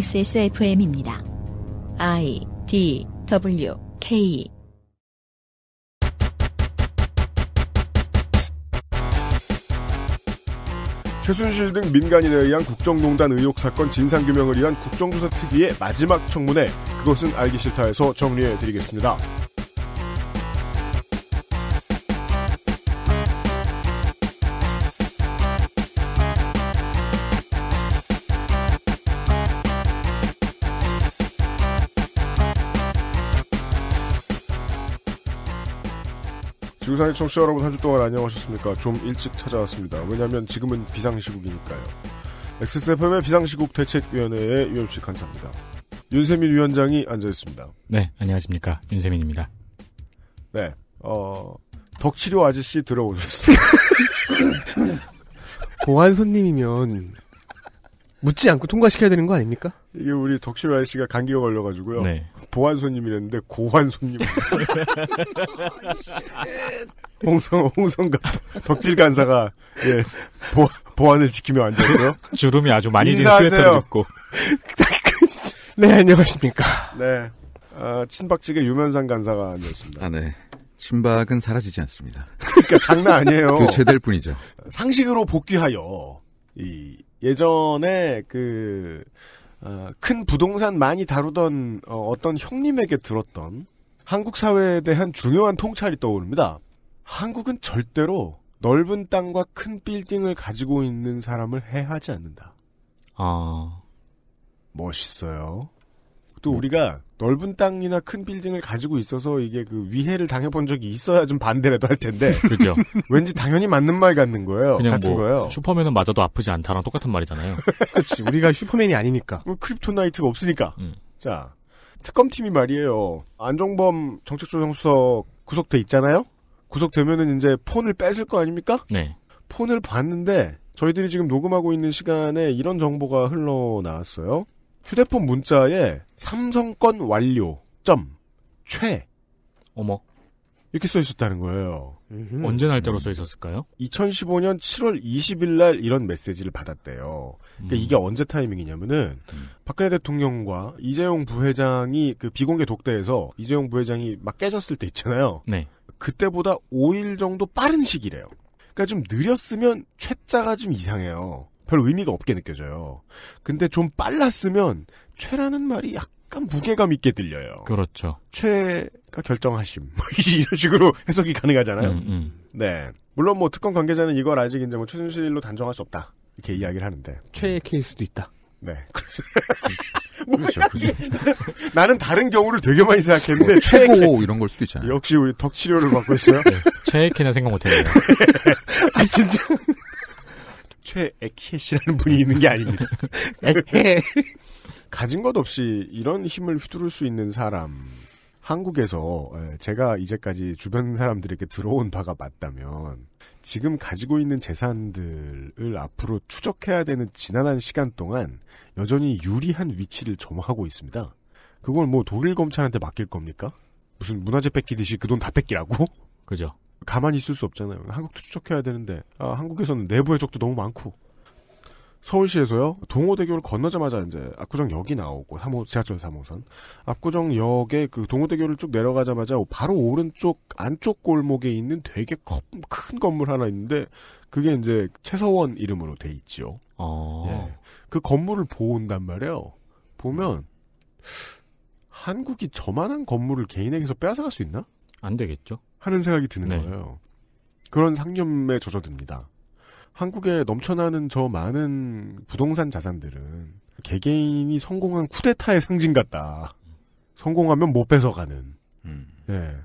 XSFM입니다. I D W K 최순실 등 민간인에 의한 국정농단 의혹 사건 진상규명을 위한 국정조사 특위의 마지막 청문회 그것은 알기 싫다에서 정리해드리겠습니다. 지산의 청취자 여러분 한주 동안 안녕하셨습니까? 좀 일찍 찾아왔습니다. 왜냐하면 지금은 비상시국이니까요. XSFM의 비상시국 대책위원회의 u m 식 간사입니다. 윤세민 위원장이 앉아있습니다. 네, 안녕하십니까. 윤세민입니다. 네, 어, 덕치료 아저씨 들어오셨습니다. 보안 손님이면 묻지 않고 통과시켜야 되는 거 아닙니까? 이게 우리 덕치료 아저씨가 감기가 걸려가지고요. 네. 보안 손님이랬는데 고환 손님. 홍성 홍성가 덕질 간사가 예 보, 보안을 지키며 앉아있고요. 주름이 아주 많이 진 스웨터를 입고. 네 안녕하십니까. 네. 아, 친박 측의 유면상 간사가 앉아있습니다. 아 네. 친박은 사라지지 않습니다. 그러니까 장난 아니에요. 교체될 뿐이죠. 상식으로 복귀하여 이 예전에 그 어, 큰 부동산 많이 다루던 어, 떤 형님에게 들었던 한국 사회에 대한 중요한 통찰이 떠오릅니다. 한국은 절대로 넓은 땅과 큰 빌딩을 가지고 있는 사람을 해하지 않는다. 아 멋있어요. 또 우리가 넓은 땅이나 큰 빌딩을 가지고 있어서 이게 그 위해를 당해본 적이 있어야 좀 반대라도 할 텐데. 그죠. 왠지 당연히 맞는 말 같는 거예요. 그냥 같은 뭐 거예요. 슈퍼맨은 맞아도 아프지 않다랑 똑같은 말이잖아요. 그렇지. 우리가 슈퍼맨이 아니니까. 뭐 크립토나이트가 없으니까. 음. 자, 특검팀이 말이에요. 안종범 정책조정수석 구속돼 있잖아요. 구속되면은 이제 폰을 뺏을 거 아닙니까? 네. 폰을 봤는데 저희들이 지금 녹음하고 있는 시간에 이런 정보가 흘러나왔어요. 휴대폰 문자에 삼성권 완료. 점. 최. 어머. 이렇게 써 있었다는 거예요. 언제 날짜로 써 있었을까요? 2015년 7월 20일 날 이런 메시지를 받았대요. 그러니까 음. 이게 언제 타이밍이냐면은 음. 박근혜 대통령과 이재용 부회장이 그 비공개 독대에서 이재용 부회장이 막 깨졌을 때 있잖아요. 네. 그때보다 5일 정도 빠른 시기래요. 그러니까 좀 느렸으면 최자가 좀 이상해요. 별 의미가 없게 느껴져요. 근데 좀 빨랐으면 최라는 말이 약간 무게감 있게 들려요. 그렇죠. 최가 결정하심. 이런 식으로 해석이 가능하잖아요. 음, 음. 네. 물론 뭐 특검 관계자는 이걸 아직 이제 뭐 최순실로 단정할 수 없다. 이렇게 이야기를 하는데. 최의 케이스도 있다. 네. 뭐 그렇죠. 그렇죠. 나는 다른 경우를 되게 많이 생각했는데. 뭐, 최고 이런 걸 수도 있잖아요. 역시 우리 덕치료를 받고 있어요. 네. 최애캐는 생각 못했네요. 아, 진짜. 최키에 씨라는 분이 있는 게 아닙니다. 가진 것 없이 이런 힘을 휘두를 수 있는 사람. 한국에서 예, 제가 이제까지 주변 사람들에게 들어온 바가 맞다면 지금 가지고 있는 재산들을 앞으로 추적해야 되는 지난한 시간 동안 여전히 유리한 위치를 점하고 있습니다. 그걸 뭐 독일 검찰한테 맡길 겁니까? 무슨 문화재 뺏기듯이 그 돈 다 뺏기라고? 그죠. 가만히 있을 수 없잖아요. 한국도 추적해야 되는데 아, 한국에서는 내부 의적도 너무 많고 서울시에서요 동호대교를 건너자마자 이제 압구정역이 나오고 3호 지하철 3호선 압구정역에 그 동호대교를 쭉 내려가자마자 바로 오른쪽 안쪽 골목에 있는 되게 큰 건물 하나 있는데 그게 이제 최서원 이름으로 돼 있지요. 어. 예. 그 건물을 보온단 말이에요. 보면 한국이 저만한 건물을 개인에게서 빼앗아갈 수 있나? 안 되겠죠. 하는 생각이 드는 네. 거예요. 그런 상념에 젖어듭니다. 한국에 넘쳐나는 저 많은 부동산 자산들은 개개인이 성공한 쿠데타의 상징 같다. 성공하면 못 뺏어가는. 음. 예.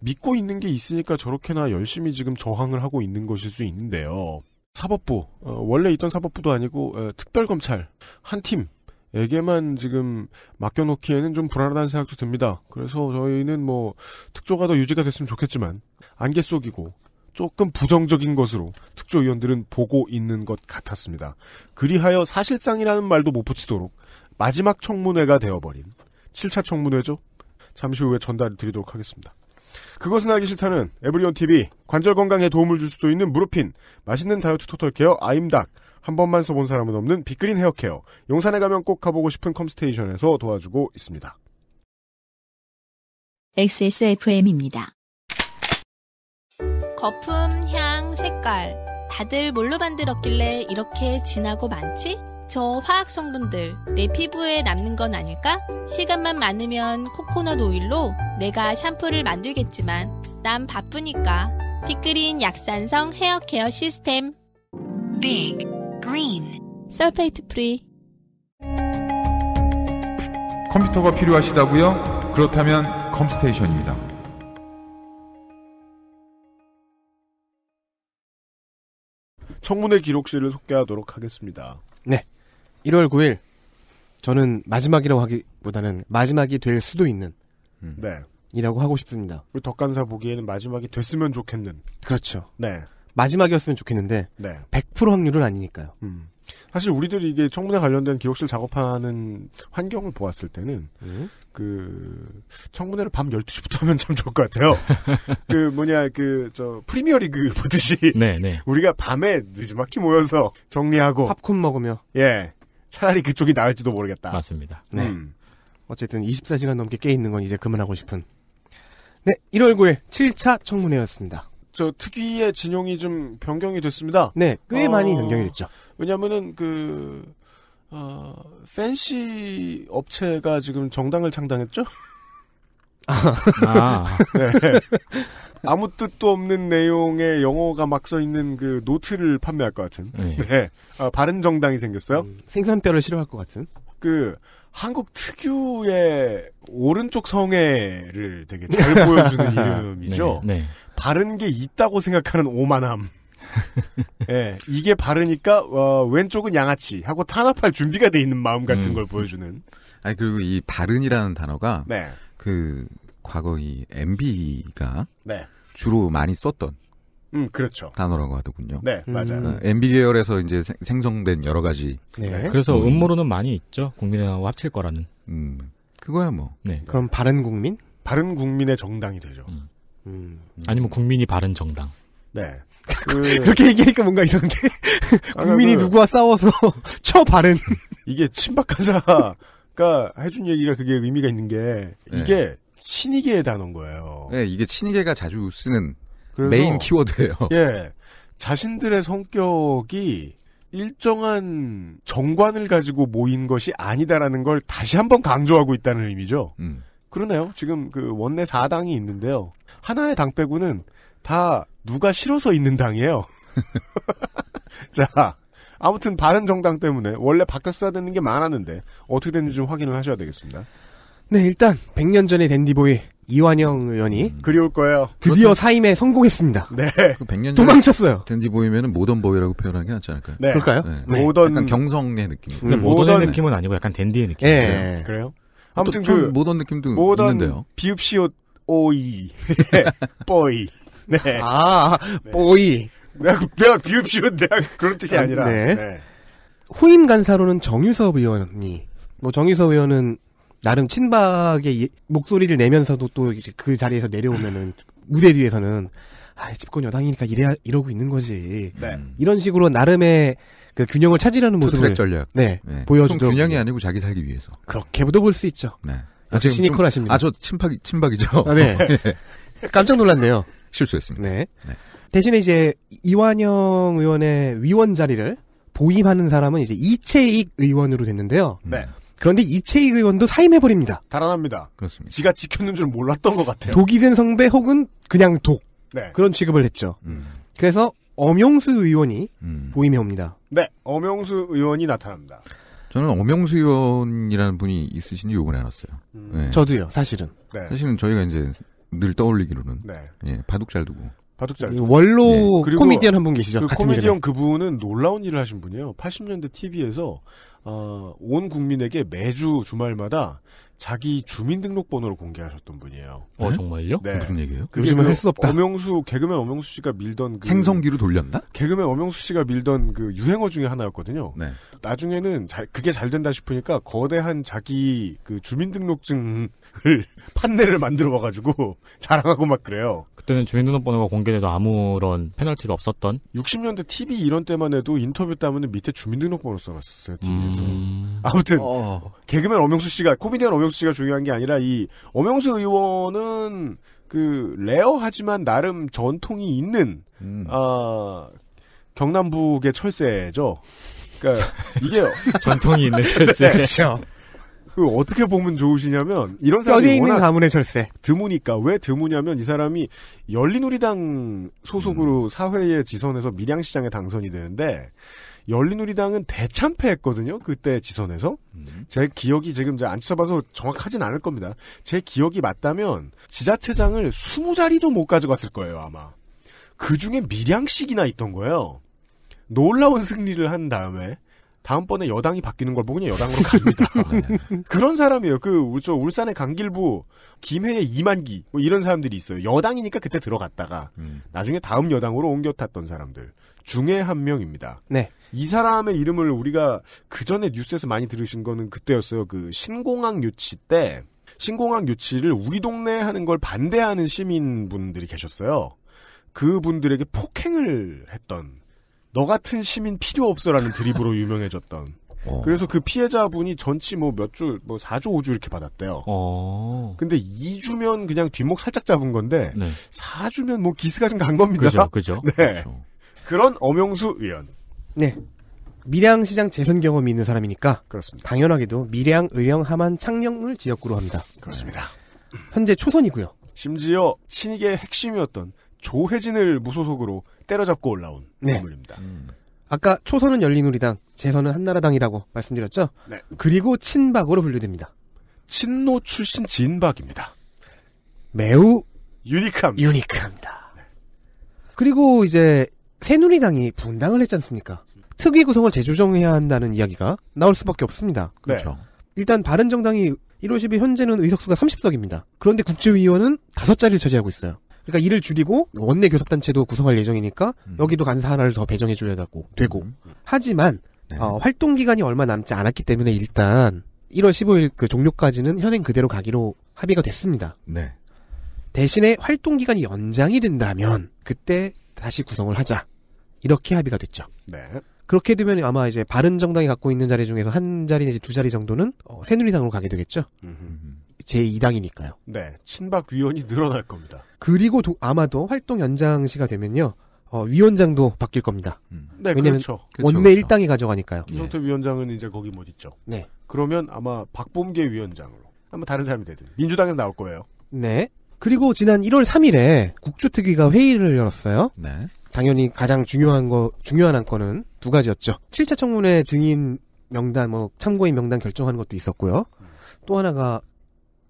믿고 있는 게 있으니까 저렇게나 열심히 지금 저항을 하고 있는 것일 수 있는데요. 사법부, 어, 원래 있던 사법부도 아니고 에, 어, 특별검찰 한팀 에게만 지금 맡겨놓기에는 좀 불안하다는 생각도 듭니다. 그래서 저희는 뭐 특조가 더 유지가 됐으면 좋겠지만 안개 속이고 조금 부정적인 것으로 특조위원들은 보고 있는 것 같았습니다. 그리하여 사실상이라는 말도 못 붙이도록 마지막 청문회가 되어버린 7차 청문회죠. 잠시 후에 전달 드리도록 하겠습니다. 그것은 알기 싫다는 에브리온 TV 관절 건강에 도움을 줄 수도 있는 무릎핀 맛있는 다이어트 토탈 케어 아임닭 한 번만 써본 사람은 없는 빅그린 헤어케어. 용산에 가면 꼭 가보고 싶은 컴스테이션에서 도와주고 있습니다. XSFM입니다. 거품, 향, 색깔. 다들 뭘로 만들었길래 이렇게 진하고 많지? 저 화학 성분들 내 피부에 남는 건 아닐까? 시간만 많으면 코코넛 오일로 내가 샴푸를 만들겠지만 난 바쁘니까 피그린 약산성 헤어 케어 시스템 빅 green. 설페이트 프리. 컴퓨터가 필요하시다고요? 그렇다면 컴스테이션입니다. 청문회 기록실을 소개하도록 하겠습니다. 네. 1월 9일 저는 마지막이라고 하기보다는 마지막이 될 수도 있는 음. 네. 이라고 하고 싶습니다. 우리 덕간사 보기에는 마지막이 됐으면 좋겠는. 그렇죠. 네. 마지막이었으면 좋겠는데 네. 100% 확률은 아니니까요. 음. 사실 우리들이 이게 청문회 관련된 기록실 작업하는 환경을 보았을 때는 음? 그 청문회를 밤 12시부터 하면 참 좋을 것 같아요. 그 뭐냐 그 저 프리미어 리그 보듯이 네, 네. 우리가 밤에 늦지막히 모여서 정리하고 팝콘 먹으며 예. 차라리 그쪽이 나을지도 모르겠다. 맞습니다. 네. 음. 어쨌든 24시간 넘게 깨 있는 건 이제 그만하고 싶은. 네, 1월 9일 7차 청문회였습니다. 저 특위의 진용이 좀 변경이 됐습니다. 네, 꽤 어... 많이 변경이 됐죠. 왜냐하면은 그 어, 팬시 업체가 지금 정당을 창당했죠? 아. 네. 아무 뜻도 없는 내용의 영어가 막 써 있는 그 노트를 판매할 것 같은. 네. 네. 아, 바른 정당이 생겼어요. 음, 생산뼈를 싫어할 것 같은. 그 한국 특유의 오른쪽 성애를 되게 잘 보여주는 이름이죠. 네, 네. 바른 게 있다고 생각하는 오만함. 예, 이게 바르니까 어, 왼쪽은 양아치 하고 탄압할 준비가 돼 있는 마음 같은 음. 걸 보여주는. 아니 그리고 이 바른이라는 단어가 네. 그 과거 이 MB가 네. 주로 많이 썼던 음, 그렇죠. 단어라고 하더군요. 네, 맞아요. 음. MB 계열에서 이제 생성된 여러 가지. 네. 네. 그래서 음. 음모론은 많이 있죠. 국민의하고 합칠 거라는. 음, 그거야 뭐. 네. 네. 그럼 바른 국민? 바른 국민의 정당이 되죠. 음. 음. 아니면 국민이 바른 정당. 네. 그... 렇게 얘기하니까 뭔가 이상한데 아, 국민이 그... 누구와 싸워서 처 바른 이게 친박가사가 해준 얘기가 그게 의미가 있는 게 네. 이게 네. 친이계에 단어인 거예요. 네, 이게 친이계가 자주 쓰는 그래서, 메인 키워드예요. 예, 자신들의 성격이 일정한 정관을 가지고 모인 것이 아니다라는 걸 다시 한번 강조하고 있다는 의미죠. 음. 그러네요. 지금 그 원내 4당이 있는데요. 하나의 당 빼고는 다 누가 싫어서 있는 당이에요. 자, 아무튼 바른 정당 때문에 원래 바뀌었어야 되는 게 많았는데 어떻게 됐는지 좀 확인을 하셔야 되겠습니다. 네, 일단 100년 전의 댄디보이 이완영 의원이 음. 그리울 거예요. 드디어 그렇죠. 사임에 성공했습니다. 네. 100년 그 도망쳤어요. 댄디보이면 모던보이라고 표현하는 게 낫지 않을까요? 네. 그럴까요? 네. 네. 모던 약간 경성의 느낌. 음. 모던의 느낌은 아니고 약간 댄디의 느낌. 예. 네. 그래요? 아무튼 그 모던 느낌도 모던 있는데요. 비읍시옷 오이. 네, 뽀이. 네. 아, 뽀이. 네. 내가, 내가 비읍시운 내가 그런 뜻이 아, 아니라. 네. 네. 후임 간사로는 정유섭 의원이, 뭐 정유섭 의원은 나름 친박의 목소리를 내면서도 또 이제 그 자리에서 내려오면은 무대 뒤에서는 아, 집권 여당이니까 이래 이러고 있는 거지. 네. 이런 식으로 나름의 그 균형을 찾으려는 모습을 네, 네. 보여주죠. 균형이 아니고 자기 살기 위해서. 그렇게도 볼 수 있죠. 네. 아, 지금 시니컬하십니다. 아, 저 침박이, 침박이죠. 아, 네. 예. 깜짝 놀랐네요. 실수했습니다. 네. 네. 대신에 이제 이완영 의원의 위원 자리를 보임하는 사람은 이제 이채익 의원으로 됐는데요. 네. 음. 그런데 이채익 의원도 사임해버립니다. 달아납니다. 그렇습니다. 지가 지켰는 줄 몰랐던 것 같아요. 독이 든 성배 혹은 그냥 독. 네. 그런 취급을 했죠. 음. 그래서 엄영수 의원이 음. 보임해 옵니다. 네. 엄영수 의원이 나타납니다. 저는 엄영수 의원이라는 분이 있으신지 욕은 안 왔어요. 음. 네. 저도요, 사실은. 네. 사실은 저희가 이제 늘 떠올리기로는 네. 예, 바둑 잘 두고. 바둑 잘 두고. 원로 네. 코미디언 한 분 계시죠. 그 코미디언 일에. 그분은 놀라운 일을 하신 분이에요. 80년대 TV에서 어, 온 국민에게 매주 주말마다 자기 주민등록번호를 공개하셨던 분이에요. 어 네? 정말요? 네. 무슨 얘기예요? 그 요즘은 할수 없다. 엄영수 개그맨 엄영수 씨가 밀던 그 생성기로 돌렸나? 개그맨 엄영수 씨가 밀던 그 유행어 중에 하나였거든요. 네. 나중에는 잘, 그게 잘 된다 싶으니까 거대한 자기 그 주민등록증을 판넬을 만들어 와가지고 자랑하고 막 그래요. 그때는 주민등록번호가 공개돼도 아무런 페널티가 없었던. 60년대 TV 이런 때만 해도 인터뷰 따면은 밑에 주민등록번호 써놨었어요. TV에서. 음... 아무튼 어... 개그맨 엄영수 씨가 코미디언 엄영수 김명수 씨가 중요한 게 아니라 이 엄영수 의원은 그 레어하지만 나름 전통이 있는 음. 아 경남북의 철새죠. 그러니까 이게요. 전통이 있는 네. 철새. 네. 그렇죠. 그 어떻게 보면 좋으시냐면 이런 사람이 있는 가문의 철새 드무니까 왜 드무냐면 이 사람이 열린우리당 소속으로 음. 사회의 지선에서 밀양시장에 당선이 되는데 열린우리당은 대참패했거든요. 그때 지선에서 음. 제 기억이 지금 이제 안 쳐봐서 정확하진 않을 겁니다. 제 기억이 맞다면 지자체장을 20자리도 못 가져갔을 거예요 아마. 그 중에 밀양식이나 있던 거예요. 놀라운 승리를 한 다음에 다음번에 여당이 바뀌는 걸 보고 그냥 여당으로 갑니다. 네. 그런 사람이에요. 그, 저, 울산의 강길부, 김해의 이만기, 뭐 이런 사람들이 있어요. 여당이니까 그때 들어갔다가, 음. 나중에 다음 여당으로 옮겨 탔던 사람들. 중에 한 명입니다. 네. 이 사람의 이름을 우리가 그 전에 뉴스에서 많이 들으신 거는 그때였어요. 그 신공항 유치 때 신공항 유치를 우리 동네 하는 걸 반대하는 시민분들이 계셨어요. 그분들에게 폭행을 했던 너 같은 시민 필요 없어라는 드립으로 유명해졌던 어. 그래서 그 피해자분이 전치 뭐 몇 주, 뭐 4주, 5주 이렇게 받았대요. 어. 근데 2주면 그냥 뒷목 살짝 잡은 건데, 네. 4주면 뭐 기스가 좀 간 겁니다. 그죠, 그죠. 네. 그렇 그런 엄용수 의원. 네. 밀양시장 재선 경험이 있는 사람이니까 그렇습니다. 당연하게도 밀양, 의령, 함안, 창녕을 지역구로 합니다. 그렇습니다. 현재 초선이고요. 심지어 친이계 핵심이었던 조혜진을 무소속으로 때려잡고 올라온 네. 인물입니다. 음. 아까 초선은 열린우리당, 재선은 한나라당이라고 말씀드렸죠? 네. 그리고 친박으로 분류됩니다. 친노 출신 진박입니다. 매우 유니크합니다. 유니크합니다. 그리고 이제 새누리당이 분당을 했지 않습니까? 특위 구성을 재조정해야 한다는 이야기가 나올 수밖에 없습니다. 네. 그렇죠. 네. 일단 바른정당이 1월 10일 현재는 의석수가 30석입니다. 그런데 국제위원은 5자리를 차지하고 있어요. 그러니까 일을 줄이고 원내 교섭단체도 구성할 예정이니까 음. 여기도 간사 하나를 더 배정해 줘야되고 되고 음. 하지만 네. 어, 활동 기간이 얼마 남지 않았기 때문에 일단 1월 15일 그 종료까지는 현행 그대로 가기로 합의가 됐습니다. 네. 대신에 활동 기간이 연장이 된다면 그때 다시 구성을 하자. 이렇게 합의가 됐죠. 네. 그렇게 되면 아마 이제 바른 정당이 갖고 있는 자리 중에서 한 자리 내지 두 자리 정도는 어, 새누리당으로 가게 되겠죠. 제 2당이니까요. 네, 친박 위원이 늘어날 겁니다. 그리고 도, 아마도 활동 연장시가 되면요. 어, 위원장도 바뀔 겁니다. 음. 네, 왜냐면 그렇죠. 원내 그렇죠. 1당이 그렇죠. 가져가니까요. 김성태 네. 예. 위원장은 이제 거기 못 뭐 있죠. 네. 그러면 아마 박범계 위원장으로 아마 다른 사람이 되든 민주당에서 나올 거예요. 네. 그리고 지난 1월 3일에 국조특위가 회의를 열었어요. 네. 당연히 가장 중요한 거 중요한 안건은 두 가지였죠. 7차 청문회 증인 명단 뭐 참고인 명단 결정하는 것도 있었고요. 또 하나가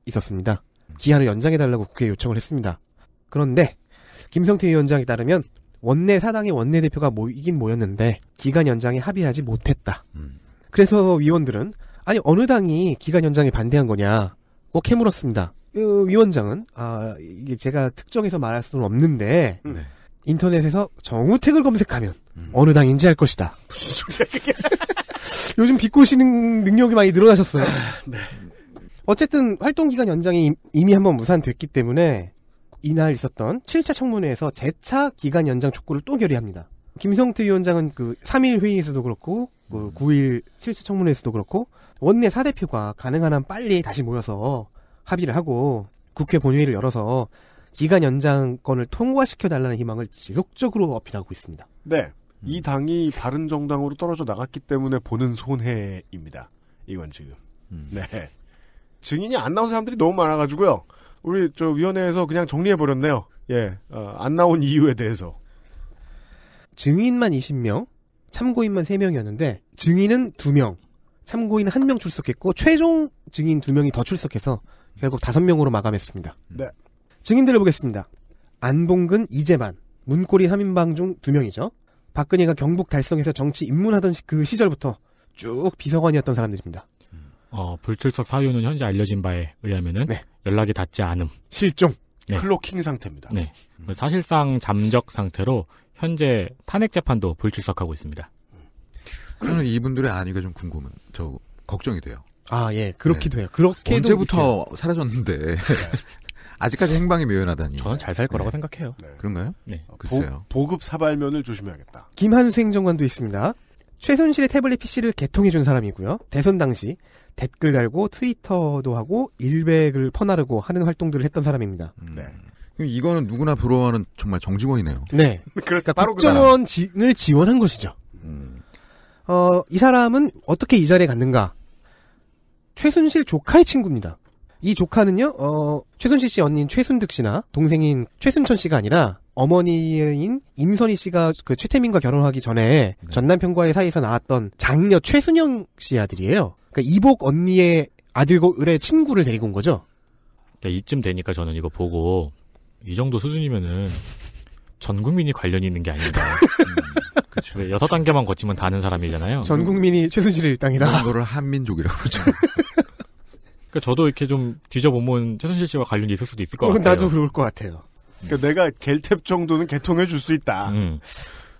있었습니다. 기한을 연장해 달라고 국회에 요청을 했습니다. 그런데 김성태 위원장에 따르면 원내 사당의 원내 대표가 모이긴 모였는데 기간 연장에 합의하지 못했다. 음. 그래서 위원들은 아니 어느 당이 기간 연장에 반대한 거냐? 꼭해물었습니다 어, 위원장은 아 이게 제가 특정해서 말할 수는 없는데 음. 네. 인터넷에서 정우택을 검색하면 음. 어느 당인지 알 것이다. 요즘 비꼬시는 능력이 많이 늘어나셨어요. 네. 어쨌든 활동 기간 연장이 이미 한번 무산됐기 때문에 이날 있었던 7차 청문회에서 재차 기간 연장 촉구를 또 결의합니다. 김성태 위원장은 그 3일 회의에서도 그렇고 그 9일 음. 7차 청문회에서도 그렇고 원내 사대표가 가능한 한 빨리 다시 모여서 합의를 하고 국회 본회의를 열어서 기간 연장권을 통과시켜 달라는 희망을 지속적으로 어필하고 있습니다. 네. 음. 이 당이 바른 정당으로 떨어져 나갔기 때문에 보는 손해입니다. 이건 지금. 음. 네. 증인이 안 나온 사람들이 너무 많아가지고요. 우리 저 위원회에서 그냥 정리해버렸네요. 예. 어, 안 나온 이유에 대해서. 증인만 20명, 참고인만 3명이었는데, 증인은 2명, 참고인 1명 출석했고, 최종 증인 2명이 더 출석해서 결국 다섯 명으로 마감했습니다. 네. 증인들을 보겠습니다. 안봉근, 이재만, 문고리 3인방 중 두명이죠 박근혜가 경북 달성에서 정치 입문하던 그 시절부터 쭉 비서관이었던 사람들입니다. 음. 어, 불출석 사유는 현재 알려진 바에 의하면은 네. 연락이 닿지 않음. 실종. 네. 클로킹 상태입니다. 네. 음. 그 사실상 잠적 상태로 현재 탄핵 재판도 불출석하고 있습니다. 저는 음. 이분들의 안위가 좀 궁금은 저 걱정이 돼요. 아, 예. 그렇기도 네. 해요. 그렇게 언제부터 사라졌는데. 아직까지 행방이 묘연하다니. 저는 잘 살 거라고 네. 생각해요. 네. 그런가요? 네. 어, 글쎄요. 보, 급 사발면을 조심해야겠다. 김한행 정관도 있습니다. 최순실의 태블릿 PC를 개통해준 사람이고요. 대선 당시 댓글 달고 트위터도 하고 일백을 퍼나르고 하는 활동들을 했던 사람입니다. 음. 네. 이거는 누구나 부러워하는 정말 정직원이네요. 네. 그러니까 그 국정원을 지원한 것이죠. 음. 어, 이 사람은 어떻게 이 자리에 갔는가? 최순실 조카의 친구입니다. 이 조카는요, 어, 최순실 씨 언니인 최순득 씨나 동생인 최순천 씨가 아니라 어머니인 임선희 씨가 그 최태민과 결혼하기 전에 네. 전남편과의 사이에서 나왔던 장녀 최순영 씨 아들이에요. 그니까 이복 언니의 아들의 친구를 데리고 온 거죠. 그러니까 이쯤 되니까 저는 이거 보고 이 정도 수준이면은 전 국민이 관련이 있는 게 아닌가. 그렇죠. 네, 여섯 단계만 거치면 다는 사람이잖아요. 전 국민이 최순실의 일당이라 이거를 한민족이라고 그러죠. 그러니까 저도 이렇게 좀 뒤져보면 최순실 씨와 관련이 있을 수도 있을 것 같아요. 나도 그럴 것 같아요. 그러니까 음. 내가 갤탭 정도는 개통해 줄 수 있다. 음.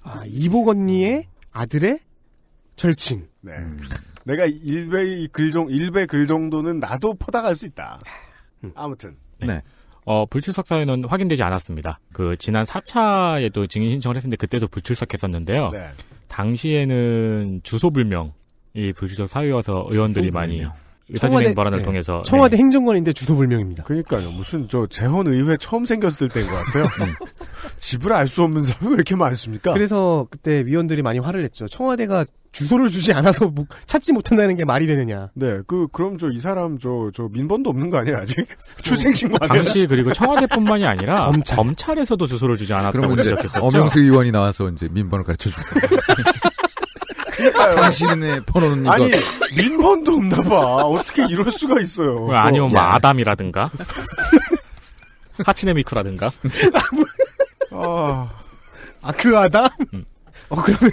아, 이복 언니의 아들의 절친. 네. 음. 내가 일배 글, 정, 일배 글 정도는 나도 퍼다갈 수 있다. 음. 아무튼. 네. 네. 어, 불출석 사유는 확인되지 않았습니다. 그 지난 4차에도 증인 신청을 했는데 그때도 불출석했었는데요. 네. 당시에는 주소 불명이 불출석 사유여서 의원들이 많이 의사진행 발언을 네. 통해서 청와대 네. 행정관인데 주도불명입니다. 그러니까요. 무슨 저 재헌 의회 처음 생겼을 때인 것 같아요. 음. 집을 알 수 없는 사람이 왜 이렇게 많습니까? 그래서 그때 위원들이 많이 화를 냈죠. 청와대가 주소를 주지 않아서 뭐 찾지 못한다는 게 말이 되느냐. 네, 그 그럼 저 이 사람 저저 저 민번도 없는 거 아니야 아직 그 출생신고 당시 그리고 청와대뿐만이 아니라 검찰. 에서도 주소를 주지 않았다고 지적했었죠. 엄영수 의원이 나와서 이제 민번을 가르쳐 줬다. 그러니까요. 당신의 번호는 이거. 아니 민번도 없나봐. 어떻게 이럴 수가 있어요. 아니면 뭐 아담이라든가 하치네미크라든가. 아 그 아, 아담? 음. 어 그러면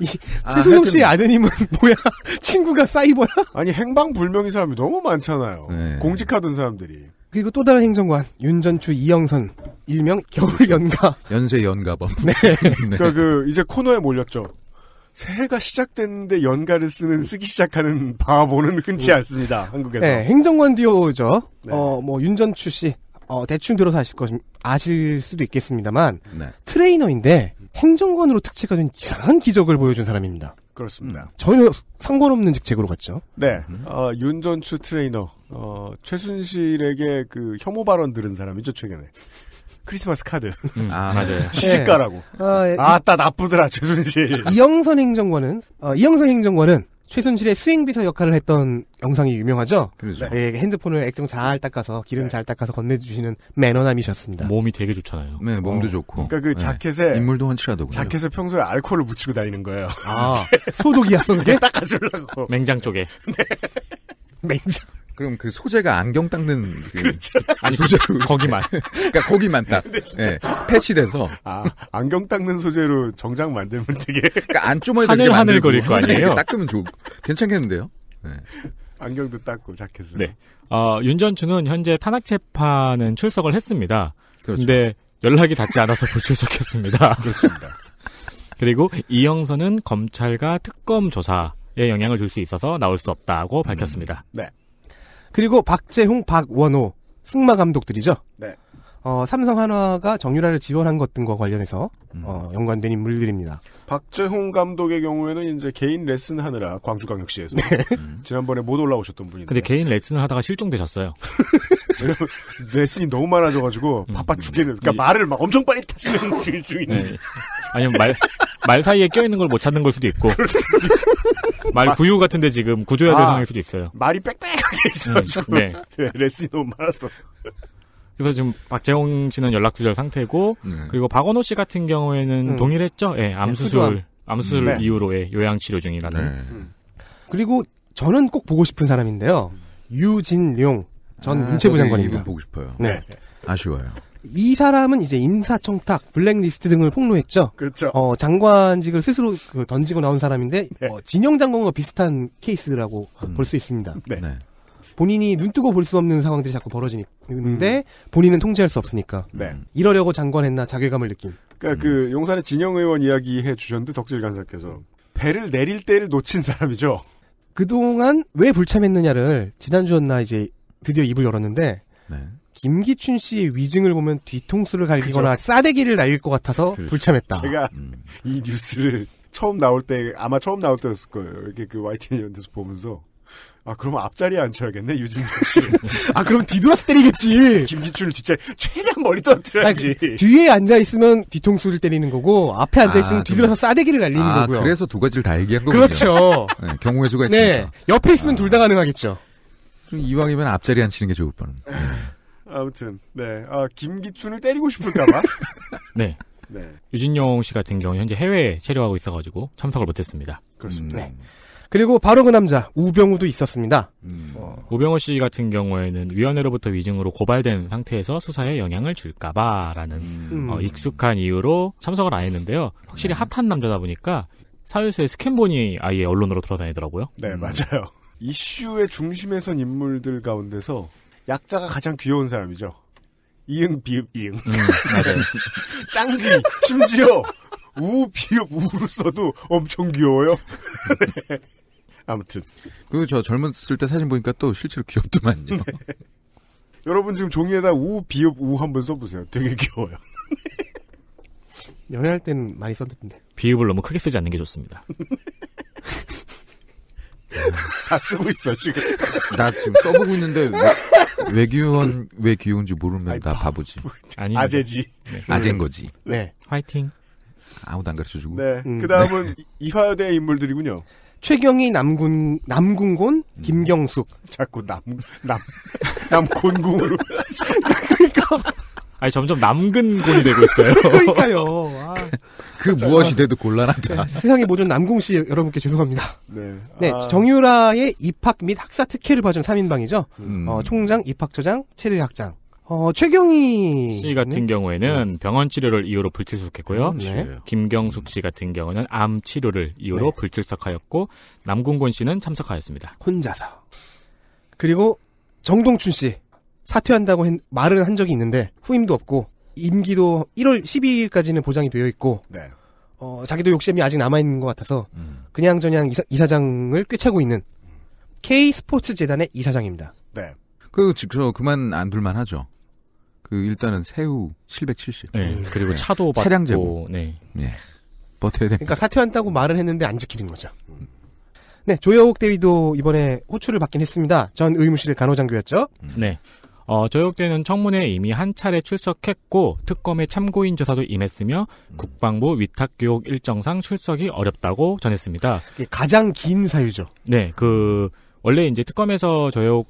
이 아, 최소영 씨의 아드님은 뭐야? 친구가 사이버야? 아니 행방불명인 사람이 너무 많잖아요. 네. 공직하던 사람들이. 그리고 또 다른 행정관 윤전추 이영선 일명 겨울 연가 연쇄 연가범. 네. 네. 그러니까 그 이제 코너에 몰렸죠. 새해가 시작됐는데 연가를 쓰는 쓰기 시작하는 바보는 흔치 않습니다. 한국에서. 네, 행정관 디오죠. 네. 어, 뭐 윤전추 씨 어, 대충 들어서 아실 것 아실 수도 있겠습니다만 네. 트레이너인데 행정관으로 특채가 된 이상한 기적을 보여준 사람입니다. 그렇습니다. 음. 전혀 상관없는 직책으로 갔죠. 네, 어, 윤전추 트레이너 어, 최순실에게 그 혐오 발언 들은 사람이죠 최근에. 크리스마스 카드. 음. 아, 네. 맞아요. 네. 시집가라고. 네. 어, 예. 아따 나쁘더라 최순실. 이영선 행정관은 어, 이영선 행정관은 최순실의 수행비서 역할을 했던 영상이 유명하죠. 그렇죠. 네. 핸드폰을 액정 잘 닦아서 기름 네. 잘 닦아서 건네주시는 매너남이셨습니다. 몸이 되게 좋잖아요. 네, 몸도 어. 좋고. 그러니까 그 자켓에 인물도 헌칠하더군요. 자켓에 평소에 알코올을 묻히고 다니는 거예요. 아 소독이었어 그게 닦아주려고. 맹장 쪽에. 맹장. 그럼 그 소재가 안경 닦는 그 그렇죠. 아니 소재 그 거기만 그러니까 거기만 딱 네, 패치돼서 아 안경 닦는 소재로 정장 만들면 되게 그러니까 안주머니 하늘 하늘 거릴 거 아니에요 닦으면 좋 괜찮겠는데요 네. 안경도 닦고 자켓을 네. 어, 윤 전추는 현재 탄핵 재판은 출석을 했습니다 그렇 근데 연락이 닿지 않아서 불출석했습니다 그렇습니다 그리고 이영선은 검찰과 특검 조사에 영향을 줄 수 있어서 나올 수 없다고 밝혔습니다 음, 네 그리고 박재홍, 박원호, 승마 감독들이죠. 네. 어, 삼성 한화가 정유라를 지원한 것 등과 관련해서 음. 어, 연관된 인물들입니다. 박재홍 감독의 경우에는 이제 개인 레슨 하느라 광주광역시에서 네. 음. 지난번에 못 올라오셨던 분인데. 근데 개인 레슨을 하다가 실종되셨어요. 레슨이 너무 많아져가지고 음. 바빠 음. 죽겠는. 그러니까 이... 말을 막 엄청 빨리 타시는 중인. 네. 아니면 말 말 사이에 껴있는 걸 못 찾는 걸 수도 있고. 말 구유 같은데 지금 구조해야 될 아, 상황일 수도 있어요. 말이 빽빽하게 음, 있어요지 네. 레슨이 너무 많아서. 그래서 지금 박재홍 씨는 연락 두절 상태고 네. 그리고 박원호 씨 같은 경우에는 음. 동일했죠. 예, 네, 암수술 암수술 음. 네. 이후로의 예, 요양 치료 중이라는. 네. 음. 그리고 저는 꼭 보고 싶은 사람인데요. 유진룡 전 아, 문체부 장관입니다. 보고 싶어요. 네. 네. 아쉬워요. 이 사람은 이제 인사청탁, 블랙리스트 등을 폭로했죠. 그렇죠. 어, 장관직을 스스로 그 던지고 나온 사람인데 네. 어, 진영 장군과 비슷한 케이스라고 음. 볼수 있습니다. 네. 네. 본인이 눈뜨고 볼 수 없는 상황들이 자꾸 벌어지는데 음. 본인은 통제할 수 없으니까 네. 이러려고 장관했나 자괴감을 느낀. 그러니까 그 음. 그 용산의 진영 의원 이야기 해주셨는데 덕질 간사께서 배를 내릴 때를 놓친 사람이죠. 그동안 왜 불참했느냐를 지난주였나 이제 드디어 입을 열었는데 네. 김기춘 씨의 위증을 보면 뒤통수를 갈기거나 그죠. 싸대기를 날릴 것 같아서 그, 불참했다. 제가 음. 이 뉴스를 처음 나올 때 아마 처음 나올 때였을 거예요. 이렇게 그 YTN 이런 데서 보면서 아 그러면 앞자리에 앉혀야겠네 유진준 씨. 아 그럼 뒤돌아서 때리겠지. 김기춘을 뒷자리 최대한 멀리 떨어뜨려야지. 아니, 그 뒤에 앉아 있으면 뒤통수를 때리는 거고 앞에 앉아 있으면 아, 뒤돌아서 싸대기를 날리는 아, 거고요. 그래서 두 가지를 다 얘기한 거군요. 그렇죠. 네, 경우의 수가 있으니까. 네, 옆에 있으면 아. 둘다 가능하겠죠. 이왕이면 앞자리 앉히는 게 좋을 뻔. 네. 아무튼 네, 아, 김기춘을 때리고 싶을까봐. 네. 네. 유진용 씨 같은 경우 현재 해외에 체류하고 있어가지고 참석을 못했습니다. 그렇습니다. 음, 네. 네. 그리고 바로 그 남자 우병우도 있었습니다. 음. 우병우 씨 같은 경우에는 위원회로부터 위증으로 고발된 상태에서 수사에 영향을 줄까봐라는 음. 어, 익숙한 이유로 참석을 안 했는데요. 확실히 네. 핫한 남자다 보니까 사회에서의 스캔본이 아예 언론으로 돌아다니더라고요. 네, 음. 맞아요. 이슈의 중심에 선 인물들 가운데서 약자가 가장 귀여운 사람이죠. 이응 비읍 이응. 음, 네. 짱귀 심지어 우 비읍 우로 써도 엄청 귀여워요. 네. 아무튼 그리고 저 젊었을 때 사진 보니까 또 실제로 귀엽더만요. 네. 여러분 지금 종이에다 우 비읍 우 한번 써보세요. 되게 귀여워요. 연애할 때는 많이 썼던데 비읍을 너무 크게 쓰지 않는 게 좋습니다. 다 쓰고 있어 지금. 나 지금 써보고 있는데 왜, 왜 귀여운 왜 귀여운지 모르면 아이, 나 바보지. 아니 아재지. 네. 음. 아재인 거지. 네. 화이팅. 아무도 안 가르쳐 주고. 네. 음. 그다음은 네. 이화여대 인물들이군요. 최경희 남군 남군곤 음. 김경숙. 자꾸 남 남 남곤궁으로. 그러니까. 아니 점점 남근곤이 되고 있어요. 그러니까요. 아, 그, 그 무엇이 돼도 곤란하다. 네, 세상의 모든 남궁 씨 여러분께 죄송합니다. 네. 네 아... 정유라의 입학 및 학사 특혜를 봐준 3인방이죠. 음. 어, 총장, 입학처장, 최대학장 어, 최경희 씨 같은 경우에는 네. 병원 치료를 이유로 불출석했고요. 음, 네. 김경숙 씨 같은 경우는 암 치료를 이유로 네. 불출석하였고 남궁곤 씨는 참석하였습니다. 혼자서. 그리고 정동춘 씨. 사퇴한다고 했, 말은 한 적이 있는데 후임도 없고 임기도 1월 12일까지는 보장이 되어 있고 네. 어, 자기도 욕심이 아직 남아 있는 것 같아서 음. 그냥저냥 이사, 장을 꿰차고 있는 K 스포츠 재단의 이사장입니다. 네. 그 직접 그만 안 둘만 하죠. 그 일단은 새우 770. 네. 음. 그리고 네. 차도 받고 차량 제보. 네. 네. 버텨야 됩니 그러니까 사퇴한다고 말을 했는데 안 지키는 거죠. 네, 조여옥 대위도 이번에 호출을 받긴 했습니다. 전 의무실 간호장교였죠. 네. 어, 저역대는 청문회에 이미 한 차례 출석했고 특검의 참고인 조사도 임했으며 음. 국방부 위탁교육 일정상 출석이 어렵다고 전했습니다. 가장 긴 사유죠. 네, 그 원래 이제 특검에서 저역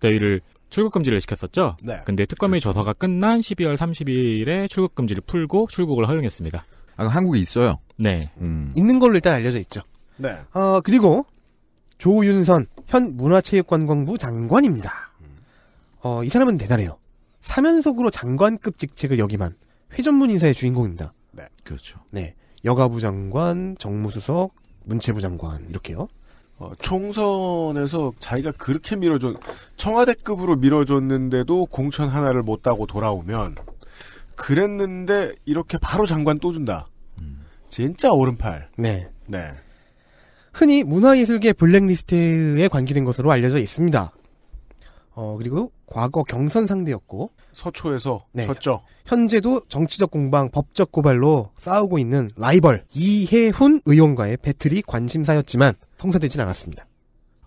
대위를 출국 금지를 시켰었죠. 네. 근데 특검의 그렇죠. 조사가 끝난 12월 30일에 출국 금지를 풀고 출국을 허용했습니다. 아, 한국에 있어요. 네. 음. 있는 걸로 일단 알려져 있죠. 네. 어, 그리고 조윤선 현 문화체육관광부 장관입니다. 어, 이 사람은 대단해요. 사면속으로 장관급 직책을 역임한 회전문 인사의 주인공입니다. 네. 그렇죠. 네. 여가부 장관, 정무수석, 문체부 장관, 이렇게요. 어, 총선에서 자기가 그렇게 밀어준 청와대급으로 밀어줬는데도 공천 하나를 못 따고 돌아오면, 그랬는데 이렇게 바로 장관 또 준다. 음. 진짜 오른팔. 네. 네. 흔히 문화예술계 블랙리스트에 관계된 것으로 알려져 있습니다. 어, 그리고 과거 경선 상대였고 서초에서 네, 졌죠. 현재도 정치적 공방, 법적 고발로 싸우고 있는 라이벌 이해훈 의원과의 배틀이 관심사였지만 성사되진 않았습니다.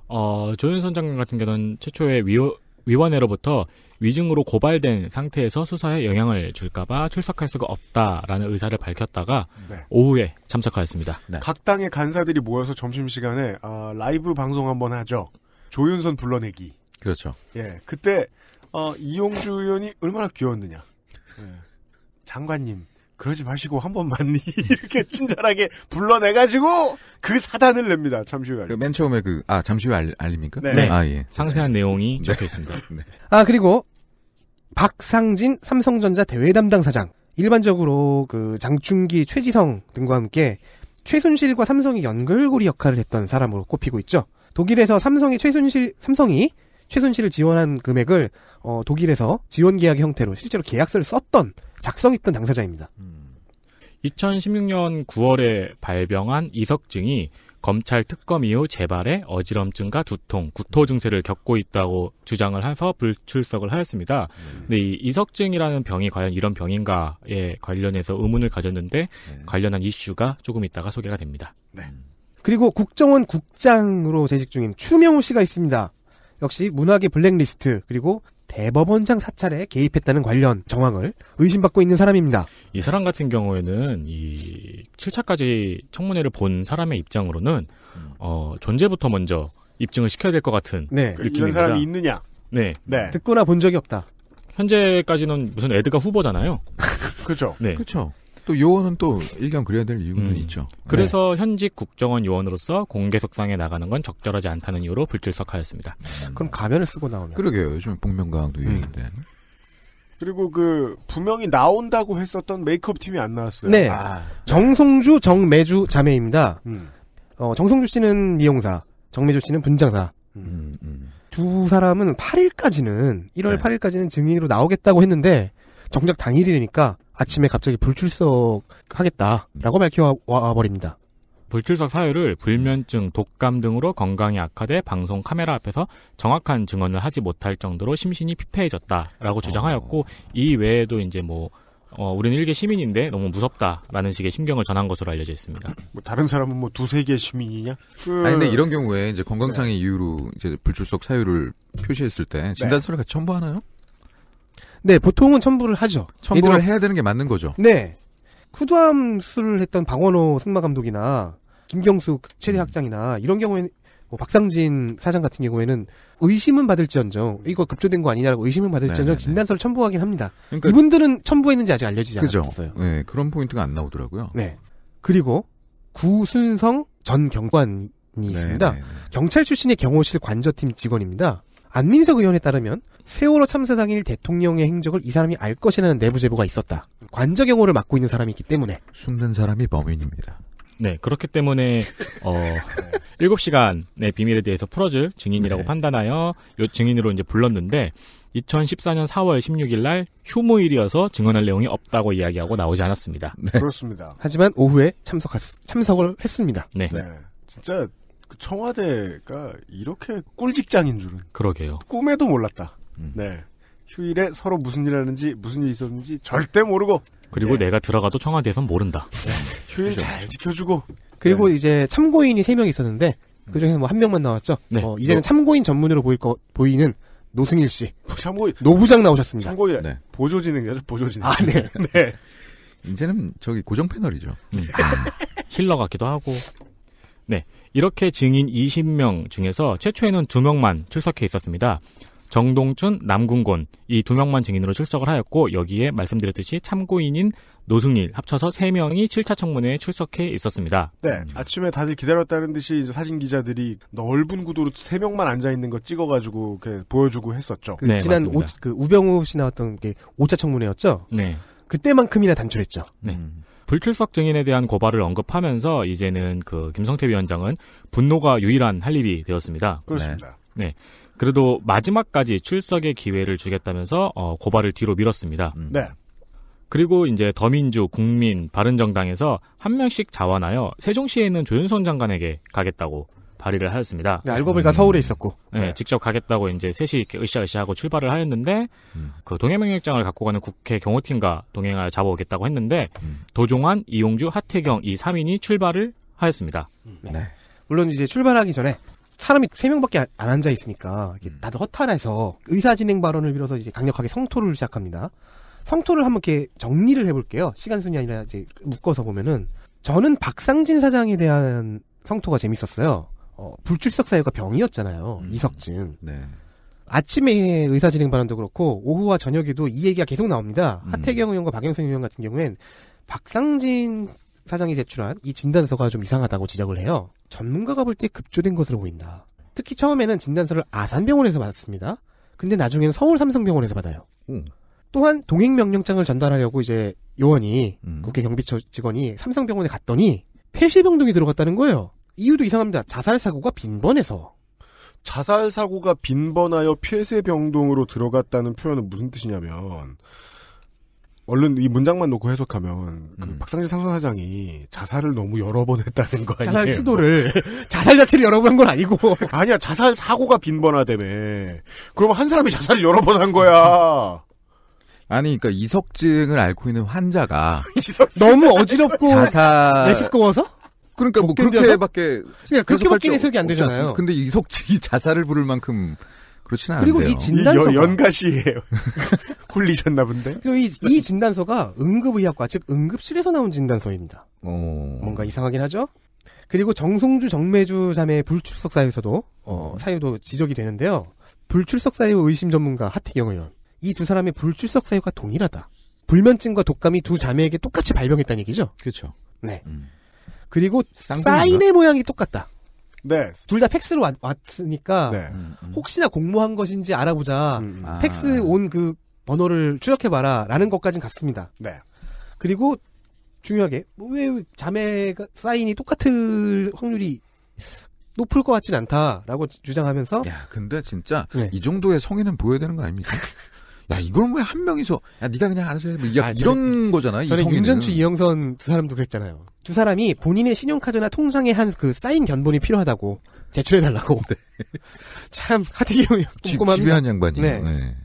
어, 조윤선 장관 같은 경우는 최초의 위호, 위원회로부터 위증으로 고발된 상태에서 수사에 영향을 줄까봐 출석할 수가 없다라는 의사를 밝혔다가 네. 오후에 참석하였습니다. 네. 각 당의 간사들이 모여서 점심시간에 어, 라이브 방송 한번 하죠. 조윤선 불러내기. 그렇죠. 예, 그때 어, 이용주 의원이 얼마나 귀여웠느냐. 예. 장관님 그러지 마시고 한 번만 이렇게 친절하게 불러내가지고 그 사단을 냅니다. 잠시 후에. 그맨 처음에 그아 잠시 후에 알, 알립니까? 네. 네. 네. 아 예. 상세한 네. 내용이 네. 적혀 있습니다. 네. 아 그리고 박상진 삼성전자 대외 담당 사장. 일반적으로 그 장충기, 최지성 등과 함께 최순실과 삼성이 연결고리 역할을 했던 사람으로 꼽히고 있죠. 독일에서 삼성이 최순실, 삼성이 최순실을 지원한 금액을 어, 독일에서 지원 계약 형태로 실제로 계약서를 썼던 작성했던 당사자입니다. 음. 2016년 9월에 발병한 이석증이 검찰 특검 이후 재발에 어지럼증과 두통, 구토 증세를 겪고 있다고 주장을 해서 불출석을 하였습니다. 음. 근데 이 이석증이라는 병이 과연 이런 병인가에 관련해서 의문을 가졌는데 네. 관련한 이슈가 조금 있다가 소개가 됩니다. 네. 그리고 국정원 국장으로 재직 중인 추명호 씨가 있습니다. 역시 문학의 블랙리스트 그리고 대법원장 사찰에 개입했다는 관련 정황을 의심받고 있는 사람입니다. 이 사람 같은 경우에는 이 7차까지 청문회를 본 사람의 입장으로는 음. 어, 존재부터 먼저 입증을 시켜야 될 것 같은 네. 그 이런 사람이 있느냐? 네. 네. 듣거나 본 적이 없다. 현재까지는 무슨 에드가 후보잖아요. 그렇죠. 네. 그렇죠. 또 요원은 또 일견 그래야 될 이유는 음. 있죠. 그래서 네. 현직 국정원 요원으로서 공개석상에 나가는 건 적절하지 않다는 이유로 불출석하였습니다. 음. 그럼 가면을 쓰고 나오면. 그러게요. 요즘 복면가왕도 음. 유행인데. 음. 그리고 그 분명히 나온다고 했었던 메이크업 팀이 안 나왔어요. 네. 아. 정성주 정매주 자매입니다. 음. 어, 정성주 씨는 미용사, 정매주 씨는 분장사. 음. 두 사람은 8일까지는 1월 네. 8일까지는 증인으로 나오겠다고 했는데 정작 당일이 니까 아침에 갑자기 불출석 하겠다라고 밝혀와 버립니다. 불출석 사유를 불면증, 독감 등으로 건강이 악화돼 방송 카메라 앞에서 정확한 증언을 하지 못할 정도로 심신이 피폐해졌다라고 주장하였고 어... 이 외에도 이제 뭐 어, 우리는 일개 시민인데 너무 무섭다라는 식의 심경을 전한 것으로 알려져 있습니다. 뭐 다른 사람은 뭐 두세 개 시민이냐? 그... 아니 근데 이런 경우에 이제 건강상의 네. 이유로 이제 불출석 사유를 표시했을 때 진단서를 네. 같이 첨부하나요? 네, 보통은 첨부를 하죠. 첨부를 들아 해야 되는 게 맞는 거죠. 네. 쿠드함 수를 했던 방원호 승마 감독이나 김경수 체리 음. 학장이나 이런 경우에는 뭐 박상진 사장 같은 경우에는 의심은 받을지언정 이거 급조된 거 아니냐라고 의심은 받을지언정 네, 네, 네. 진단서를 첨부하긴 합니다. 그러니까 이분들은 첨부했는지 아직 알려지지 그죠. 않았어요. 네, 그런 포인트가 안 나오더라고요. 네. 그리고 구순성 전 경관이 있습니다. 네네네. 경찰 출신의 경호실 관저팀 직원입니다. 안민석 의원에 따르면 세월호 참사 당일 대통령의 행적을 이 사람이 알 것이라는 내부 제보가 있었다. 관저경호를 맡고 있는 사람이기 때문에 숨는 사람이 범인입니다. 네, 그렇기 때문에 어 7시간의 비밀에 대해서 풀어줄 증인이라고 네. 판단하여 요 증인으로 이제 불렀는데 2014년 4월 16일 날 휴무일이어서 증언할 내용이 없다고 이야기하고 나오지 않았습니다. 네. 그렇습니다. 하지만 오후에 참석하, 참석을 했습니다. 네. 네. 진짜 그 청와대가 이렇게 꿀직장인 줄은 그러게요. 꿈에도 몰랐다. 음. 네. 휴일에 서로 무슨 일 하는지 무슨 일이 있었는지 절대 모르고 그리고 예. 내가 들어가도 청와대에선 모른다. 네. 휴일 잘 지켜주고 그리고 네. 이제 참고인이 세 명 있었는데 그 중에는 뭐 한 명만 나왔죠. 네. 어, 이제는 어. 참고인 전문으로 보일 거 보이는 노승일 씨, 참고인 노부장 나오셨습니다. 참고인 네. 보조 진행자죠. 보조 진행. 아 네. 네. 이제는 저기 고정 패널이죠. 음. 아, 힐러 같기도 하고. 네. 이렇게 증인 20명 중에서 최초에는 2명만 출석해 있었습니다. 정동춘 남궁곤 이 두 명만 증인으로 출석을 하였고 여기에 말씀드렸듯이 참고인인 노승일 합쳐서 세 명이 7차 청문회에 출석해 있었습니다. 네. 아침에 다들 기다렸다는 듯이 사진 기자들이 넓은 구도로 세 명만 앉아 있는 거 찍어 가지고 보여주고 했었죠. 그 네, 지난 오, 그 우병우 씨 나왔던 게 5차 청문회였죠? 네. 그때만큼이나 단출했죠. 네. 불출석 증인에 대한 고발을 언급하면서 이제는 그 김성태 위원장은 분노가 유일한 할 일이 되었습니다. 그렇습니다. 네. 네. 그래도 마지막까지 출석의 기회를 주겠다면서 어, 고발을 뒤로 밀었습니다. 음. 네. 그리고 이제 더민주, 국민, 바른정당에서 한 명씩 자원하여 세종시에 있는 조윤선 장관에게 가겠다고 발의를 하였습니다. 네, 알고 보니까 음. 서울에 있었고. 네, 네, 직접 가겠다고 이제 셋이 으쌰으쌰하고 출발을 하였는데 음. 그 동해명령장을 갖고 가는 국회 경호팀과 동행하여 잡아오겠다고 했는데 음. 도종환, 이용주, 하태경 이 3인이 출발을 하였습니다. 네. 물론 이제 출발하기 전에 사람이 세 명밖에 안 앉아 있으니까 음. 다들 허탈해서 의사 진행 발언을 빌어서 이제 강력하게 성토를 시작합니다. 성토를 한번 이렇게 정리를 해볼게요. 시간 순이 아니라 이제 묶어서 보면은 저는 박상진 사장에 대한 성토가 재밌었어요. 어, 불출석 사유가 병이었잖아요. 음. 이석증. 네. 아침에 의사 진행 발언도 그렇고 오후와 저녁에도 이 얘기가 계속 나옵니다. 음. 하태경 의원과 박영선 의원 같은 경우엔 박상진 사장이 제출한 이 진단서가 좀 이상하다고 지적을 해요. 전문가가 볼 때 급조된 것으로 보인다. 특히 처음에는 진단서를 아산병원에서 받았습니다. 근데 나중에는 서울 삼성병원에서 받아요. 음. 또한 동행 명령장을 전달하려고 이제 요원이 음. 국회 경비처 직원이 삼성병원에 갔더니 폐쇄병동이 들어갔다는 거예요. 이유도 이상합니다. 자살 사고가 빈번해서. 자살 사고가 빈번하여 폐쇄병동으로 들어갔다는 표현은 무슨 뜻이냐면 얼른 이 문장만 놓고 해석하면 그 음. 박상진 상선사장이 자살을 너무 여러 번 했다는 거 아니에요? 자살 시도를 자살 자체를 여러 번 한 건 아니고 아니야 자살 사고가 빈번하다며 그러면 한 사람이 자살을 여러 번 한 거야 아니 그러니까 이석증을 앓고 있는 환자가 너무 어지럽고 자살 매시꺼워서 그러니까 뭐 그렇게밖에 그러 그렇게밖에 그러니까 해석이 안 되잖아요. 근데 이석증이 자살을 부를 만큼 그렇진 않아요. 그리고 이 진단서가 연가시예요. 홀리셨나 본데. 그리고 이, 이 진단서가 응급의학과 즉 응급실에서 나온 진단서입니다. 오. 어. 뭔가 이상하긴 하죠. 그리고 정송주 정매주 자매의 불출석 사유에서도 어, 사유도 지적이 되는데요. 불출석 사유 의심 전문가 하태경 의원 이 두 사람의 불출석 사유가 동일하다. 불면증과 독감이 두 자매에게 똑같이 발병했다는 얘기죠. 그렇죠. 네. 음. 그리고 쌍둥이가? 사인의 모양이 똑같다. 네. 둘 다 팩스로 왔, 으니까 네. 음, 음. 혹시나 공모한 것인지 알아보자. 음, 음. 아. 팩스 온 그 번호를 추적해봐라라는 것까진 같습니다. 네. 그리고 중요하게 왜 자매 사인이 똑같을 확률이 높을 것 같진 않다라고 주장하면서 야 근데 진짜 네. 이 정도의 성의는 보여야 되는 거 아닙니까? 야 이걸 왜한 명이서 야 네가 그냥 알아서 해. 뭐 야, 아, 이런 거잖아. 저는 윤전추 이영선 두 사람도 그랬잖아요. 두 사람이 본인의 신용카드나 통장에 한그 사인 견본이 필요하다고 제출해 달라고. 네. 참 하태경이 꼼꼼합니 집요한 양반이에요. 네. 네.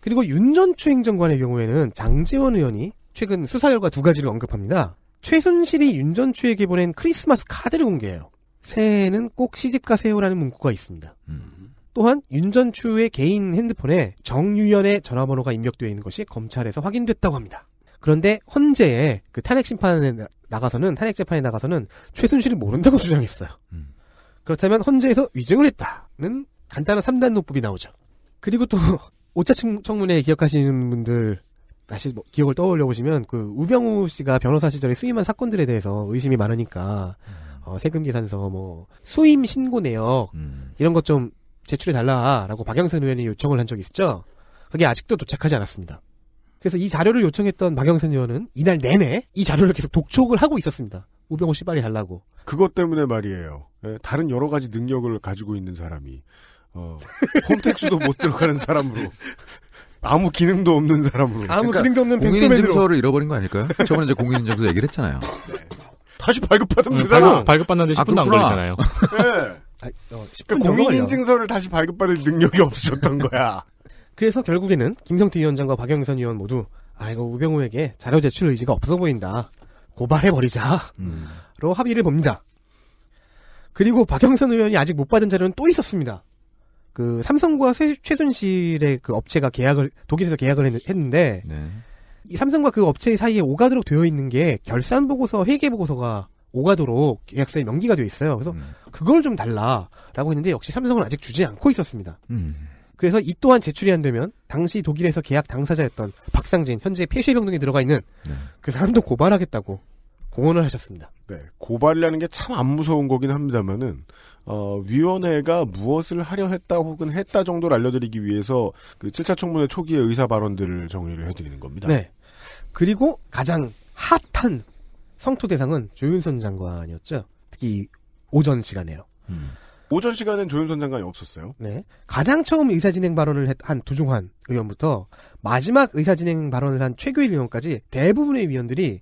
그리고 윤전추 행정관의 경우에는 장재원 의원이 최근 수사 결과 두 가지를 언급합니다. 최순실이 윤전추에게 보낸 크리스마스 카드를 공개해요. 새해에는 꼭 시집 가세요라는 문구가 있습니다. 음. 또한 윤전 추의 개인 핸드폰에 정유연의 전화번호가 입력되어 있는 것이 검찰에서 확인됐다고 합니다. 그런데 헌재에 그 탄핵 심판에 나가서는 탄핵 재판에 나가서는 최순실이 모른다고 주장했어요. 음. 그렇다면 헌재에서 위증을 했다는 간단한 3단 논법이 나오죠. 그리고 또 오차 청문회 기억하시는 분들 다시 뭐 기억을 떠올려 보시면 그 우병우 씨가 변호사 시절에 수임한 사건들에 대해서 의심이 많으니까 음. 어, 세금 계산서 뭐 수임 신고 내역 음. 이런 것좀 제출해달라라고 박영선 의원이 요청을 한 적이 있죠. 그게 아직도 도착하지 않았습니다. 그래서 이 자료를 요청했던 박영선 의원은 이날 내내 이 자료를 계속 독촉을 하고 있었습니다. 우병호 씨 빨리 달라고. 그것 때문에 말이에요. 예, 다른 여러 가지 능력을 가지고 있는 사람이 어, 홈택스도 못 들어가는 사람으로 아무 기능도 없는 사람으로 아무 그러니까 기능도 없는 공인인증서를 네. 잃어버린 거 아닐까요? 저번에 이제 공인인증서 얘기를 했잖아요. 네. 다시 발급받으면 네, 되잖아. 발급, 발급받는데 10분도 아, 안 걸리잖아요. 네. 아니, 어, 그러니까 공인인증서를 다시 발급받을 능력이 없었던 거야. 그래서 결국에는 김성태 위원장과 박영선 의원 모두 아 이거 우병우에게 자료 제출 의지가 없어 보인다. 고발해버리자로 음. 합의를 봅니다. 그리고 박영선 의원이 아직 못 받은 자료는 또 있었습니다. 그 삼성과 최순실의 그 업체가 계약을 독일에서 계약을 했는데 네. 이 삼성과 그 업체 사이에 오가도록 되어 있는 게 결산 보고서, 회계 보고서가 오가도록 계약서에 명기가 되어 있어요. 그래서 음. 그걸 좀 달라라고 했는데 역시 삼성은 아직 주지 않고 있었습니다. 음. 그래서 이 또한 제출이 안 되면 당시 독일에서 계약 당사자였던 박상진 현재 폐쇄병동에 들어가 있는 네. 그 사람도 고발하겠다고 공언을 하셨습니다. 네, 고발이라는 게 참 안 무서운 거긴 합니다만은 어, 위원회가 무엇을 하려 했다 혹은 했다 정도를 알려드리기 위해서 그 7차 청문회 초기의 의사 발언들을 정리를 해드리는 겁니다. 네. 그리고 가장 핫한 성토 대상은 조윤선 장관이었죠. 특히 오전 시간에요. 음. 오전 시간엔 조윤선 장관이 없었어요. 네. 가장 처음 의사진행 발언을 한두중환 의원부터 마지막 의사진행 발언을 한 최규일 의원까지 대부분의 위원들이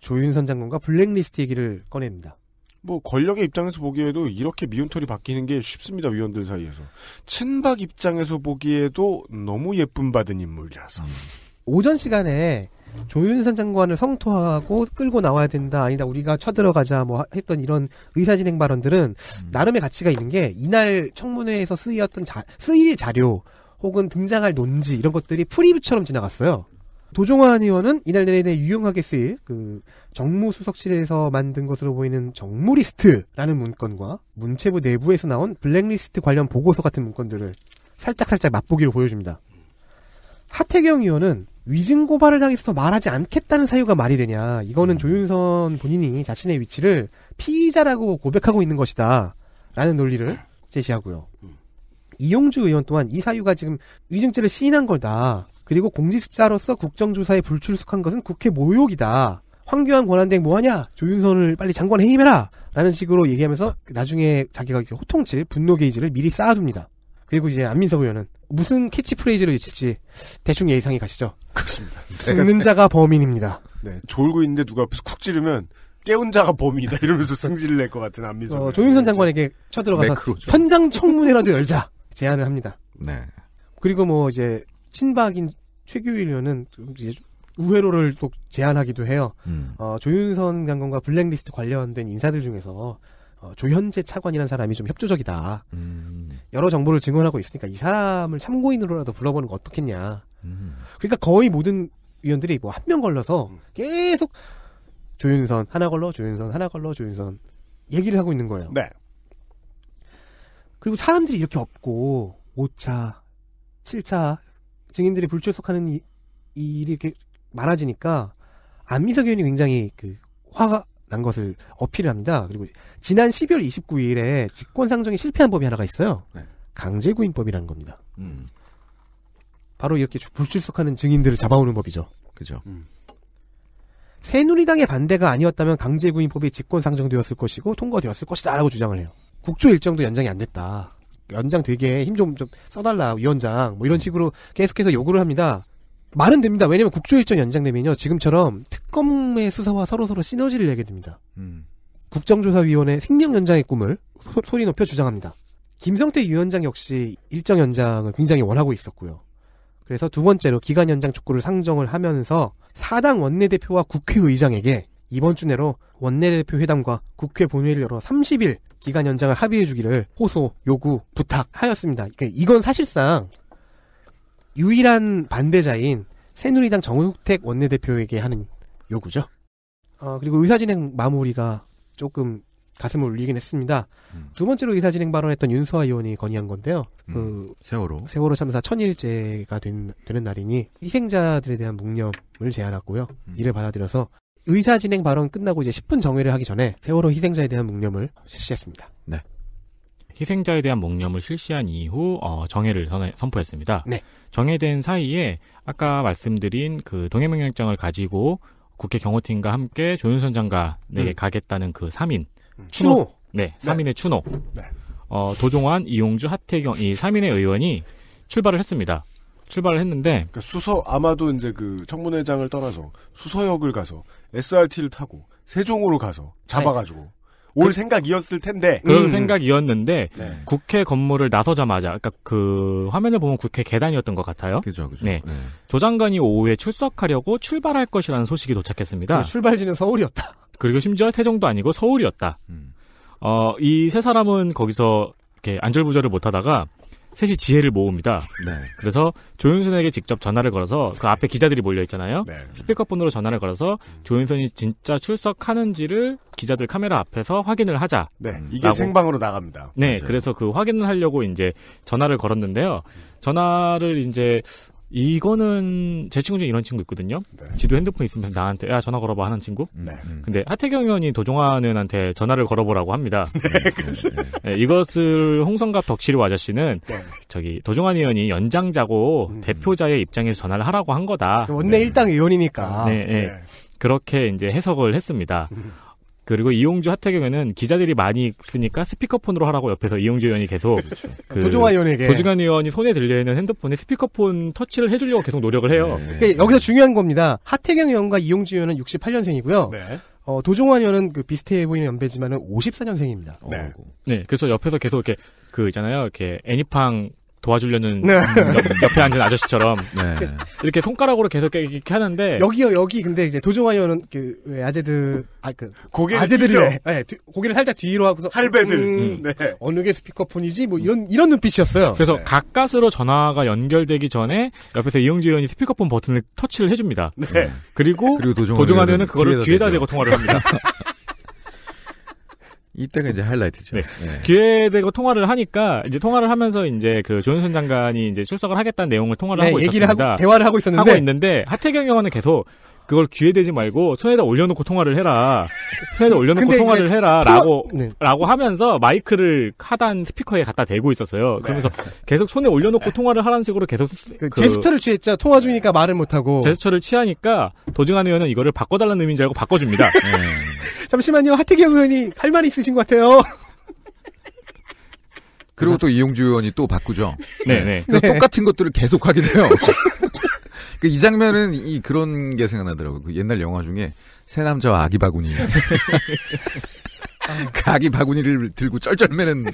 조윤선 장관과 블랙리스트 얘기를 꺼냅니다. 뭐 권력의 입장에서 보기에도 이렇게 미운털이 바뀌는 게 쉽습니다 위원들 사이에서 친박 입장에서 보기에도 너무 예쁨 받은 인물이라서 오전 시간에 조윤선 장관을 성토하고 끌고 나와야 된다 아니다 우리가 쳐들어가자 뭐 했던 이런 의사진행 발언들은 음. 나름의 가치가 있는 게 이날 청문회에서 쓰였던 자, 쓰일 자료 혹은 등장할 논지 이런 것들이 프리뷰처럼 지나갔어요. 도종환 의원은 이날 내내 유용하게 쓰일 그 정무수석실에서 만든 것으로 보이는 정무리스트라는 문건과 문체부 내부에서 나온 블랙리스트 관련 보고서 같은 문건들을 살짝살짝 맛보기로 보여줍니다. 하태경 의원은 위증 고발을 당해서도 말하지 않겠다는 사유가 말이 되냐. 이거는 음. 조윤선 본인이 자신의 위치를 피의자라고 고백하고 있는 것이다. 라는 논리를 제시하고요. 음. 이용주 의원 또한 이 사유가 지금 위증죄를 시인한 거다. 그리고 공직자로서 국정조사에 불출석한 것은 국회 모욕이다. 황교안 권한대행 뭐하냐? 조윤선을 빨리 장관 해임해라! 라는 식으로 얘기하면서 나중에 자기가 호통치, 분노 게이지를 미리 쌓아둡니다. 그리고 이제 안민석 의원은 무슨 캐치프레이즈를 외칠지 대충 예상이 가시죠. 그렇습니다. 죽는 자가 범인입니다. 네, 졸고 있는데 누가 앞에서 쿡 찌르면 깨운 자가 범인이다 이러면서 승질 을낼 것 같은 안민석. 어, 조윤선 장관에게 쳐들어가서 매크로죠. 현장 청문회라도 열자 제안을 합니다. 네. 그리고 뭐 이제 친박인 최규일 의원은 이제 우회로를 또 제안하기도 해요. 음. 어, 조윤선 장관과 블랙리스트 관련된 인사들 중에서 어, 조현재 차관이라는 사람이 좀 협조적이다. 음. 여러 정보를 증언하고 있으니까 이 사람을 참고인으로라도 불러보는 거 어떻겠냐. 음. 그러니까 거의 모든 위원들이 뭐 한 명 걸러서 음. 계속 조윤선 하나 걸러 조윤선 하나 걸러 조윤선 얘기를 하고 있는 거예요. 네. 그리고 사람들이 이렇게 없고 5차, 7차 증인들이 불출석하는 이, 이 일이 이렇게 많아지니까 안민석 의원이 굉장히 그 화가 난 것을 어필을 합니다. 그리고 지난 12월 29일에 직권상정이 실패한 법이 하나가 있어요. 네. 강제구인법이라는 겁니다. 음. 바로 이렇게 불출석하는 증인들을 잡아오는 법이죠. 그죠. 음. 새누리당의 반대가 아니었다면 강제구인법이 직권상정되었을 것이고 통과되었을 것이다 라고 주장을 해요. 국조 일정도 연장이 안 됐다. 연장 되게 힘 좀 좀 써달라 위원장 뭐 이런 식으로 계속해서 요구를 합니다. 말은 됩니다. 왜냐면 국조 일정 연장되면요 지금처럼 특검의 수사와 서로서로 시너지를 내게 됩니다. 음. 국정조사위원회 생명 연장의 꿈을 소, 소리 높여 주장합니다. 김성태 위원장 역시 일정 연장을 굉장히 원하고 있었고요. 그래서 두 번째로 기간 연장 촉구를 상정을 하면서 사당 원내대표와 국회의장에게 이번 주 내로 원내대표 회담과 국회 본회의를 열어 30일 기간 연장을 합의해 주기를 호소, 요구, 부탁하였습니다. 그러니까 이건 사실상 유일한 반대자인 새누리당 정우택 원내대표에게 하는 요구죠. 아, 그리고 의사진행 마무리가 조금 가슴을 울리긴 했습니다. 음. 두 번째로 의사진행 발언했던 윤소아 의원이 건의한 건데요. 음. 그 세월호 세월호 참사 천일째가 된, 되는 날이니 희생자들에 대한 묵념을 제안했고요. 음. 이를 받아들여서 의사진행 발언 끝나고 이제 10분 정회를 하기 전에 세월호 희생자에 대한 묵념을 실시했습니다. 네. 희생자에 대한 묵념을 실시한 이후 어, 정해를 선, 포했습니다 네. 정해된 사이에 아까 말씀드린 그 동해명령장을 가지고 국회 경호팀과 함께 조윤선 장관에게 음. 가겠다는 그 3인. 추노. 음. 추노. 네, 3인의 네. 추노. 네. 어, 도종환, 이용주, 하태경 이 3인의 의원이 출발을 했습니다. 출발을 했는데 그러니까 수서 아마도 이제 그 청문회장을 떠나서 수서역을 가서 SRT를 타고 세종으로 가서 네. 잡아가지고 올 그 생각이었을 텐데. 그런 음. 생각이었는데 네. 국회 건물을 나서자마자 그러니까 그 화면을 보면 국회 계단이었던 것 같아요. 그죠, 그죠. 네. 네. 조 장관이 오후에 출석하려고 출발할 것이라는 소식이 도착했습니다. 그 출발지는 서울이었다. 그리고 심지어 태종도 아니고 서울이었다. 음. 어, 이 세 사람은 거기서 이렇게 안절부절을 못하다가 셋이 지혜를 모읍니다. 네. 그래서 조윤선에게 직접 전화를 걸어서 그 앞에 기자들이 몰려 있잖아요. 네. 스피커폰으로 전화를 걸어서 조윤선이 진짜 출석하는지를 기자들 카메라 앞에서 확인을 하자. 네. 이게 라고. 생방으로 나갑니다. 네. 맞아요. 그래서 그 확인을 하려고 이제 전화를 걸었는데요. 전화를 이제 이거는 제 친구 중에 이런 친구 있거든요. 네. 지도 핸드폰 있으면서 나한테 야 전화 걸어봐 하는 친구. 네. 음. 근데 하태경 의원이 도종환 의원한테 전화를 걸어보라고 합니다. 네, 음. 그렇죠. 음. 네. 네 이것을 홍성갑 덕치료 아저씨는 네. 저기 도종환 의원이 연장자고 음. 대표자의 입장에서 전화를 하라고 한 거다. 원내 일당 의원이니까. 네. 그렇게 이제 해석을 했습니다. 그리고 이용주 하태경에는 기자들이 많이 쓰니까 스피커폰으로 하라고 옆에서 이용주 의원이 계속 그렇죠. 그 도중환 의원에게 도중환 의원이 손에 들려있는 핸드폰에 스피커폰 터치를 해주려고 계속 노력을 해요. 네. 그러니까 여기서 중요한 겁니다. 하태경 의원과 이용주 의원은 68년생이고요. 네. 어, 도종환 의원은 그 비슷해 보이는 연배지만은 54년생입니다. 네. 어. 네. 그래서 옆에서 계속 이렇게 그 있잖아요. 이렇게 애니팡 도와주려는 네. 음, 옆에 앉은 아저씨처럼 네. 이렇게 손가락으로 계속 이렇게 하는데 여기요 여기 근데 이제 도종하려는 그 아재들 아 그 고개를 아재들이래 네, 고개를 살짝 뒤로 하고서 할배들 음, 음. 네. 어느 게 스피커폰이지 뭐 이런 이런 눈빛이었어요. 그래서 네. 가까스로 전화가 연결되기 전에 옆에서 이용주 의원이 스피커폰 버튼을 터치를 해줍니다. 네. 그리고, 그리고 도종하려는 그거를 뒤에다 대고 통화를 합니다. 이때가 이제 하이라이트죠. 네. 네. 기회되고 통화를 하니까 이제 통화를 하면서 이제 그 조윤선 장관이 이제 출석을 하겠다는 내용을 통화를 네, 하고 얘기를 있었습니다. 하고, 대화를 하고 있었는데 하고 있는데 하태경 의원은 계속 그걸 귀에 대지 말고 손에다 올려놓고 통화를 해라. 손에다 올려놓고 통화를 해라라고 네. 라고 하면서 마이크를 하단 스피커에 갖다 대고 있었어요. 네. 그러면서 계속 손에 올려놓고 네. 통화를 하라는 식으로 계속 그그 그 제스처를 취했죠. 통화 중이니까 말을 못하고 제스처를 취하니까 도중한 의원은 이거를 바꿔달라는 의미인 줄 알고 바꿔줍니다. 네. 잠시만요. 하태경 의원이 할 말이 있으신 것 같아요. 그리고 또 이용주 의원이 또 바꾸죠. 네네. 네. 똑같은 것들을 계속 하긴해요 그이 장면은 이 그런 게 생각나더라고요. 그 옛날 영화 중에 새 남자와 아기 바구니. 그 아기 바구니를 들고 쩔쩔매는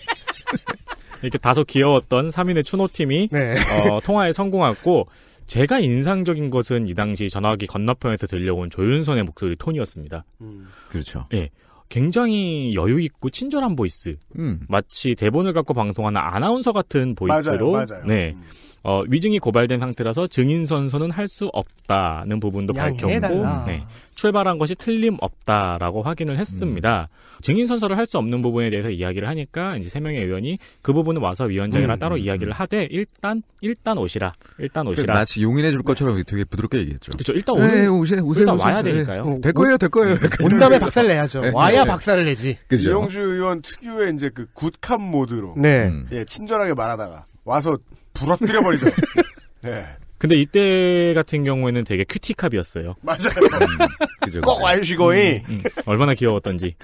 이렇게 다소 귀여웠던 3인의 추노팀이 네. 어, 통화에 성공했고 제가 인상적인 것은 이 당시 전화기 건너편에서 들려온 조윤선의 목소리 톤이었습니다. 음. 그렇죠. 예. 네. 굉장히 여유 있고 친절한 보이스. 음. 마치 대본을 갖고 방송하는 아나운서 같은 보이스로 맞아요, 맞아요. 네. 음. 어, 위증이 고발된 상태라서 증인 선서는 할 수 없다는 부분도 밝혔고 네, 출발한 것이 틀림없다라고 확인을 했습니다. 음. 증인 선서를 할 수 없는 부분에 대해서 이야기를 하니까 이제 세 명의 의원이 그부분을 와서 위원장이랑 음. 따로 음. 이야기를 음. 하되 일단 일단 오시라 일단 그러니까 오시라 마치 용인해 줄 것처럼 되게 부드럽게 얘기했죠. 그렇죠. 일단 네, 오는 네, 오세, 오세, 일단 오세, 와야 오세. 되니까요. 네. 될 거예요, 될 거예요. 음, 음. 온 다음에 박살 내야죠. 네. 와야 네. 박살을 내지. 그죠? 이용주 의원 특유의 이제 그 굿캅 모드로 네. 예, 친절하게 말하다가 와서 부러뜨려 버리죠. 네. 근데 이때 같은 경우에는 되게 큐티캅이었어요. 맞아요. 음, 그죠. 꼭와주시거이 음, 음. 얼마나 귀여웠던지.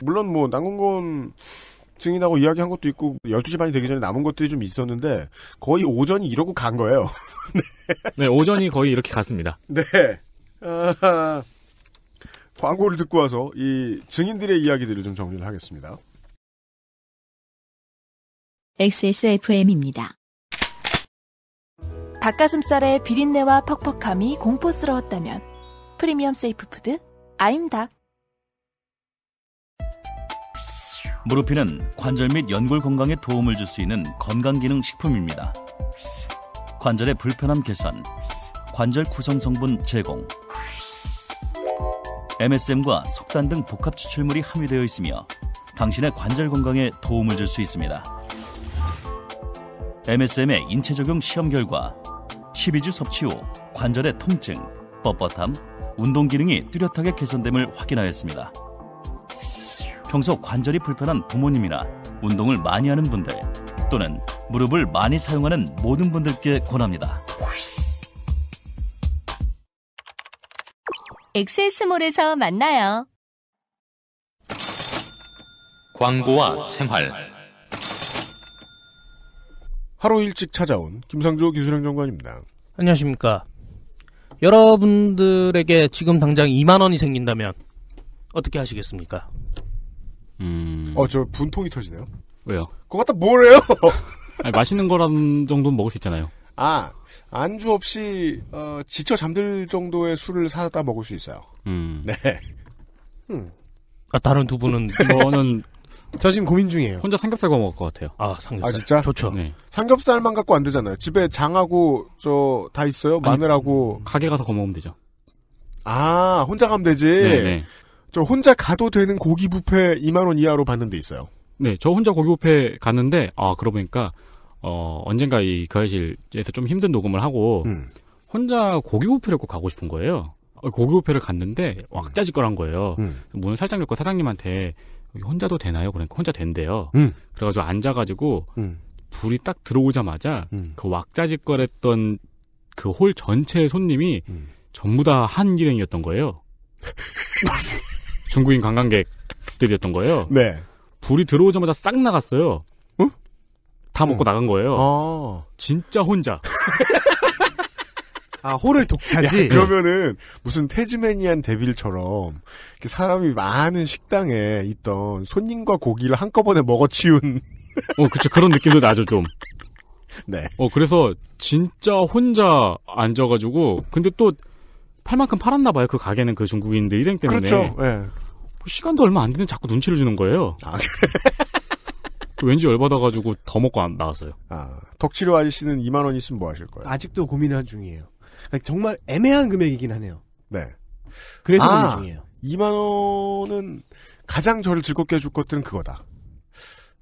물론 뭐 남궁곤 증인하고 이야기한 것도 있고 12시 반이 되기 전에 남은 것들이 좀 있었는데 거의 오전이 이러고 간 거예요. 네. 네. 오전이 거의 이렇게 갔습니다. 네. 광고를 듣고 와서 이 증인들의 이야기들을 좀 정리를 하겠습니다. XSFM입니다. 닭가슴살의 비린내와 퍽퍽함이 공포스러웠다면 프리미엄 세이프푸드 아임닭 무르피는 관절 및 연골 건강에 도움을 줄 수 있는 건강기능 식품입니다. 관절의 불편함 개선, 관절 구성 성분 제공, MSM과 속단 등 복합 추출물이 함유되어 있으며 당신의 관절 건강에 도움을 줄 수 있습니다. MSM의 인체 적용 시험 결과 12주 섭취 후 관절의 통증, 뻣뻣함, 운동 기능이 뚜렷하게 개선됨을 확인하였습니다. 평소 관절이 불편한 부모님이나 운동을 많이 하는 분들 또는 무릎을 많이 사용하는 모든 분들께 권합니다. 엑세스몰에서 만나요. 광고와 생활 하루 일찍 찾아온 김상주 기술행정관입니다. 안녕하십니까. 여러분들에게 지금 당장 2만 원이 생긴다면 어떻게 하시겠습니까? 음. 어, 저 분통이 터지네요. 왜요? 그거 갖다 뭘 해요? 아니, 맛있는 거란 정도는 먹을 수 있잖아요. 아, 안주 없이 어, 지쳐 잠들 정도의 술을 사다 먹을 수 있어요. 음. 네. 음. 아, 다른 두 분은 저는 저 지금 고민 중이에요. 혼자 삼겹살 구워 먹을 것 같아요. 아, 삼겹살. 아, 진짜? 좋죠. 네. 네. 삼겹살만 갖고 안 되잖아요. 집에 장하고, 저, 다 있어요? 마늘하고. 아니, 가게 가서 구워 먹으면 되죠. 아, 혼자 가면 되지? 네저 네. 혼자 가도 되는 고기 뷔페 2만원 이하로 받는 데 있어요. 네, 저 혼자 고기 뷔페 갔는데, 아, 그러고 보니까, 어, 언젠가 이 거실에서 좀 힘든 녹음을 하고, 음. 혼자 고기 뷔페를 꼭 가고 싶은 거예요. 어, 고기 뷔페를 갔는데, 왁자질 거란 거예요. 음. 문을 살짝 열고 사장님한테, 혼자도 되나요? 그러니까 혼자 된대요. 음. 그래가지고 앉아가지고 음. 불이 딱 들어오자마자 음. 그 왁자지껄했던 그 홀 전체의 손님이 음. 전부 다한 일행이었던 거예요. 중국인 관광객들이었던 거예요. 네. 불이 들어오자마자 싹 나갔어요. 어? 다 먹고 어. 나간 거예요. 아. 진짜 혼자. 아, 홀을 독차지? 야, 네. 그러면은 무슨 태즈메니안 데빌처럼 사람이 많은 식당에 있던 손님과 고기를 한꺼번에 먹어치운. 어, 그쵸. 그런 느낌도 나죠, 좀. 네. 어, 그래서 진짜 혼자 앉아가지고, 근데 또 팔만큼 팔았나 봐요. 그 가게는 그 중국인들 일행 때문에. 그렇죠. 네. 시간도 얼마 안되는 자꾸 눈치를 주는 거예요. 아, 왠지 열받아가지고 더 먹고 나왔어요. 아, 덕치료 아저씨는 2만 원 있으면 뭐 하실 거예요? 아직도 고민한 중이에요. 그러니까 정말 애매한 금액이긴 하네요. 네. 그래서 아, 중요해요. 2만 원은 가장 저를 즐겁게 해줄 것들은 그거다.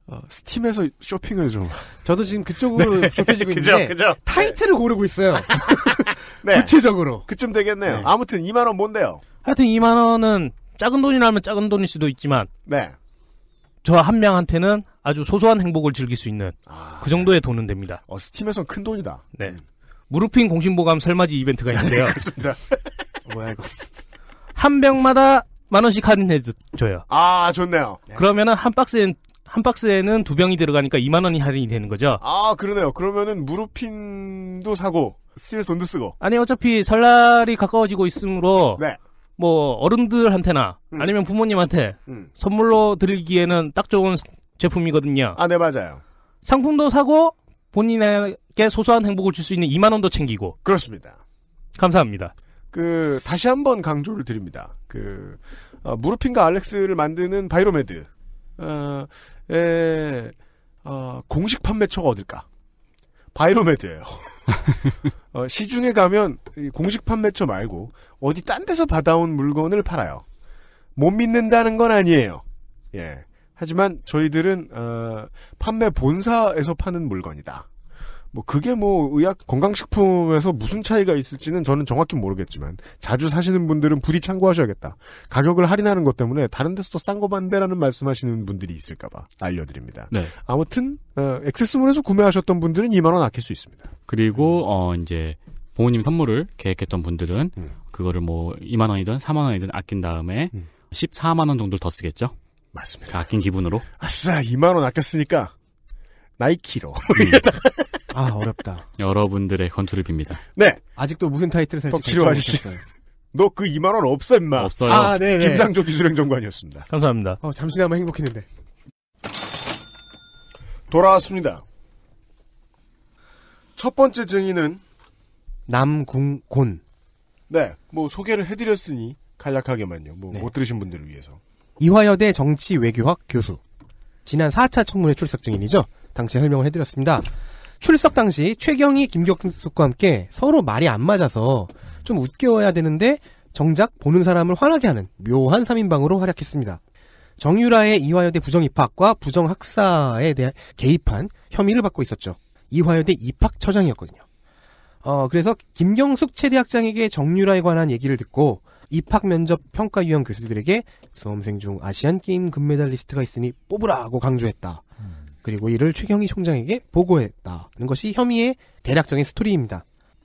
어, 스팀에서 쇼핑을 좀. 저도 지금 그쪽으로 네. 좁혀지고 있는데 그죠, 타이틀을 네. 고르고 있어요. 네. 구체적으로. 그쯤 되겠네요. 네. 아무튼 2만 원 뭔데요? 하여튼 2만 원은 작은 돈이라면 작은 돈일 수도 있지만 네. 저 한 명한테는 아주 소소한 행복을 즐길 수 있는 아, 그 정도의 돈은 됩니다. 어, 스팀에서는큰 돈이다. 네. 음. 무릎핀 공신보감 설맞이 이벤트가 네, 있는데요. 그렇습니다. 뭐야 이거. 한 병마다 만 원씩 할인해 줘요. 아 좋네요. 네. 그러면은 한 박스엔 한 박스에는 두 병이 들어가니까 2만 원이 할인이 되는 거죠. 아 그러네요. 그러면은 무릎핀도 사고 스틸 돈도 쓰고. 아니 어차피 설날이 가까워지고 있으므로 네. 뭐 어른들한테나 음. 아니면 부모님한테 음. 선물로 드리기에는 딱 좋은 제품이거든요. 아네 맞아요. 상품도 사고 본인의 사람에게 소소한 행복을 줄 수 있는 2만 원도 챙기고 그렇습니다. 감사합니다. 그 다시 한번 강조를 드립니다. 그 어, 무르핀과 알렉스를 만드는 바이로메드 어, 에, 어, 공식 판매처가 어딜까? 바이로메드예요. 어, 시중에 가면 공식 판매처 말고 어디 딴 데서 받아온 물건을 팔아요. 못 믿는다는 건 아니에요. 예. 하지만 저희들은 어, 판매 본사에서 파는 물건이다. 뭐 그게 뭐의약 건강식품에서 무슨 차이가 있을지는 저는 정확히 모르겠지만 자주 사시는 분들은 부디 참고하셔야겠다. 가격을 할인하는 것 때문에 다른 데서도 싼 거 반대라는 말씀하시는 분들이 있을까봐 알려드립니다. 네. 아무튼 어, 액세스몰에서 구매하셨던 분들은 2만 원 아낄 수 있습니다. 그리고 어 이제 부모님 선물을 계획했던 분들은 음. 그거를 뭐 2만 원이든 4만 원이든 아낀 다음에 음. 14만 원 정도를 더 쓰겠죠? 맞습니다. 아낀 기분으로. 아싸, 2만 원 아꼈으니까 나이키로. 음. 아 어렵다. 여러분들의 건투를 빕니다. 네. 아직도 무슨 타이틀을 살지 치료하시어요 너그 2만 원 없어 임마. 없어요. 아, 네, 네. 김상조 기술행정관이었습니다. 감사합니다. 어, 잠시나마 행복했는데. 돌아왔습니다. 첫 번째 증인은 남궁곤. 네, 뭐 소개를 해드렸으니 간략하게만요. 뭐못 네. 들으신 분들을 위해서. 이화여대 정치 외교학 교수. 지난 4차 청문회 출석 증인이죠. 당시 설명을 해드렸습니다. 출석 당시 최경희, 김격숙과 함께 서로 말이 안 맞아서 좀 웃겨야 되는데 정작 보는 사람을 화나게 하는 묘한 3인방으로 활약했습니다. 정유라의 이화여대 부정 입학과 부정 학사에 대한 개입한 혐의를 받고 있었죠. 이화여대 입학처장이었거든요. 어, 그래서 김경숙 최대학장에게 정유라에 관한 얘기를 듣고 입학 면접 평가 위원 교수들에게 수험생 중 아시안 게임 금메달리스트가 있으니 뽑으라고 강조했다. 그리고 이를 최경희 총장에게 보고했다는 것이 혐의의 대략적인 스토리입니다.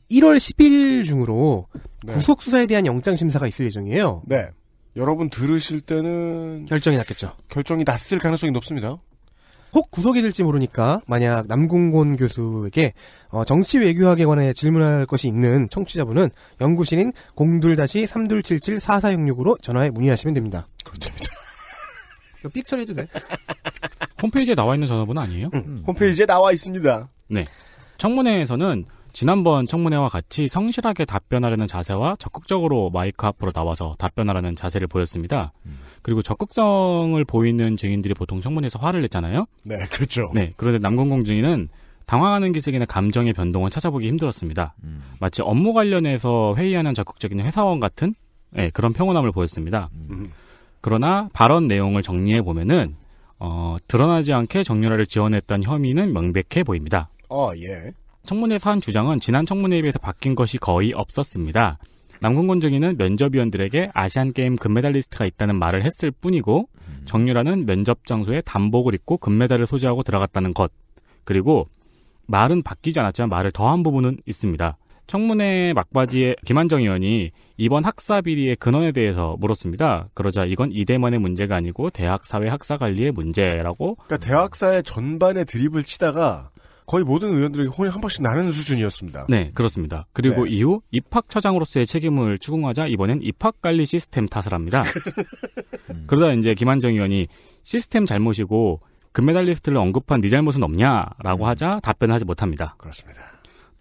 1월 10일 중으로 네. 구속 수사에 대한 영장 심사가 있을 예정이에요. 네. 여러분 들으실 때는 결정이 났겠죠. 결정이 났을 가능성이 높습니다. 혹 구속이 될지 모르니까 만약 남궁곤 교수에게 어, 정치 외교학에 관해 질문할 것이 있는 청취자분은 연구실인 02-3277-4466으로 전화에 문의하시면 됩니다. 그렇습니다. 이거 삑 처리해도 돼. 홈페이지에 나와 있는 전화번호 아니에요? 응. 음. 음. 홈페이지에 나와 있습니다. 네. 청문회에서는 지난번 청문회와 같이 성실하게 답변하려는 자세와 적극적으로 마이크 앞으로 나와서 답변하라는 자세를 보였습니다. 음. 그리고 적극성을 보이는 증인들이 보통 청문회에서 화를 냈잖아요. 네, 그렇죠. 네, 그런데 남궁공 증인은 당황하는 기색이나 감정의 변동은 찾아보기 힘들었습니다. 음. 마치 업무 관련해서 회의하는 적극적인 회사원 같은 네, 그런 평온함을 보였습니다. 음. 음. 그러나 발언 내용을 정리해 보면은 어, 드러나지 않게 정유라를 지원했던 혐의는 명백해 보입니다. 어, 예. 청문회에서 한 주장은 지난 청문회에 비해서 바뀐 것이 거의 없었습니다. 남궁권 증인은 면접위원들에게 아시안게임 금메달리스트가 있다는 말을 했을 뿐이고 음. 정유라는 면접 장소에 단복을 입고 금메달을 소지하고 들어갔다는 것 그리고 말은 바뀌지 않았지만 말을 더한 부분은 있습니다. 청문회 막바지에 김한정 의원이 이번 학사 비리의 근원에 대해서 물었습니다. 그러자 이건 이대만의 문제가 아니고 대학 사회 학사 관리의 문제라고. 그러니까 대학사의 전반에 드립을 치다가 거의 모든 의원들에게 혼이 한 번씩 나는 수준이었습니다. 네, 그렇습니다. 그리고 네. 이후 입학처장으로서의 책임을 추궁하자 이번엔 입학관리 시스템 탓을 합니다. 음. 그러다 이제 김한정 의원이 시스템 잘못이고 금메달리스트를 언급한 네 잘못은 없냐라고 음. 하자 답변을 하지 못합니다. 그렇습니다.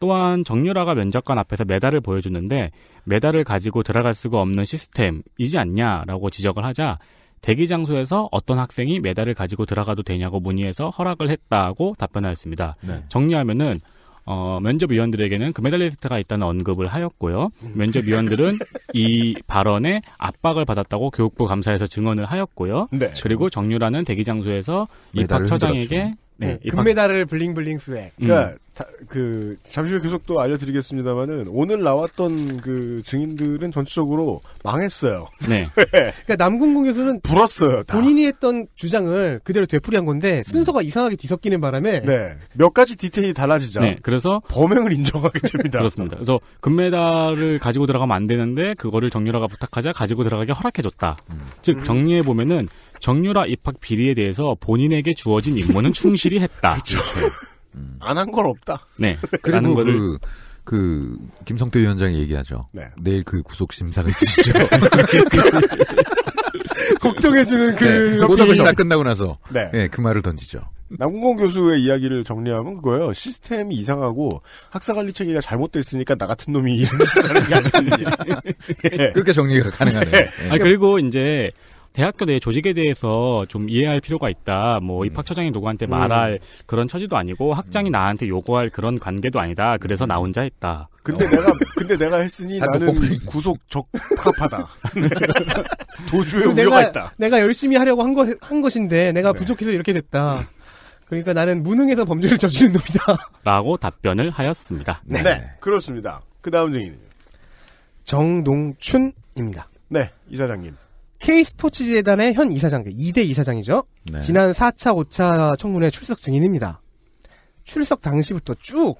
또한 정유라가 면접관 앞에서 메달을 보여주는데 메달을 가지고 들어갈 수가 없는 시스템이지 않냐라고 지적을 하자 대기 장소에서 어떤 학생이 메달을 가지고 들어가도 되냐고 문의해서 허락을 했다고 답변하였습니다. 네. 정리하면은 어, 면접위원들에게는 금메달리스트가 그 있다는 언급을 하였고요. 면접위원들은 이 발언에 압박을 받았다고 교육부 감사에서 증언을 하였고요. 네. 그리고 정유라는 대기 장소에서 입학처장에게 네, 네, 입학... 금메달을 블링블링 수액 음. 그까 그러니까 그 잠시 후에 계속 또 알려드리겠습니다만은 오늘 나왔던 그 증인들은 전체적으로 망했어요. 네. 네. 그러니까 남궁궁에서는 불었어요. 다. 본인이 했던 주장을 그대로 되풀이한 건데 순서가 음. 이상하게 뒤섞이는 바람에 네. 몇 가지 디테일이 달라지죠 네. 그래서 범행을 인정하게 됩니다. 그렇습니다. 그래서 금메달을 가지고 들어가면 안 되는데 그거를 정유라가 부탁하자 가지고 들어가게 허락해줬다. 음. 즉 정리해 보면은 정유라 입학 비리에 대해서 본인에게 주어진 임무는 충실히 했다. 그렇죠. 음. 안한 건 없다. 네. 그리고 거 그, 그 김성태 위원장이 얘기하죠. 네. 내일 그 구속 심사가 있으시죠. 걱정해주는 그 네, 모든 것이 다 끝나고 나서 네. 네. 그 말을 던지죠. 남궁건 교수의 이야기를 정리하면 그거예요. 시스템이 이상하고 학사관리 체계가 잘못돼 있으니까 나 같은 놈이 이런 짓을 하는 게 아니냐. 예. 그렇게 정리가 가능하네요. 예. 아 그리고 이제 대학교 내 조직에 대해서 좀 이해할 필요가 있다. 뭐 음. 입학 처장이 누구한테 말할 음. 그런 처지도 아니고 학장이 음. 나한테 요구할 그런 관계도 아니다. 그래서 나 혼자 했다. 근데 어. 내가 근데 내가 했으니 나는 구속 적합하다. 도주의 우려가 내가, 있다. 내가 열심히 하려고 한, 거, 한 것인데 내가 네. 부족해서 이렇게 됐다. 그러니까 나는 무능해서 범죄를 저지른 놈이다. 라고 답변을 하였습니다. 네. 네. 그렇습니다. 그 다음 증인은요? 정동춘입니다. 네, 이사장님. K스포츠 재단의 현 이사장, 2대 이사장이죠. 네. 지난 4차, 5차 청문회 출석 증인입니다. 출석 당시부터 쭉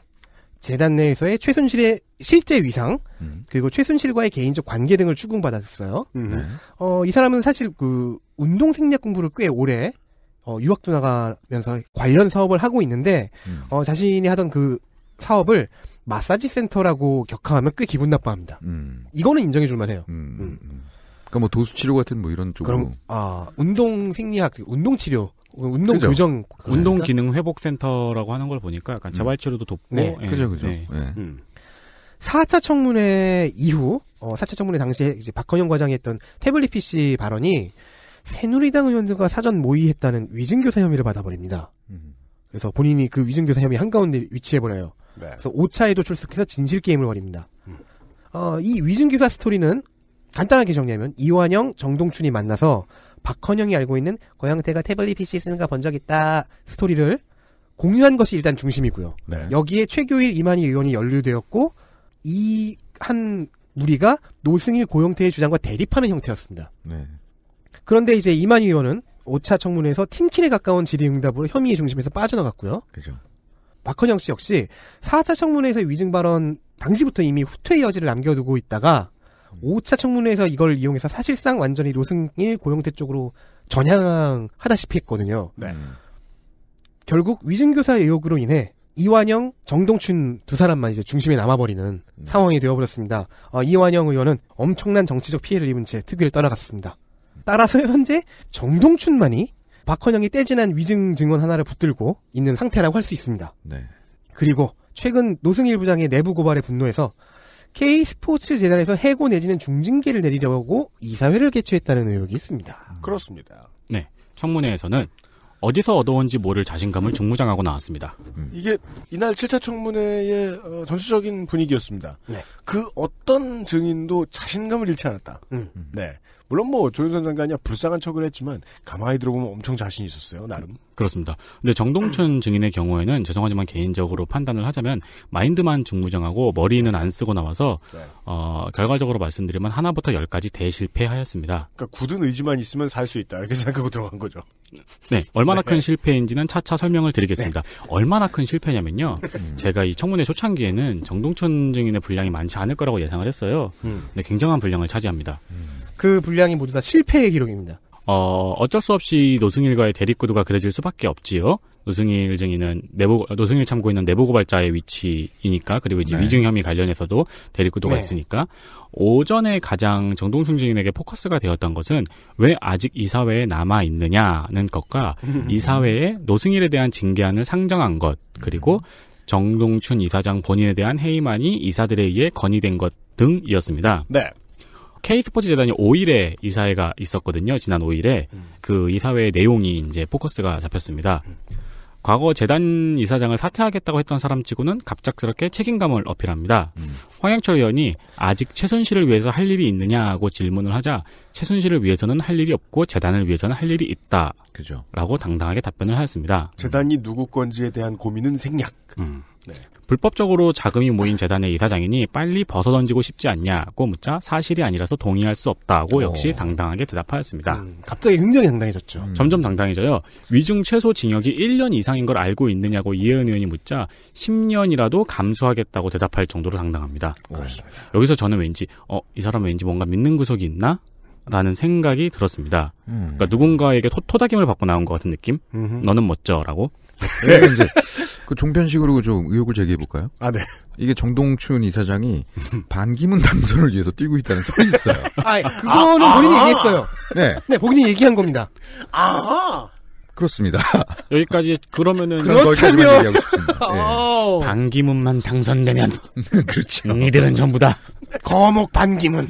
재단 내에서의 최순실의 실제 위상 음. 그리고 최순실과의 개인적 관계 등을 추궁받았어요. 음. 네. 어, 이 사람은 사실 그 운동 생략 공부를 꽤 오래 어, 유학도 나가면서 관련 사업을 하고 있는데 음. 어, 자신이 하던 그 사업을 마사지 센터라고 격하하면 꽤 기분 나빠합니다. 음. 이거는 인정해줄 만해요. 음. 음. 그러니까 뭐 도수치료 같은 뭐 이런 쪽으로. 그럼 아 운동 생리학, 운동 치료, 운동 그죠? 교정, 그러니까? 운동 기능 회복 센터라고 하는 걸 보니까 약간 자발 음. 치료도 돕고. 네, 네. 그죠, 그죠. 네. 네. 음. 4차 청문회 이후 어, 4차 청문회 당시에 이제 박헌영 과장이 했던 태블릿 PC 발언이 새누리당 의원들과 사전 모의했다는 위증교사 혐의를 받아버립니다. 음. 그래서 본인이 그 위증교사 혐의 한가운데 위치해버려요. 네. 그래서 5차에도 출석해서 진실게임을 벌입니다. 음. 어, 이 위증교사 스토리는 간단하게 정리하면 이완영, 정동춘이 만나서 박헌영이 알고 있는 고양태가 태블릿 PC 쓰는 거본적 있다 스토리를 공유한 것이 일단 중심이고요. 네. 여기에 최규일 이만희 의원이 연루되었고 이 한 무리가 노승일, 고영태의 주장과 대립하는 형태였습니다. 네. 그런데 이제 이만희 의원은 5차 청문회에서 팀킬에 가까운 질의응답으로 혐의의 중심에서 빠져나갔고요. 그죠. 박헌영 씨 역시 4차 청문회에서 위증 발언 당시부터 이미 후퇴의 여지를 남겨두고 있다가 5차 청문회에서 이걸 이용해서 사실상 완전히 노승일 고용태 쪽으로 전향하다시피 했거든요. 네. 음. 결국 위증교사 의혹으로 인해 이완영, 정동춘 두 사람만 이제 중심에 남아버리는 음. 상황이 되어버렸습니다. 어, 이완영 의원은 엄청난 정치적 피해를 입은 채 특위를 떠나갔습니다. 따라서 현재 정동춘만이 박헌영이 떼진한 위증 증언 하나를 붙들고 있는 상태라고 할 수 있습니다. 네. 그리고 최근 노승일 부장의 내부 고발에 분노해서 K 스포츠 재단에서 해고 내지는 중징계를 내리려고 이사회를 개최했다는 의혹이 있습니다. 그렇습니다. 네. 청문회에서는 어디서 얻어온지 모를 자신감을 중무장하고 나왔습니다. 음. 이게 이날 7차 청문회의 어, 전체적인 분위기였습니다. 네. 그 어떤 증인도 자신감을 잃지 않았다. 음. 네. 물론 뭐 조윤선 장관이 불쌍한 척을 했지만 가만히 들어보면 엄청 자신이 있었어요 나름. 그렇습니다. 근데 정동춘 증인의 경우에는 죄송하지만 개인적으로 판단을 하자면 마인드만 중무장하고 머리는 안 쓰고 나와서 네. 어, 결과적으로 말씀드리면 하나부터 열까지 대실패하였습니다. 그러니까 굳은 의지만 있으면 살 수 있다 이렇게 생각하고 들어간 거죠. 네, 얼마나 네. 큰 실패인지는 차차 설명을 드리겠습니다. 네. 얼마나 큰 실패냐면요. 음. 제가 이 청문회 초창기에는 정동춘 증인의 분량이 많지 않을 거라고 예상을 했어요. 음. 근데 굉장한 분량을 차지합니다. 음. 그 분량이 모두 다 실패의 기록입니다. 어, 어쩔 수 없이 노승일과의 대립구도가 그려질 수밖에 없지요. 노승일 증인은 내부 노승일 참고인은 내부고발자의 위치이니까 그리고 이제 네. 위증 혐의 관련해서도 대립구도가 네. 있으니까 오전에 가장 정동순 증인에게 포커스가 되었던 것은 왜 아직 이 사회에 남아 있느냐는 것과 이 사회에 노승일에 대한 징계안을 상정한 것 그리고 정동춘 이사장 본인에 대한 해임안이 이사들에 의해 건의된 것 등이었습니다. 네. K스포츠 재단이 5일에 이사회가 있었거든요. 지난 5일에 음. 그 이사회의 내용이 이제 포커스가 잡혔습니다. 음. 과거 재단 이사장을 사퇴하겠다고 했던 사람치고는 갑작스럽게 책임감을 어필합니다. 음. 황양철 의원이 아직 최순실을 위해서 할 일이 있느냐고 질문을 하자 최순실을 위해서는 할 일이 없고 재단을 위해서는 할 일이 있다. 그죠. 라고 당당하게 답변을 하였습니다. 재단이 누구 건지에 대한 고민은 생략. 음. 네. 불법적으로 자금이 모인 재단의 이사장이니 빨리 벗어던지고 싶지 않냐고 묻자 사실이 아니라서 동의할 수 없다고 어. 역시 당당하게 대답하였습니다. 음, 갑자기 굉장히 당당해졌죠. 음. 점점 당당해져요. 위중 최소 징역이 1년 이상인 걸 알고 있느냐고 이혜은 의원이 묻자 10년이라도 감수하겠다고 대답할 정도로 당당합니다. 어. 그렇습니다. 여기서 저는 왠지 어이 사람 왠지 뭔가 믿는 구석이 있나? 라는 생각이 들었습니다. 음. 그러니까 누군가에게 토, 토닥임을 받고 나온 것 같은 느낌? 음흠. 너는 멋져라고. 네, 그 종편식으로 좀 의혹을 제기해 볼까요? 아, 네. 이게 정동춘 이사장이 반기문 당선을 위해서 뛰고 있다는 소리 있어요. 아, 그거는 아, 본인이 아, 얘기했어요. 네. 네, 본인이 얘기한 겁니다. 아. 그렇습니다. 여기까지 그러면은 그렇다면 네. 반기문만 당선되면 그렇죠. 니들은 전부다. 거목 반기문.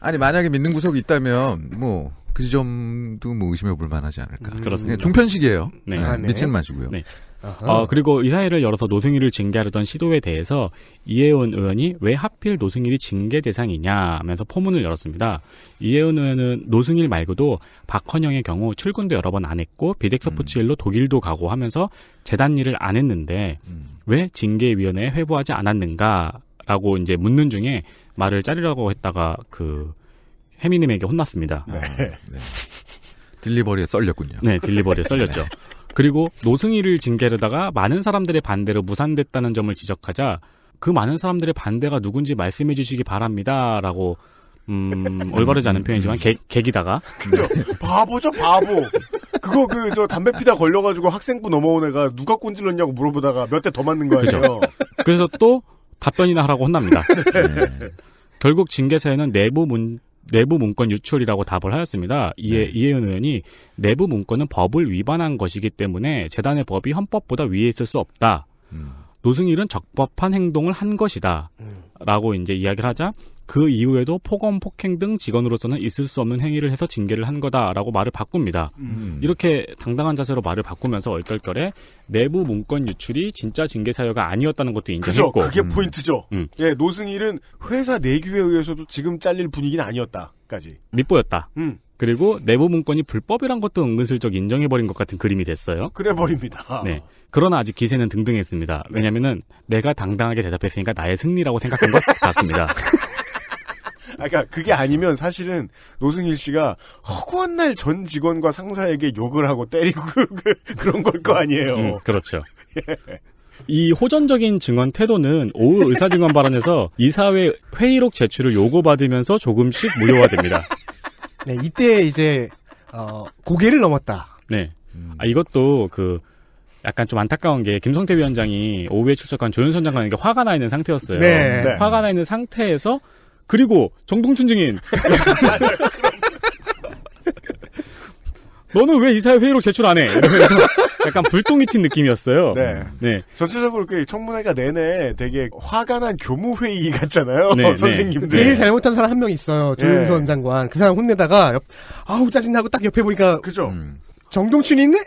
아니 만약에 믿는 구석이 있다면 뭐 그 점도 뭐 의심해 볼 만하지 않을까. 음, 그렇습니다. 네, 종편식이에요. 네. 예, 아, 네. 미친 마시고요. 네. 어, 그리고 이사회를 열어서 노승일을 징계하려던 시도에 대해서 이혜원 의원이 왜 하필 노승일이 징계 대상이냐 하면서 포문을 열었습니다. 이혜원 의원은 노승일 말고도 박헌영의 경우 출근도 여러 번 안 했고 비덱서포츠 일로 음. 독일도 가고 하면서 재단 일을 안 했는데 음. 왜 징계위원회에 회부하지 않았는가라고 이제 묻는 중에 말을 자르라고 했다가 그혜미님에게 혼났습니다. 네. 네. 딜리버리에 썰렸군요. 네, 딜리버리에 썰렸죠. 네. 그리고 노승희를 징계하다가 많은 사람들의 반대로 무산됐다는 점을 지적하자 그 많은 사람들의 반대가 누군지 말씀해 주시기 바랍니다. 라고 음, 올바르지 않은 표현이지만 개, 개기다가 그죠 바보죠 바보 그거 그 저 담배 피다 걸려가지고 학생부 넘어온 애가 누가 꼰질렀냐고 물어보다가 몇 대 더 맞는 거 아니에요 그래서 또 답변이나 하라고 혼납니다 네. 결국 징계서에는 내부 문, 내부 문건 유출이라고 답을 하였습니다. 이에 네. 이혜은 의원이 내부 문건은 법을 위반한 것이기 때문에 재단의 법이 헌법보다 위에 있을 수 없다. 음. 노승일은 적법한 행동을 한 것이다. 음. 라고 이제 이야기를 하자 그 이후에도 폭언, 폭행 등 직원으로서는 있을 수 없는 행위를 해서 징계를 한 거다라고 말을 바꿉니다. 음. 이렇게 당당한 자세로 말을 바꾸면서 얼떨결에 내부 문건 유출이 진짜 징계 사유가 아니었다는 것도 인정했고. 그죠. 그게 음. 포인트죠. 음. 예, 노승일은 회사 내규에 의해서도 지금 잘릴 분위기는 아니었다까지. 밑보였다. 음. 그리고 내부 문건이 불법이란 것도 은근슬쩍 인정해버린 것 같은 그림이 됐어요. 그래버립니다. 네. 그러나 아직 기세는 등등했습니다. 왜냐면은 내가 당당하게 대답했으니까 나의 승리라고 생각한 것 같습니다. 아, 그러니까 그게 아니면 사실은 노승일 씨가 허구한 날 전 직원과 상사에게 욕을 하고 때리고 그, 그런 걸 거 아니에요. 음, 그렇죠. 예. 이 호전적인 증언 태도는 오후 의사증언 발언에서 이사회 회의록 제출을 요구받으면서 조금씩 무효화됩니다. 네, 이때 이제 어, 고개를 넘었다. 네. 음. 아, 이것도 그 약간 좀 안타까운 게 김성태 위원장이 오후에 출석한 조윤선 장관에게 화가 나 있는 상태였어요. 네. 네. 화가 나 있는 상태에서 그리고 정동춘 증인. 너는 왜 이사회 회의록 제출 안 해? 이러면서 약간 불똥이 튄 느낌이었어요. 네. 네. 전체적으로 그 청문회가 내내 되게 화가 난 교무 회의 같잖아요. 네, 네, 선생님들. 제일 잘못한 사람 한 명 있어요. 네. 조윤선 장관. 그 사람 혼내다가 옆, 아우 짜증나고 딱 옆에 보니까 그죠. 음. 정동춘이 있네.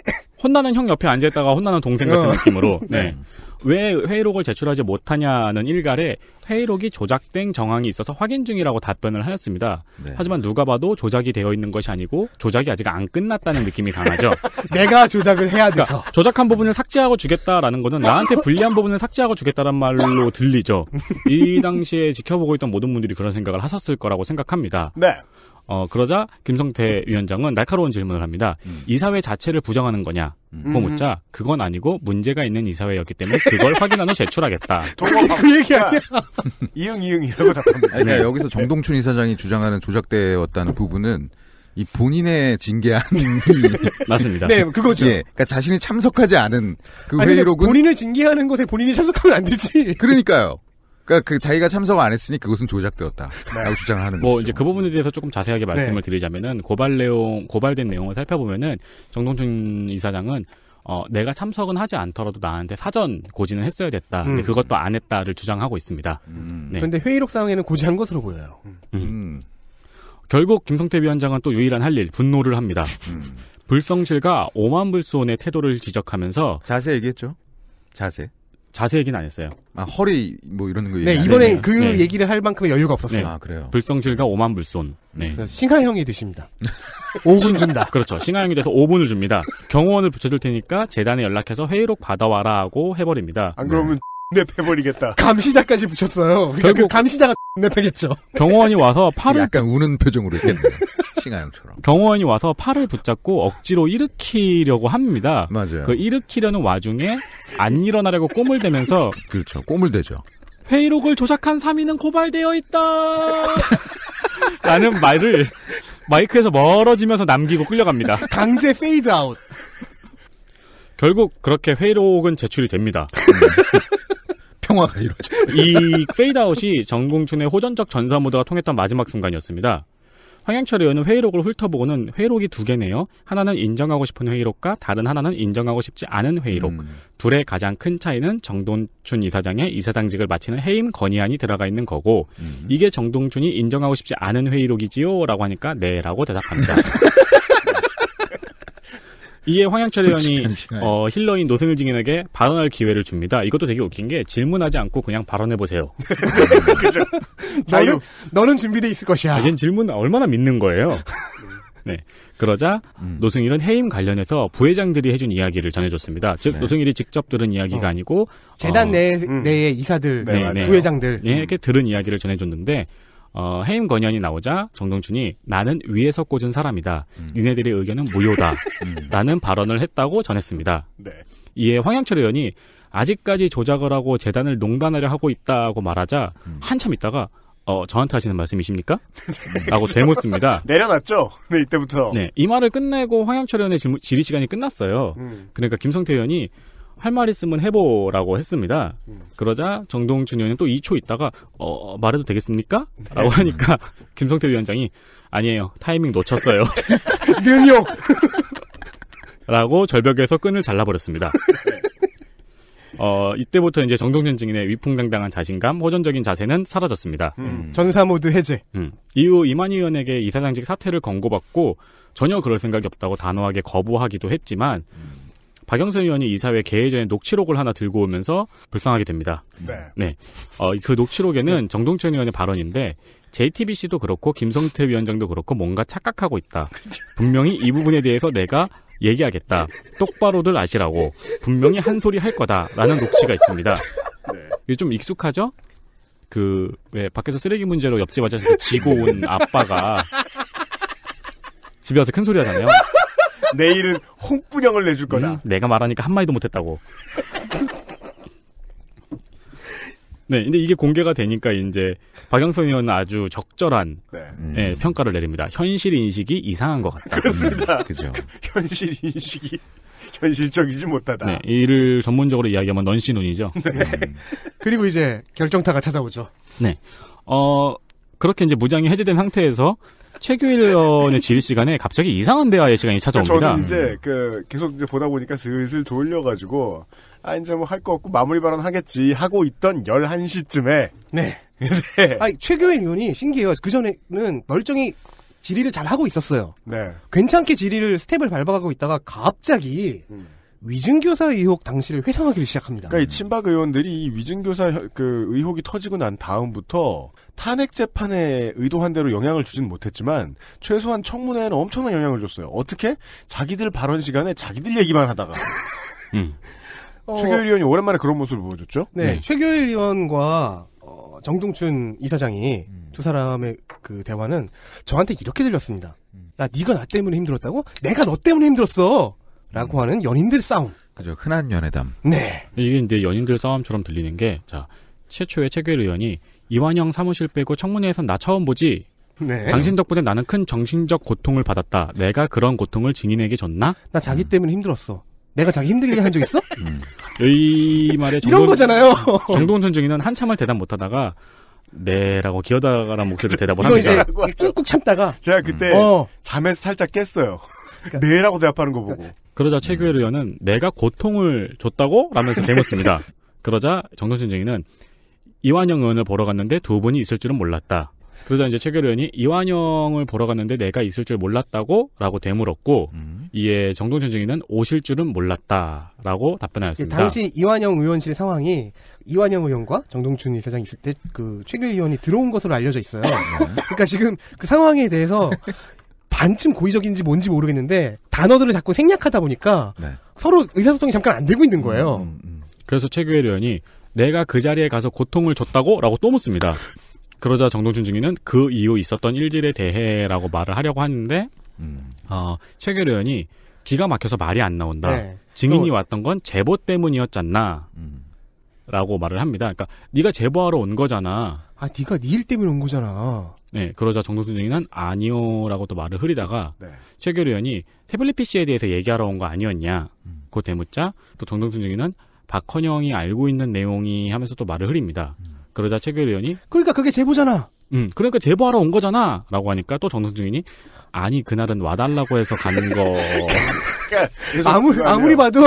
혼나는 형 옆에 앉아 있다가 혼나는 동생 같은 어. 느낌으로. 네. 네. 왜 회의록을 제출하지 못하냐는 일갈에 회의록이 조작된 정황이 있어서 확인 중이라고 답변을 하였습니다. 네. 하지만 누가 봐도 조작이 되어 있는 것이 아니고 조작이 아직 안 끝났다는 느낌이 강하죠. 내가 조작을 해야 그러니까 돼서 그러니까 조작한 부분을 삭제하고 주겠다라는 것은 나한테 불리한 부분을 삭제하고 주겠다는 말로 들리죠. 이 당시에 지켜보고 있던 모든 분들이 그런 생각을 하셨을 거라고 생각합니다. 네. 어, 그러자 김성태 음. 위원장은 날카로운 질문을 합니다. 음. 이사회 자체를 부정하는 거냐? 음. 고묻자 그건 아니고 문제가 있는 이사회였기 때문에 그걸 확인한 후 제출하겠다. 그 얘기 야 이응 이응이라고 답합니다. 그러니까 네. 여기서 정동춘 이사장이 주장하는 조작되었다는 부분은 이 본인의 징계이 맞습니다. 네, 그거죠. 예, 그러니까 자신이 참석하지 않은 그 아니, 회의록은 본인을 징계하는 것에 본인이 참석하면 안 되지. 그러니까요. 그러니까 그 자기가 참석 을안 했으니 그것은 조작되었다. 네. 라고 주장을 하는 거 뭐 것이죠. 이제 그 부분에 대해서 조금 자세하게 말씀을 네. 드리자면은 고발 내용 고발된 내용을 살펴보면은 정동춘 이사장은 어, 내가 참석은 하지 않더라도 나한테 사전 고지는 했어야 됐다. 음. 근데 그것도 안 했다를 주장하고 있습니다. 음. 네. 그런데 회의록상에는 고지한 것으로 보여요. 음. 음. 결국 김성태 위원장은 또 유일한 할 일, 분노를 합니다. 불성실과 오만불손의 태도를 지적하면서 자세 얘기했죠. 자세. 자세 얘기는 안 했어요. 아, 허리 뭐 이런 거 얘기 네, 이번엔 그 네. 얘기를 할 만큼의 여유가 네. 없었어요. 네. 아, 그래요. 불성질과 오만 불손. 네. 싱하형이 되십니다. 5분 준다. 그렇죠. 싱하형이 돼서 5분을 줍니다. 경호원을 붙여줄 테니까 재단에 연락해서 회의록 받아와라 하고 해버립니다. 안 그러면 네. 패버리겠다. 감시자까지 붙였어요. 그러니까 결국 그 감시자가 내 패겠죠. 경호원이 와서 팔을 약간 우는 표정으로 했겠네요. 싱하영처럼. 경호원이 와서 팔을 붙잡고 억지로 일으키려고 합니다. 맞아요. 그 일으키려는 와중에 안 일어나려고 꼬물대면서 그렇죠. 꼬물대죠. 회의록을 조작한 3위은 고발되어 있다. 라는 말을 마이크에서 멀어지면서 남기고 끌려갑니다. 강제 페이드 아웃. 결국 그렇게 회의록은 제출이 됩니다. 음. 평화가 이루어져. 이 페이드 아웃이 정공춘의 호전적 전사 모드가 통했던 마지막 순간이었습니다. 황영철 의원은 회의록을 훑어보고는 회의록이 두 개네요. 하나는 인정하고 싶은 회의록과 다른 하나는 인정하고 싶지 않은 회의록. 음. 둘의 가장 큰 차이는 정동춘 이사장의 이사장직을 마치는 해임 건의안이 들어가 있는 거고 음. 이게 정동춘이 인정하고 싶지 않은 회의록이지요? 라고 하니까 네라고 대답합니다. 이에 황영철 의원이 어, 힐러인 노승일 증인에게 발언할 기회를 줍니다. 이것도 되게 웃긴 게 질문하지 않고 그냥 발언해 보세요. 자죠 너는, 너는 준비돼 있을 것이야. 아, 이젠 질문 얼마나 믿는 거예요? 네. 그러자 음. 노승일은 해임 관련해서 부회장들이 해준 이야기를 전해줬습니다. 즉 네. 노승일이 직접 들은 이야기가 어. 아니고 재단 어, 내 음. 내의 이사들, 네, 네, 부회장들 네, 이렇게 음. 들은 이야기를 전해줬는데 어, 해임 건의안이 나오자 정동춘이 나는 위에서 꽂은 사람이다. 음. 니네들의 의견은 무효다. 음. 라는 발언을 했다고 전했습니다. 네. 이에 황양철 의원이 아직까지 조작을 하고 재단을 농단하려 하고 있다고 말하자 음. 한참 있다가 어, 저한테 하시는 말씀이십니까? 라고 대묻습니다 내려놨죠? 네, 이때부터. 네, 이 말을 끝내고 황영철 의원의 질의 시간이 끝났어요. 음. 그러니까 김성태 의원이 할말 있으면 해보라고 했습니다. 음. 그러자 정동춘 의원이또 2초 있다가 어, 말해도 되겠습니까? 네. 라고 하니까 김성태 위원장이 아니에요. 타이밍 놓쳤어요. 능욕! 라고 절벽에서 끈을 잘라버렸습니다. 네. 어, 이때부터 이제 정동준 증인의 위풍당당한 자신감, 호전적인 자세는 사라졌습니다. 음. 음. 전사 모드 해제. 음. 이후 이만희 의원에게 이사장직 사퇴를 권고받고 전혀 그럴 생각이 없다고 단호하게 거부하기도 했지만 음. 박영선 의원이 이사회 개회 전에 녹취록을 하나 들고 오면서 불쌍하게 됩니다. 네. 네. 어, 그 녹취록에는 네. 정동천 의원의 발언인데 JTBC도 그렇고 김성태 위원장도 그렇고 뭔가 착각하고 있다. 분명히 이 부분에 대해서 내가 얘기하겠다. 똑바로들 아시라고 분명히 한 소리 할 거다라는 녹취가 있습니다. 네. 이게 좀 익숙하죠? 그왜 밖에서 쓰레기 문제로 옆집 아저씨 지고 온 아빠가 집에 와서 큰 소리 하잖아요. 내일은 홍군형을 내줄 거다. 음, 내가 말하니까 한마디도 못했다고. 네, 근데 이게 공개가 되니까 이제 박영선 의원은 아주 적절한 네. 음. 예, 평가를 내립니다. 현실 인식이 이상한 것 같다. 그렇습니다. 음, 그죠. 그 현실 인식이 현실적이지 못하다. 네, 이를 전문적으로 이야기하면 넌시논이죠. 네. 음. 그리고 이제 결정타가 찾아오죠. 네. 어, 그렇게 이제 무장이 해제된 상태에서 최규일 의원의 질의 시간에 갑자기 이상한 대화의 시간이 그러니까 찾아옵니다. 저는 이제 그 계속 이제 보다 보니까 슬슬 돌려가지고 아 이제 뭐 할 거 없고 마무리 발언 하겠지 하고 있던 11시쯤에 네. 네. 아니 최규일 의원이 신기해요. 그 전에는 멀쩡히 질의를 잘 하고 있었어요. 네. 괜찮게 질의를 스텝을 밟아가고 있다가 갑자기 음. 위증교사 의혹 당시를 회상하기를 시작합니다. 그러니까 이 친박 의원들이 이 위증교사 그 의혹이 터지고 난 다음부터 탄핵 재판에 의도한 대로 영향을 주진 못했지만 최소한 청문회에는 엄청난 영향을 줬어요. 어떻게? 자기들 발언 시간에 자기들 얘기만 하다가. 음. 어, 최교일 의원이 오랜만에 그런 모습을 보여줬죠. 네, 음. 최교일 의원과 어, 정동춘 이사장이 음. 두 사람의 그 대화는 저한테 이렇게 들렸습니다. 음. 야, 네가 나 때문에 힘들었다고? 내가 너 때문에 힘들었어. 라고 음. 하는 연인들 싸움. 그죠. 흔한 연애담. 네. 이게 이제 연인들 싸움처럼 들리는 게, 자, 최초의 체규 의원이 이완영 사무실 빼고 청문회에선 나 처음 보지. 네. 당신 덕분에 나는 큰 정신적 고통을 받았다. 내가 그런 고통을 증인에게 줬나? 나 자기 음. 때문에 힘들었어. 내가 자기 힘들게 한 적 있어? 음. 이 말에 정동 이런 거잖아요. 음. 정동훈 증인은 한참을 대답 못하다가 네라고 기어다가는 목소리로 대답을 합니다. 이제 꾹꾹 참다가 제가 그때 음. 잠에서 살짝 깼어요. 그러니까. 네라고 대답하는 거 보고. 그러니까 그러자 최규일 의원은 내가 고통을 줬다고? 라면서 대묻습니다. 그러자 정동신쟁이는 이완영 의원을 보러 갔는데 두 분이 있을 줄은 몰랐다. 그러자 이제 최규일 의원이 이완영을 보러 갔는데 내가 있을 줄 몰랐다고? 라고 대물었고 음. 이에 정동천 쟁이는 오실 줄은 몰랐다. 라고 답변하였습니다. 예, 당시 이완영 의원실 상황이 이완영 의원과 정동춘 이사장 있을 때 그 최규일 의원이 들어온 것으로 알려져 있어요. 네. 그러니까 지금 그 상황에 대해서 반쯤 고의적인지 뭔지 모르겠는데 단어들을 자꾸 생략하다 보니까 네. 서로 의사소통이 잠깐 안 되고 있는 거예요. 음, 음, 음, 그래서 최규혜 의원이 내가 그 자리에 가서 고통을 줬다고? 라고 또 묻습니다. 그러자 정동준 증인은 그 이후 있었던 일들에 대해라고 말을 하려고 하는데 음. 어, 최규혜 의원이 기가 막혀서 말이 안 나온다. 네. 증인이 왔던 건 제보 때문이었잖나. 음. 라고 말을 합니다. 그러니까 네가 제보하러 온 거잖아. 아, 네가 니일 네 때문에 온 거잖아. 네, 그러자 정동순 증인은 아니요라고 또 말을 흐리다가 네. 최결 의원이 태블릿 PC에 대해서 얘기하러 온 거 아니었냐. 음. 그 대묻자 또 정동순 증인은 박헌영이 알고 있는 내용이 하면서 또 말을 흐립니다. 음. 그러자 최결 의원이 그러니까 그게 제보잖아. 음, 그러니까 제보하러 온 거잖아라고 하니까 또 정동순 증인이 아니 그날은 와달라고 해서 간 거. 그러니까 아무리 아무리 봐도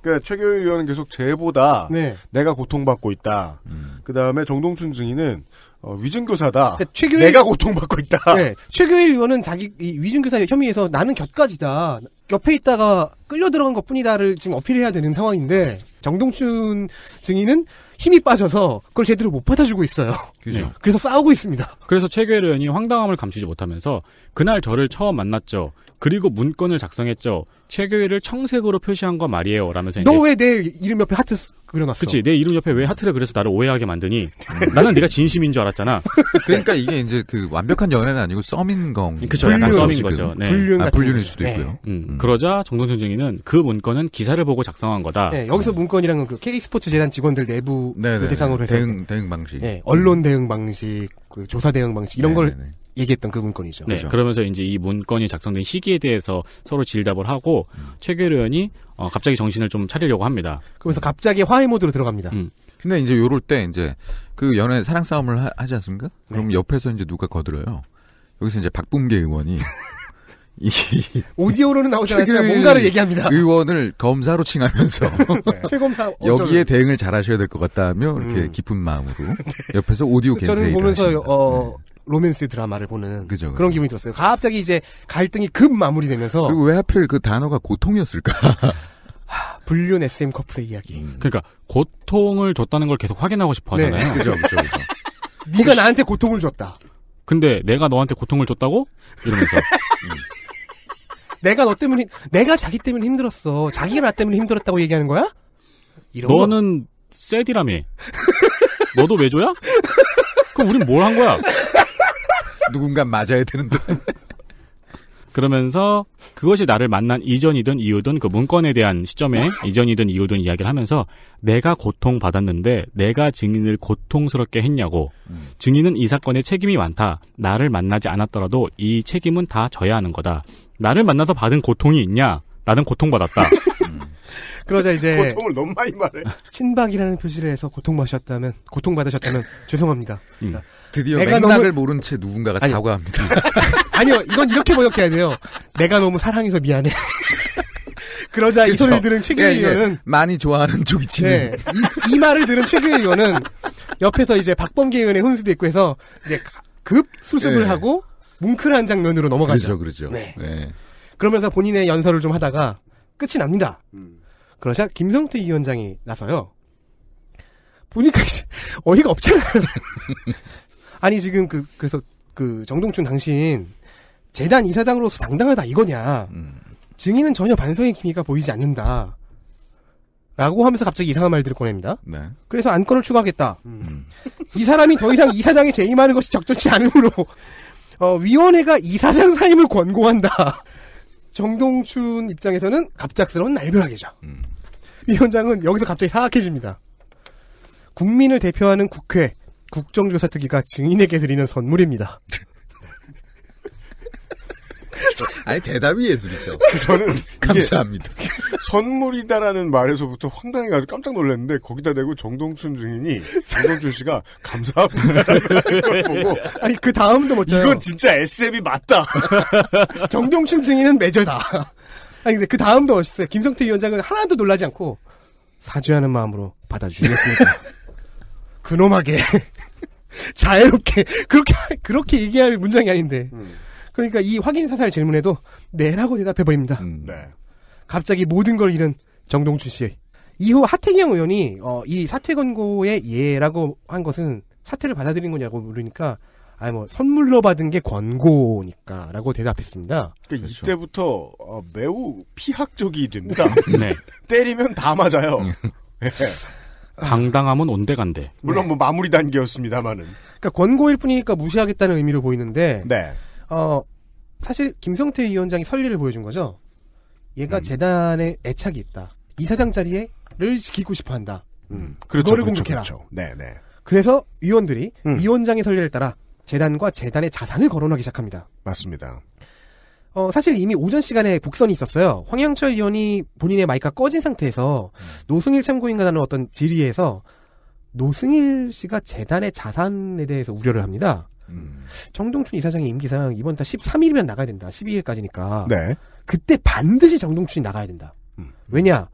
그러니까 최교일 의원은 계속 죄보다 네. 내가 고통받고 있다. 음. 그 다음에 정동춘 증인은 어, 위증교사다. 그러니까 최교일, 내가 고통받고 있다. 네, 최교일 의원은 자기 위증교사 혐의에서 나는 곁가지다 옆에 있다가 끌려 들어간 것 뿐이다를 지금 어필해야 되는 상황인데 정동춘 증인은 힘이 빠져서 그걸 제대로 못 받아주고 있어요. 그죠. 네. 그래서 싸우고 있습니다. 그래서 최교일 의원이 황당함을 감추지 못하면서 그날 저를 처음 만났죠. 그리고 문건을 작성했죠. 체교회를 청색으로 표시한 거 말이에요. 라면서 너왜 내 이름 옆에 하트 그려놨어? 그치. 내 이름 옆에 왜 하트를 그래서 나를 오해하게 만드니? 음. 나는 네가 진심인 줄 알았잖아. 그러니까 이게 이제 그 완벽한 연애는 아니고 썸인 건. 음, 그쵸. 약간 썸인 거죠. 네. 불륜 아, 불륜일 수도 네. 있고요. 음. 음. 그러자 정동준 증인은 그 문건은 기사를 보고 작성한 거다. 네. 여기서 문건이란건그 k 스포츠 재단 직원들 내부 대상으로 네, 네, 네. 해서 대응, 대응 방식. 네. 언론 음. 대응 방식, 그 조사 대응 방식 이런 네네네. 걸 얘기했던 그 문건이죠. 네. 그렇죠? 그러면서 이제 이 문건이 작성된 시기에 대해서 서로 질답을 하고 음. 최규 의원이 어, 갑자기 정신을 좀 차리려고 합니다. 그러면서 갑자기 화해 모드로 들어갑니다. 음. 근데 이제 요럴 때 이제 그 연애 사랑 싸움을 하, 지 않습니까? 네. 그럼 네. 옆에서 이제 누가 거들어요. 여기서 이제 박범계 의원이 이 오디오로는 나오지 않았지만 뭔가를 얘기합니다. 의원을 검사로 칭하면서 네. 최검사 여기에 대응을 잘 하셔야 될 것 같다며 이렇게 음. 깊은 마음으로 옆에서 오디오 겐세이 저는 보면서 어, 로맨스 드라마를 보는 그죠, 그런 그죠. 기분이 들었어요. 갑자기 이제 갈등이 급 마무리되면서 그리고 왜 하필 그 단어가 고통이었을까? 불륜 SM 커플의 이야기. 음. 그러니까 고통을 줬다는 걸 계속 확인하고 싶어 하잖아요. 네. 그죠, 그죠, 그죠. 네가 나한테 고통을 줬다. 근데 내가 너한테 고통을 줬다고? 이러면서. 음. 내가 너 때문에 내가 자기 때문에 힘들었어. 자기가 나 때문에 힘들었다고 얘기하는 거야? 이런 너는 거. 쎄디라며. 너도 왜줘야 그럼 우린 뭘 한 거야? 누군가 맞아야 되는데. 그러면서 그것이 나를 만난 이전이든 이유든 그 문건에 대한 시점에 이전이든 이유든 이야기를 하면서 내가 고통받았는데 내가 증인을 고통스럽게 했냐고 음. 증인은 이 사건에 책임이 많다 나를 만나지 않았더라도 이 책임은 다 져야 하는 거다 나를 만나서 받은 고통이 있냐 나는 고통받았다 음. 그러자 이제 고통을 너무 많이 말해 친박이라는 표시를 해서 고통받으셨다면 고통받으셨다면 죄송합니다 음. 드디어 내가 맥락을 너무... 모른 채 누군가가 아니, 사과합니다. 아니요, 이건 이렇게 번역해야 돼요. 내가 너무 사랑해서 미안해. 그러자 그렇이 소리를 들은 최규일 예, 예. 의원은 많이 좋아하는 조기치는 예, 네, 이, 이, 말을 들은 최규일 의원은 옆에서 이제 박범계 의원의 훈수도 있고 해서 이제 급 수습을 예. 하고 뭉클한 장면으로 넘어가죠. 그렇죠, 그렇죠. 네. 네. 그러면서 본인의 연설을 좀 하다가 끝이 납니다. 음. 그러자 김성태 위원장이 나서요. 보니까 어이가 없잖아요. 아니 지금 그 그래서 그 정동춘 당신 재단 이사장으로서 당당하다 이거냐. 음. 증인은 전혀 반성의 기미가 보이지 않는다. 라고 하면서 갑자기 이상한 말들을 꺼냅니다. 네. 그래서 안건을 추가하겠다. 음. 이 사람이 더 이상 이사장에 재임하는 것이 적절치 않으므로 어, 위원회가 이사장 사임을 권고한다. 정동춘 입장에서는 갑작스러운 날벼락이죠. 음. 위원장은 여기서 갑자기 사악해집니다. 국민을 대표하는 국회, 국정조사 특위가 증인에게 드리는 선물입니다. 아니 대답이 예술이죠. 저는 감사합니다. 선물이다라는 말에서부터 황당해가지고 깜짝 놀랐는데 거기다 대고 정동춘 증인이 정동춘 씨가 감사합니다. 보고 아니 그 다음도 멋져요. 이건 진짜 SM이 맞다. 정동춘 증인은 매저다. 아니 근데 그 다음도 멋있어요. 김성태 위원장은 하나도 놀라지 않고 사죄하는 마음으로 받아주겠습니다 그놈하게 자유롭게 그렇게 그렇게 얘기할 문장이 아닌데. 음. 그러니까 이 확인 사살 질문에도 네라고 대답해 버립니다. 음. 네. 갑자기 모든 걸 잃은 정동춘 씨. 이후 하태경 의원이 어, 이 사퇴 권고에 예라고 한 것은 사퇴를 받아들인 거냐고 물으니까 아니 뭐 선물로 받은 게 권고니까라고 대답했습니다. 그러니까 그렇죠. 이때부터 어, 매우 피학적이 됩니다. 네. 때리면 다 맞아요. 음. 네. 당당함은 온데간데. 물론 뭐 마무리 단계였습니다만은. 그러니까 권고일 뿐이니까 무시하겠다는 의미로 보이는데. 네. 어 사실 김성태 위원장이 설리를 보여준 거죠. 얘가 음. 재단에 애착이 있다. 이사장 자리에를 지키고 싶어한다. 음. 그렇죠. 그거 그렇죠, 공격해라. 그렇죠. 네, 네. 그래서 위원들이 음. 위원장의 설리를 따라 재단과 재단의 자산을 거론하기 시작합니다. 맞습니다. 어, 사실 이미 오전 시간에 복선이 있었어요. 황영철 의원이 본인의 마이크가 꺼진 상태에서 음. 노승일 참고인과라는 어떤 질의에서 노승일 씨가 재단의 자산에 대해서 우려를 합니다. 음. 정동춘 이사장의 임기상 이번 달 13일이면 나가야 된다. 12일까지니까. 네. 그때 반드시 정동춘이 나가야 된다. 음. 왜냐?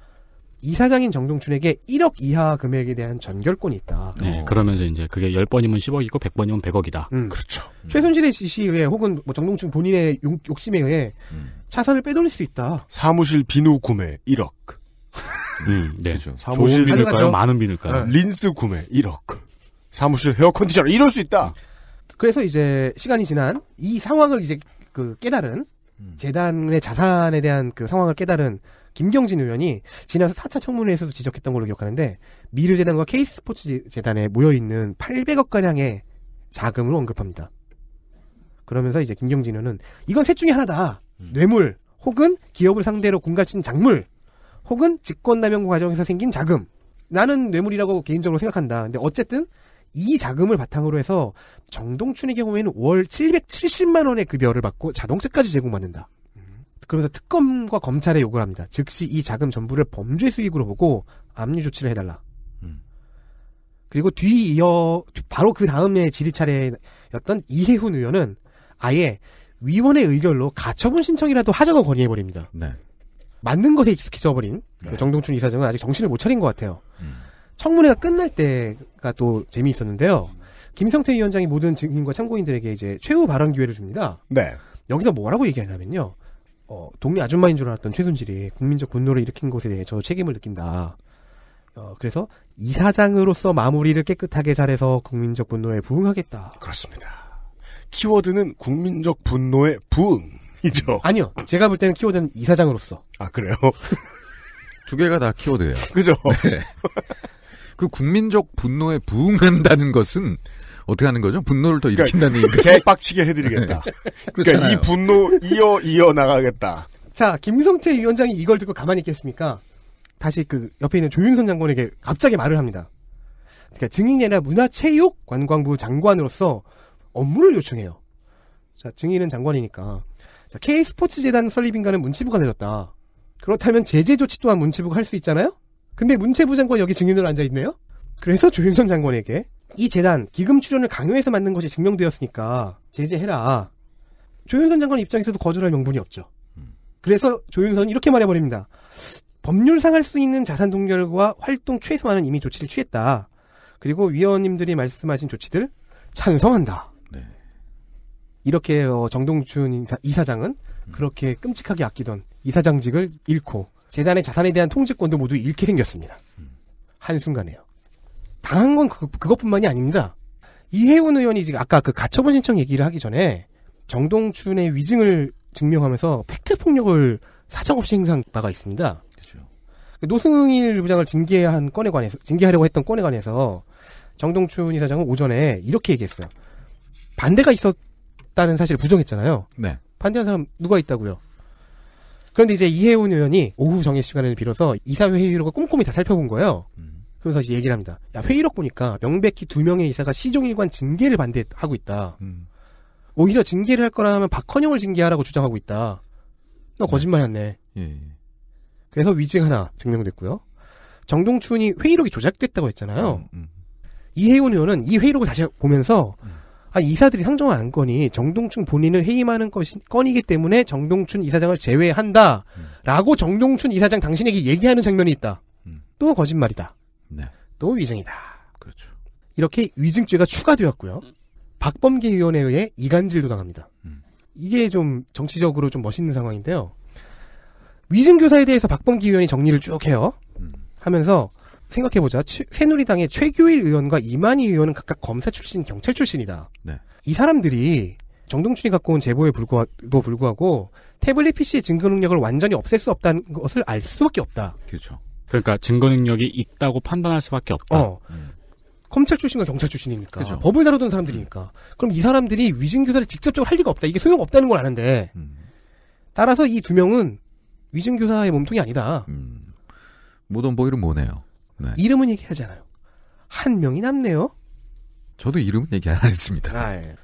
이사장인 정동춘에게 1억 이하 금액에 대한 전결권이 있다. 네, 어. 그러면서 이제 그게 10번이면 10억이고 100번이면 100억이다. 음. 그렇죠. 음. 최순실의 지시에 혹은 뭐 정동춘 본인의 욕, 심에 의해 음. 차선을 빼돌릴 수 있다. 사무실 비누 구매 1억. 음, 네. 그렇죠. 사무실 비누일까요? 많은 비누일까요? 네. 린스 구매 1억. 사무실 헤어 컨디션 이럴 수 있다. 음. 그래서 이제 시간이 지난 이 상황을 이제 그 깨달은 음. 재단의 자산에 대한 그 상황을 깨달은 김경진 의원이 지난 4차 청문회에서도 지적했던 걸로 기억하는데 미르재단과 K스포츠재단에 모여있는 800억가량의 자금을 언급합니다. 그러면서 이제 김경진 의원은 이건 셋 중에 하나다. 음. 뇌물 혹은 기업을 상대로 군가친 작물 혹은 직권남용 과정에서 생긴 자금 나는 뇌물이라고 개인적으로 생각한다. 근데 어쨌든 이 자금을 바탕으로 해서 정동춘의 경우에는 월 770만 원의 급여를 받고 자동차까지 제공받는다. 그러면서 특검과 검찰에 요구를 합니다. 즉시 이 자금 전부를 범죄 수익으로 보고 압류 조치를 해달라. 음. 그리고 뒤이어 바로 그 다음에 질의 차례였던 이혜훈 의원은 아예 위원의 의결로 가처분 신청이라도 하자고 건의해 버립니다. 네. 맞는 것에 익숙해져 버린 네. 그 정동춘 이사장은 아직 정신을 못 차린 것 같아요. 음. 청문회가 끝날 때가 또 재미있었는데요. 김성태 위원장이 모든 증인과 참고인들에게 이제 최후 발언 기회를 줍니다. 네. 여기서 뭐라고 얘기하냐면요. 어, 동네 아줌마인 줄 알았던 최순실이 국민적 분노를 일으킨 것에 대해 저도 책임을 느낀다. 어, 그래서 이사장으로서 마무리를 깨끗하게 잘해서 국민적 분노에 부응하겠다. 그렇습니다. 키워드는 국민적 분노에 부응이죠. 아니요. 제가 볼 때는 키워드는 이사장으로서. 아, 그래요? 두 개가 다 키워드예요. 그죠? 네. 그 국민적 분노에 부응한다는 것은 어떻게 하는 거죠? 분노를 더 그러니까 일으킨다는 그러니까, 얘기. 개빡치게 해드리겠다. 네. 그러니까 이 분노 이어 이어 나가겠다. 자, 김성태 위원장이 이걸 듣고 가만히 있겠습니까? 다시 그 옆에 있는 조윤선 장관에게 갑자기 말을 합니다. 그러니까 증인이나 문화체육 관광부 장관으로서 업무를 요청해요. 자, 증인은 장관이니까. 자, K스포츠재단 설립인가는 문체부가 내렸다. 그렇다면 제재 조치 또한 문체부가 할 수 있잖아요? 근데 문체부 장관 여기 증인으로 앉아있네요? 그래서 조윤선 장관에게 이 재단 기금 출연을 강요해서 만든 것이 증명되었으니까 제재해라. 조윤선 장관 입장에서도 거절할 명분이 없죠. 음. 그래서 조윤선은 이렇게 말해버립니다. 법률상 할 수 있는 자산 동결과 활동 최소화는 이미 조치를 취했다. 그리고 위원님들이 말씀하신 조치들 찬성한다. 네. 이렇게 어, 정동춘 이사, 장은 음. 그렇게 끔찍하게 아끼던 이사장직을 잃고 재단의 자산에 대한 통제권도 모두 잃게 생겼습니다. 음. 한순간에요. 당한 건 그, 그것뿐만이 아닙니다. 이혜훈 의원이 지금 아까 그 가처분 신청 얘기를 하기 전에 정동춘의 위증을 증명하면서 팩트 폭력을 사정없이 행사한 바가 있습니다. 그렇죠. 그 노승일 부장을 징계한 건에 관해서 징계하려고 했던 건에 관해서 정동춘 이사장은 오전에 이렇게 얘기했어요. 반대가 있었다는 사실을 부정했잖아요. 네. 반대한 사람 누가 있다고요? 그런데 이제 이혜훈 의원이 오후 정해 시간을 빌어서 이사회 회의록을 꼼꼼히 다 살펴본 거예요. 음. 그래서 이제 얘기를 합니다. 야, 회의록 보니까 명백히 두 명의 이사가 시종일관 징계를 반대하고 있다. 음. 오히려 징계를 할 거라 하면 박헌영을 징계하라고 주장하고 있다. 너 거짓말이었네. 예, 예. 그래서 위증 하나 증명됐고요. 정동춘이 회의록이 조작됐다고 했잖아요. 음, 음. 이혜원 의원은 이 회의록을 다시 보면서 음. 아, 이사들이 상정한 안건이 정동춘 본인을 해임하는 것이, 건이기 때문에 정동춘 이사장을 제외한다. 음. 라고 정동춘 이사장 당신에게 얘기하는 장면이 있다. 음. 또 거짓말이다. 네. 또 위증이다. 그렇죠. 이렇게 위증죄가 추가되었고요. 음. 박범계 의원에 의해 이간질도 당합니다. 음. 이게 좀 정치적으로 좀 멋있는 상황인데요. 위증교사에 대해서 박범계 의원이 정리를 쭉 해요. 음. 하면서 생각해보자. 최, 새누리당의 최규일 의원과 이만희 의원은 각각 검사 출신, 경찰 출신이다. 네. 이 사람들이 정동춘이 갖고 온 제보에 불구하고 불구하고 태블릿 PC의 증거 능력을 완전히 없앨 수 없다는 것을 알 수밖에 없다. 그렇죠. 그러니까 증거 능력이 있다고 판단할 수밖에 없다. 어. 음. 검찰 출신과 경찰 출신이니까 그죠. 법을 다루던 사람들이니까 그럼 이 사람들이 위증 교사를 직접적으로 할 리가 없다. 이게 소용 없다는 걸 아는데 음. 따라서 이 두 명은 위증 교사의 몸통이 아니다. 음. 모던보 이름 뭐네요. 네. 이름은 얘기하잖아요. 한 명이 남네요. 저도 이름은 얘기 안 했습니다. 아, 예.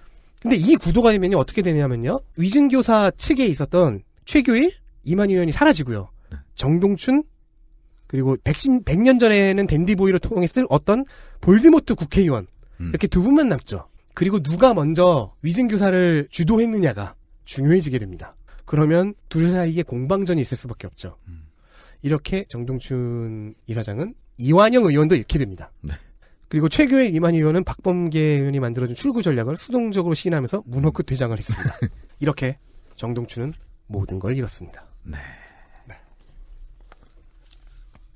근데 이 구도가 되면 어떻게 되냐면요 위증 교사 측에 있었던 최규일, 이만희 의원이 사라지고요. 네. 정동춘, 그리고 110, 100년 전에는 댄디보이로 통했을 어떤 볼드모트 국회의원 음. 이렇게 두 분만 남죠. 그리고 누가 먼저 위증교사를 주도했느냐가 중요해지게 됩니다. 그러면 둘 사이에 공방전이 있을 수밖에 없죠. 음. 이렇게 정동춘 이사장은 이완영 의원도 잃게 됩니다. 네. 그리고 최교일 이만 의원은 박범계 의원이 만들어준 출구 전략을 수동적으로 시인하면서 문호크 퇴장을 했습니다. 이렇게 정동춘은 모든 걸 잃었습니다. 네.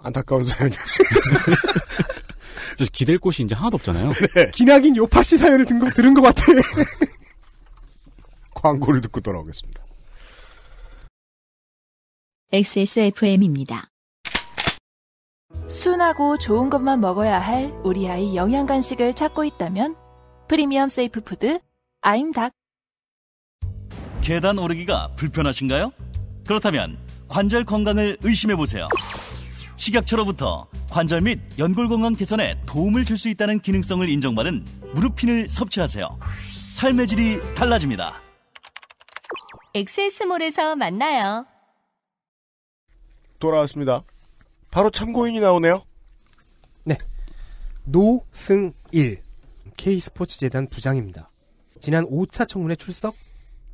안타까운 사연이었습니 기댈 곳이 이제 하나도 없잖아요. 네. 기나긴 요파 씨 사연을 든 거, 들은 것 같아. 광고를 듣고 돌아오겠습니다. XSFM입니다. 순하고 좋은 것만 먹어야 할 우리 아이 영양 간식을 찾고 있다면 프리미엄 세이프 푸드 아임닭. 계단 오르기가 불편하신가요? 그렇다면 관절 건강을 의심해 보세요. 식약처로부터 관절 및 연골 건강 개선에 도움을 줄 수 있다는 기능성을 인정받은 무릎핀을 섭취하세요. 삶의 질이 달라집니다. 엑세스몰에서 만나요. 돌아왔습니다. 바로 참고인이 나오네요. 네. 노승일 K스포츠 재단 부장입니다. 지난 5차 청문회 출석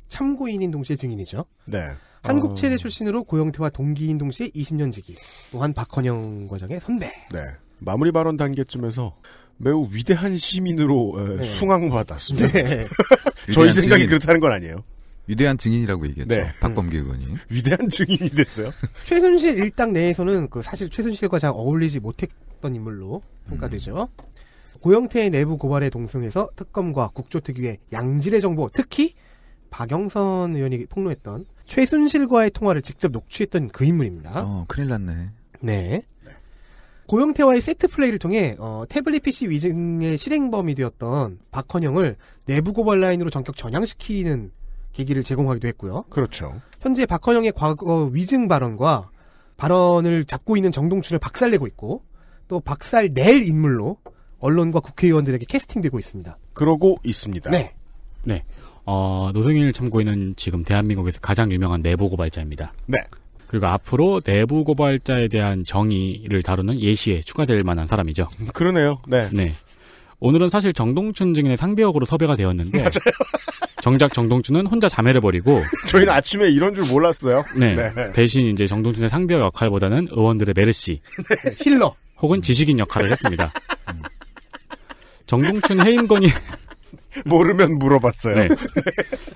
참고인인 동시에 증인이죠. 네. 한국 어. 체대 출신으로 고영태와 동기인 동시에 20년 지기. 또한 박헌영 과장의 선배. 네. 마무리 발언 단계쯤에서 매우 위대한 시민으로 네. 숭앙받았습니다. 네. 저희 생각이 증인. 그렇다는 건 아니에요. 위대한 증인이라고 얘기했죠. 네. 박범계 의원이. 위대한 증인이 됐어요. 최순실 일당 내에서는 그 사실 최순실과 잘 어울리지 못했던 인물로 평가되죠. 음. 고영태의 내부 고발에 동승해서 특검과 국조특위의 양질의 정보, 특히 박영선 의원이 폭로했던 최순실과의 통화를 직접 녹취했던 그 인물입니다. 어, 큰일 났네. 네. 고영태와의 세트 플레이를 통해 어, 태블릿 PC 위증의 실행범이 되었던 박헌영을 내부 고발 라인으로 전격 전향시키는 계기를 제공하기도 했고요. 그렇죠. 현재 박헌영의 과거 위증 발언과 발언을 잡고 있는 정동춘을 박살내고 있고 또 박살낼 인물로 언론과 국회의원들에게 캐스팅되고 있습니다. 그러고 있습니다. 네. 네. 어, 노승일 참고인은 지금 대한민국에서 가장 유명한 내부 고발자입니다. 네. 그리고 앞으로 내부 고발자에 대한 정의를 다루는 예시에 추가될 만한 사람이죠. 음, 그러네요. 네. 네. 오늘은 사실 정동춘 증인의 상대 역으로 섭외가 되었는데 맞아요. 정작 정동춘은 혼자 자매를 버리고 저희는 아침에 이런 줄 몰랐어요. 네. 네. 대신 이제 정동춘의 상대 역할보다는 역 의원들의 메르시 네. 힐러 혹은 지식인 역할을 했습니다. 정동춘 해임건이 모르면 물어봤어요. 네. 네.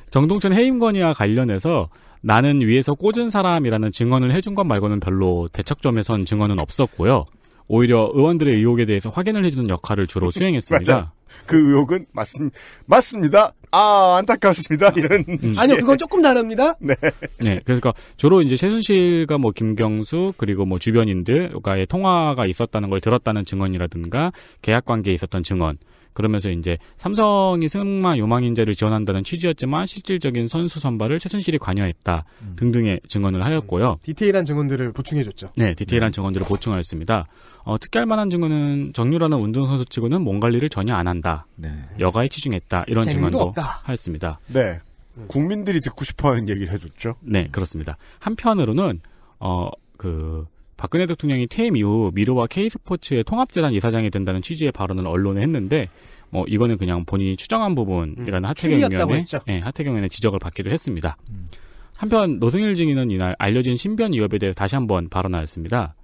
정동춘 해임건의와 관련해서 나는 위에서 꽂은 사람이라는 증언을 해준 것 말고는 별로 대척점에선 증언은 없었고요. 오히려 의원들의 의혹에 대해서 확인을 해주는 역할을 주로 수행했습니다. 그 의혹은 맞습, 맞습니다. 아, 안타깝습니다. 음. 이런. 음. 아니요, 그건 조금 다릅니다. 네. 네. 그러니까 주로 이제 최순실과 뭐 김경수, 그리고 뭐 주변인들과의 통화가 있었다는 걸 들었다는 증언이라든가 계약 관계에 있었던 증언, 그러면서 이제 삼성이 승마 요망인재를 지원한다는 취지였지만 실질적인 선수 선발을 최순실이 관여했다 음. 등등의 증언을 음. 하였고요. 디테일한 증언들을 보충해줬죠. 네, 디테일한 네. 증언들을 보충하였습니다. 어, 특별할 만한 증언은 정유라는 운동선수 치고는 몸 관리를 전혀 안 한다. 네. 여가에 치중했다. 이런 증언도 없다. 하였습니다. 네. 네. 국민들이 듣고 싶어 하는 얘기를 해줬죠. 네, 그렇습니다. 한편으로는, 어, 그, 박근혜 대통령이 퇴임 이후 미로와 K스포츠의 통합재단 이사장이 된다는 취지의 발언을 언론에 했는데 뭐 이거는 그냥 본인이 추정한 부분이라는 음, 하태경 의원의 네, 하태경 의원의 지적을 받기도 했습니다. 음. 한편 노승일 증인은 이날 알려진 신변 위협에 대해 다시 한번 발언하였습니다.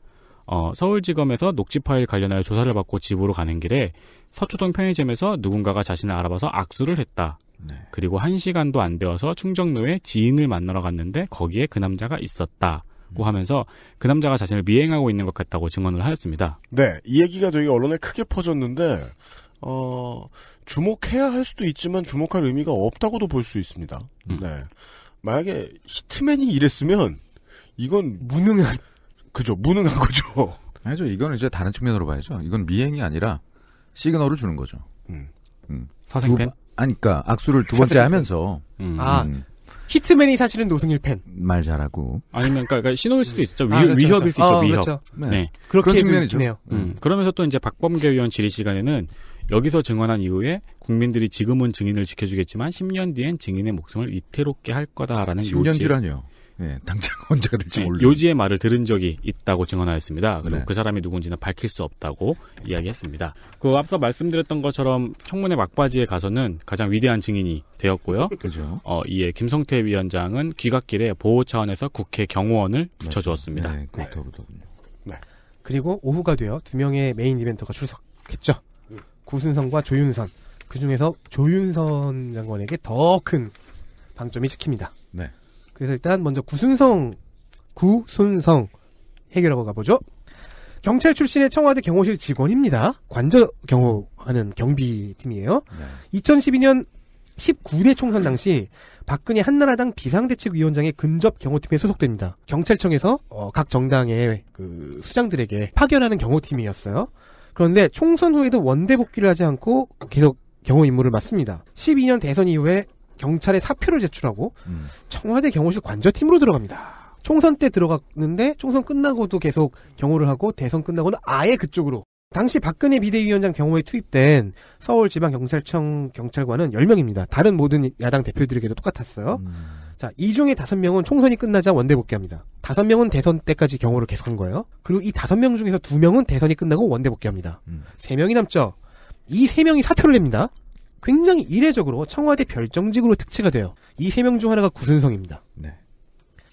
어, 서울지검에서 녹취 파일 관련하여 조사를 받고 집으로 가는 길에 서초동 편의점에서 누군가가 자신을 알아봐서 악수를 했다. 네. 그리고 한 시간도 안 되어서 충정로에 지인을 만나러 갔는데 거기에 그 남자가 있었다. 고 하면서 그 남자가 자신을 미행하고 있는 것 같다고 증언을 하였습니다. 네, 이 얘기가 되게 언론에 크게 퍼졌는데 어, 주목해야 할 수도 있지만 주목할 의미가 없다고도 볼 수 있습니다. 음. 네, 만약에 히트맨이 이랬으면 이건 무능한 그죠 무능한 거죠. 아니죠, 이건 이제 다른 측면으로 봐야죠. 이건 미행이 아니라 시그널을 주는 거죠. 음. 음. 사생팬? 아니, 그니까, 악수를 두 번째 사생팬. 하면서. 음. 아, 음. 히트맨이 사실은 노승일 팬. 말 잘하고. 아니면 그니까 그러니까 신호일 수도 있죠. 위, 아, 그렇죠, 협일수 그렇죠. 있죠. 어, 위협. 그렇죠. 네. 네. 그렇게 그런 측면이죠. 음. 음. 그러면서 또 이제 박범계 의원 질의 시간에는 여기서 증언한 이후에 국민들이 지금은 증인을 지켜주겠지만 10년 뒤엔 증인의 목숨을 이태롭게할 거다라는 10년 요지. 뒤라뇨. 예, 당장 언제가 될지 네, 모르. 요지의 말을 들은 적이 있다고 증언하였습니다. 그리고 네. 그 사람이 누군지는 밝힐 수 없다고 이야기했습니다. 그 앞서 말씀드렸던 것처럼 청문회 막바지에 가서는 가장 위대한 증인이 되었고요. 그죠. 어, 이에 김성태 위원장은 귀갓길에 보호 차원에서 국회 경호원을 네. 붙여주었습니다. 네, 그렇더군요. 네. 그리고 오후가 되어 두 명의 메인 이벤트가 출석했죠. 구순선과 조윤선. 그 중에서 조윤선 장관에게 더 큰 방점이 찍힙니다. 그래서 일단 먼저 구순성 구순성 해결하고 가보죠. 경찰 출신의 청와대 경호실 직원입니다. 관저 경호하는 경비팀이에요. 네. 2012년 19대 총선 당시 박근혜 한나라당 비상대책위원장의 근접 경호팀에 소속됩니다. 경찰청에서 어, 각 정당의 그 수장들에게 파견하는 경호팀이었어요. 그런데 총선 후에도 원대 복귀를 하지 않고 계속 경호 임무를 맡습니다. 12년 대선 이후에 경찰에 사표를 제출하고 음. 청와대 경호실 관저팀으로 들어갑니다. 총선 때 들어갔는데 총선 끝나고도 계속 경호를 하고 대선 끝나고는 아예 그쪽으로 당시 박근혜 비대위원장 경호에 투입된 서울지방경찰청 경찰관은 10명입니다. 다른 모든 야당 대표들에게도 똑같았어요. 음. 자, 이 중에 5명은 총선이 끝나자 원대 복귀합니다. 5명은 대선 때까지 경호를 계속한 거예요. 그리고 이 5명 중에서 2명은 대선이 끝나고 원대 복귀합니다. 음. 3명이 남죠. 이 3명이 사표를 냅니다. 굉장히 이례적으로 청와대 별정직으로 특채가 돼요. 이 세 명 중 하나가 구순성입니다. 네.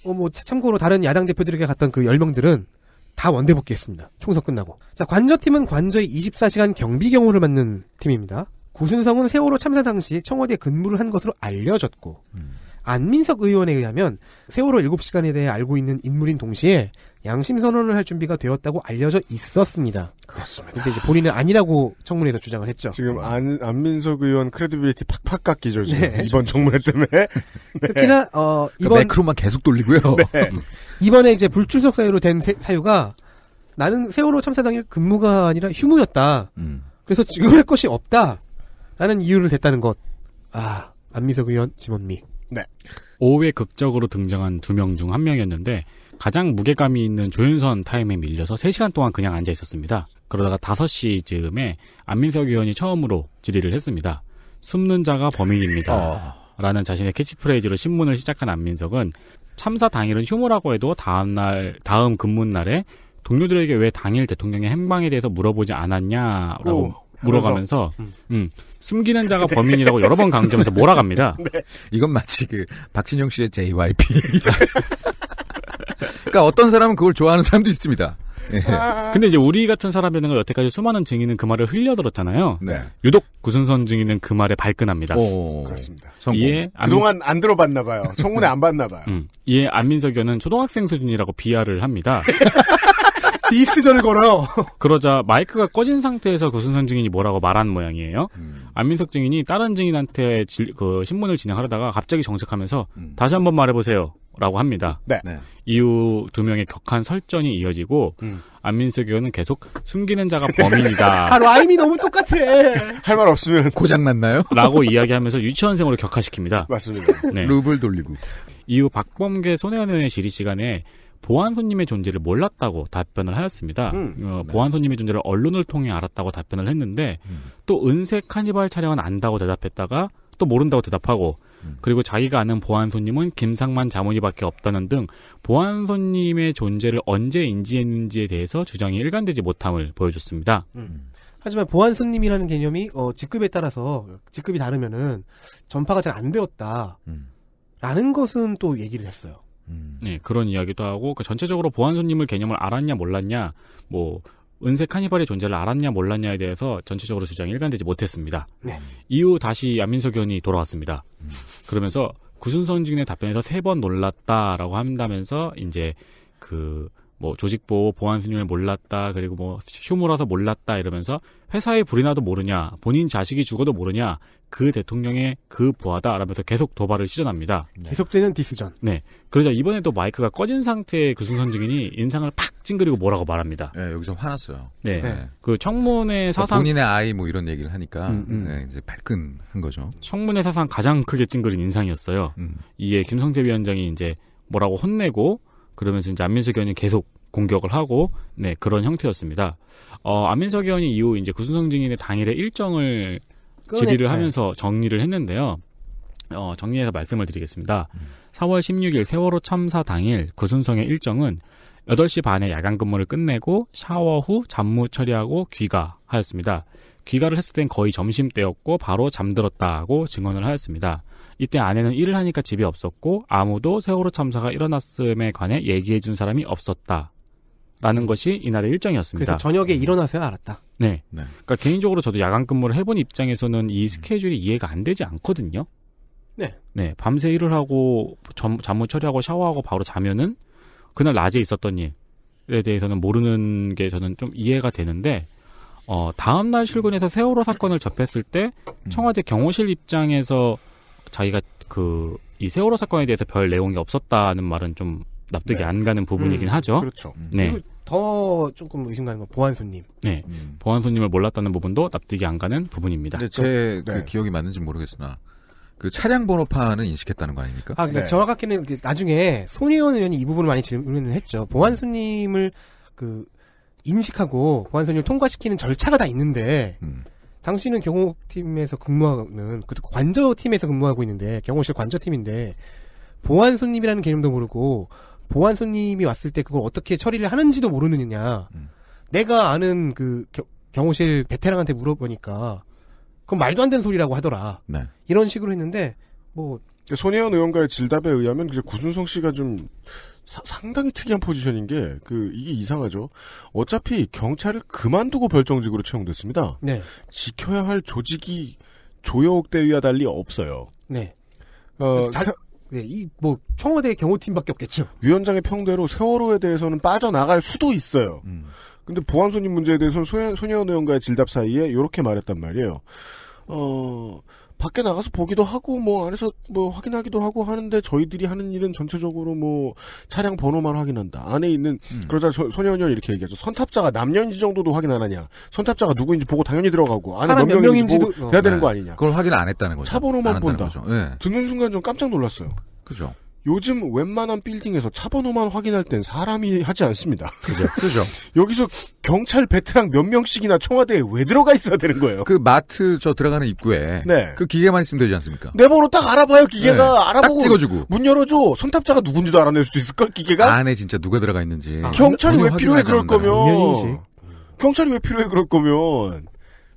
어, 뭐 참고로 다른 야당 대표들에게 갔던 그 열명들은다 원대 복귀했습니다. 총선 끝나고. 자, 관저팀은 관저의 24시간 경비 경호를 맡는 팀입니다. 구순성은 세월호 참사 당시 청와대 근무를 한 것으로 알려졌고 음. 안민석 의원에 의하면 세월호 7시간에 대해 알고 있는 인물인 동시에 양심 선언을 할 준비가 되었다고 알려져 있었습니다. 그렇습니다. 근데 이제 본인은 아니라고 청문회에서 주장을 했죠. 지금 안, 안민석 의원 크레디빌리티 팍팍 깎이죠, 지금. 네. 이번 청문회 때문에. 네. 특히나, 어, 그러니까 이번. 매크로만 계속 돌리고요. 네. 이번에 이제 불출석 사유로 된 세, 사유가 나는 세월호 참사 당일 근무가 아니라 휴무였다. 음. 그래서 지금 할 것이 없다. 라는 이유를 댔다는 것. 아, 안민석 의원, 지원미 네. 5회 극적으로 등장한 두 명 중 한 명이었는데 가장 무게감이 있는 조윤선 타임에 밀려서 3시간 동안 그냥 앉아 있었습니다. 그러다가 5시 즈음에 안민석 의원이 처음으로 질의를 했습니다. 숨는 자가 범인입니다. 어... 라는 자신의 캐치프레이즈로 신문을 시작한 안민석은 참사 당일은 휴무라고 해도 다음 날 다음 근무 날에 동료들에게 왜 당일 대통령의 행방에 대해서 물어보지 않았냐라고 오. 물어가면서 음. 음. 숨기는 자가 네. 범인이라고 여러 번 강조하면서 몰아갑니다. 네. 이건 마치 그 박진영 씨의 JYP. 그러니까 어떤 사람은 그걸 좋아하는 사람도 있습니다. 예. 아. 근데 이제 우리 같은 사람이라는 걸 여태까지 수많은 증인은 그 말을 흘려들었잖아요. 네. 유독 구순선 증인은 그 말에 발끈합니다. 오, 그렇습니다. 이에 그동안 안 들어봤나 봐요. 청문회 안 봤나 봐요. 음. 이에 안민석 의원은 초등학생 수준이라고 비하를 합니다. 디스전을 걸어요. 그러자 마이크가 꺼진 상태에서 구순선 그 증인이 뭐라고 말한 모양이에요. 음. 안민석 증인이 다른 증인한테 질, 그 신문을 진행하려다가 갑자기 정색하면서 음. 다시 한번 말해보세요. 라고 합니다. 네. 네. 이후 두 명의 격한 설전이 이어지고 음. 안민석 의원은 계속 숨기는 자가 범인이다. 아, 라임이 너무 똑같아. 할 말 없으면 고장 났나요? 라고 이야기하면서 유치원생으로 격하시킵니다. 맞습니다. 네. 루블 돌리고. 이후 박범계 손해원 의원의 질의 시간에 보안손님의 존재를 몰랐다고 답변을 하였습니다. 음, 어, 네. 보안손님의 존재를 언론을 통해 알았다고 답변을 했는데 음. 또 은색 카니발 차량은 안다고 대답했다가 또 모른다고 대답하고 음. 그리고 자기가 아는 보안손님은 김상만 자문위밖에 없다는 등 보안손님의 존재를 언제 인지했는지에 대해서 주장이 일관되지 못함을 보여줬습니다. 음. 음. 하지만 보안손님이라는 개념이 어, 직급에 따라서 직급이 다르면은 전파가 잘 안 되었다. 라는 것은 또 얘기를 했어요. 음. 네, 그런 이야기도 하고 그 전체적으로 보안 손님을 개념을 알았냐 몰랐냐 뭐은색 카니발의 존재를 알았냐 몰랐냐에 대해서 전체적으로 주장이 일관되지 못했습니다. 네. 이후 다시 안민석 의원이 돌아왔습니다. 음. 그러면서 구순선 진의 답변에서 세 번 놀랐다라고 한다면서 이제 그 뭐 조직 보호 보안 손님을 몰랐다 그리고 뭐 휴무라서 몰랐다 이러면서 회사에 불이 나도 모르냐 본인 자식이 죽어도 모르냐 그 대통령의 그 부하다 라면서 계속 도발을 시전합니다. 네. 계속되는 디스전. 네. 그러자 이번에도 마이크가 꺼진 상태의 그순선 증인이 인상을 팍 찡그리고 뭐라고 말합니다. 네, 여기서 화났어요. 네. 네. 그 청문회 그러니까 사상 본인의 아이 뭐 이런 얘기를 하니까 음, 음. 네, 이제 발끈한 거죠. 청문회 사상 가장 크게 찡그린 인상이었어요. 음. 이에 김성태 위원장이 이제 뭐라고 혼내고 그러면서 이제 안민석 의원이 계속 공격을 하고 네 그런 형태였습니다. 어 안민석 의원이 이후 이제 구순성 증인의 당일의 일정을 질의를 네. 하면서 정리를 했는데요. 어, 정리해서 말씀을 드리겠습니다. 음. 4월 16일 세월호 참사 당일 구순성의 일정은 8시 반에 야간 근무를 끝내고 샤워 후 잠무 처리하고 귀가하였습니다. 귀가를 했을 땐 거의 점심때였고 바로 잠들었다고 증언을 하였습니다. 이때 아내는 일을 하니까 집이 없었고 아무도 세월호 참사가 일어났음에 관해 얘기해 준 사람이 없었다. 라는 것이 이날의 일정이었습니다. 그래서 저녁에 일어나서야 알았다. 네. 네. 그러니까 개인적으로 저도 야간 근무를 해본 입장에서는 이 음. 스케줄이 음. 이해가 안 되지 않거든요. 네. 네. 밤새 일을 하고 잠, 잠무 처리하고 샤워하고 바로 자면은 그날 낮에 있었던 일에 대해서는 모르는 게 저는 좀 이해가 되는데 어, 다음 날 출근해서 세월호 사건을 접했을 때 음. 청와대 경호실 입장에서 자기가 그이 세월호 사건에 대해서 별 내용이 없었다는 말은 좀 납득이 네. 안 가는 부분이긴 음, 하죠. 그렇죠. 네. 더 조금 의심가는 건 보안 손님. 네. 음. 보안 손님을 몰랐다는 부분도 납득이 안 가는 부분입니다. 제 그 네. 그 기억이 맞는지 모르겠으나 그 차량 번호판은 인식했다는 거 아닙니까? 아, 네. 정확하게는 그 나중에 손혜원 의원이 이 부분을 많이 질문을 했죠. 보안 손님을 그 인식하고 보안 손님을 통과시키는 절차가 다 있는데 음. 당신은 경호팀에서 근무하는 그 관저팀에서 근무하고 있는데 경호실 관저팀인데 보안 손님이라는 개념도 모르고 보안 손님이 왔을 때 그걸 어떻게 처리를 하는지도 모르느냐. 음. 내가 아는 그 겨, 경호실 베테랑한테 물어보니까 그건 말도 안 되는 소리라고 하더라. 네. 이런 식으로 했는데 뭐 손혜원 의원과의 질답에 의하면 그냥 구순성 씨가 좀 사, 상당히 특이한 포지션인 게 그 이게 이상하죠. 어차피 경찰을 그만두고 별정직으로 채용됐습니다. 네. 지켜야 할 조직이 조여옥 대위와 달리 없어요. 네. 어, 자, 네, 이 뭐 청와대 경호팀밖에 없겠죠. 위원장의 평대로 세월호에 대해서는 빠져나갈 수도 있어요. 음. 근데 보안손님 문제에 대해서는 소녀 소년 의원과의 질답 사이에 이렇게 말했단 말이에요. 어, 밖에 나가서 보기도 하고 뭐 안에서 뭐 확인하기도 하고 하는데 저희들이 하는 일은 전체적으로 뭐 차량 번호만 확인한다. 안에 있는 음. 그러자 소, 년이 이렇게 얘기하죠. 선탑자가 남녀인지 정도도 확인 안 하냐. 선탑자가 누구인지 보고 당연히 들어가고 안에 몇 명인지 몇 명인지도 해야 되는 어. 거 아니냐. 그걸 확인 안 했다는 거죠. 차 번호만 본다. 거죠. 네. 듣는 순간 좀 깜짝 놀랐어요. 그죠. 요즘 웬만한 빌딩에서 차 번호만 확인할 땐 사람이 하지 않습니다. 그죠. 죠 여기서 경찰 베테랑 몇 명씩이나 청와대에 왜 들어가 있어야 되는 거예요? 그 마트 저 들어가는 입구에 네. 그 기계만 있으면 되지 않습니까? 내 번호 딱 알아봐요. 기계가 네. 알아보고 딱 찍어주고 문 열어줘. 손탑자가 누군지도 알아낼 수도 있을 걸 기계가. 안에 진짜 누가 들어가 있는지. 아, 경찰이 왜 필요해 그럴 거면? 당연히지. 경찰이 왜 필요해 그럴 거면?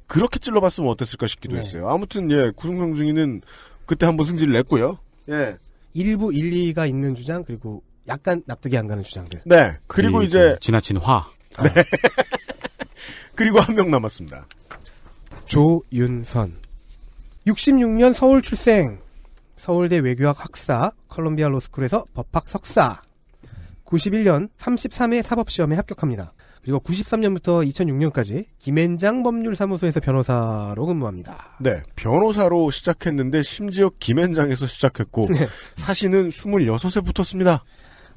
그렇게 찔러봤으면 어땠을까 싶기도 네. 했어요. 아무튼 예, 구속영중이는 그때 한번 승질을 냈고요. 예. 일부 일리가 있는 주장 그리고 약간 납득이 안 가는 주장들. 네. 그리고 그, 이제 지나친 화. 아. 네. 그리고 한 명 남았습니다. 조윤선. 66년 서울 출생. 서울대 외교학 학사, 컬럼비아 로스쿨에서 법학 석사. 91년 33회 사법시험에 합격합니다. 그리고 93년부터 2006년까지 김앤장 법률사무소에서 변호사로 근무합니다. 네, 변호사로 시작했는데 심지어 김앤장에서 시작했고 네. 사시는 26에 붙었습니다.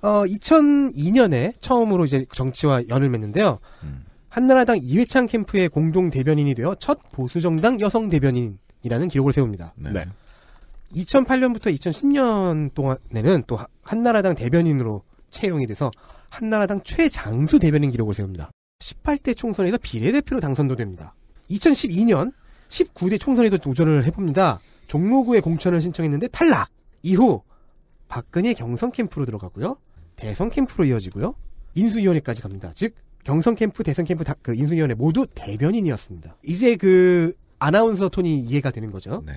어, 2002년에 처음으로 이제 정치와 연을 맺는데요. 음. 한나라당 이회창 캠프의 공동 대변인이 되어 첫 보수정당 여성 대변인이라는 기록을 세웁니다. 네. 네. 2008년부터 2010년 동안에는 또 한나라당 대변인으로 채용이 돼서 한나라당 최장수 대변인 기록을 세웁니다. 18대 총선에서 비례대표로 당선도 됩니다. 2012년 19대 총선에도 도전을 해봅니다. 종로구에 공천을 신청했는데 탈락! 이후 박근혜 경선 캠프로 들어가고요. 대선 캠프로 이어지고요. 인수위원회까지 갑니다. 즉 경선 캠프, 대선 캠프, 다, 그 인수위원회 모두 대변인이었습니다. 이제 그 아나운서 톤이 이해가 되는 거죠. 네.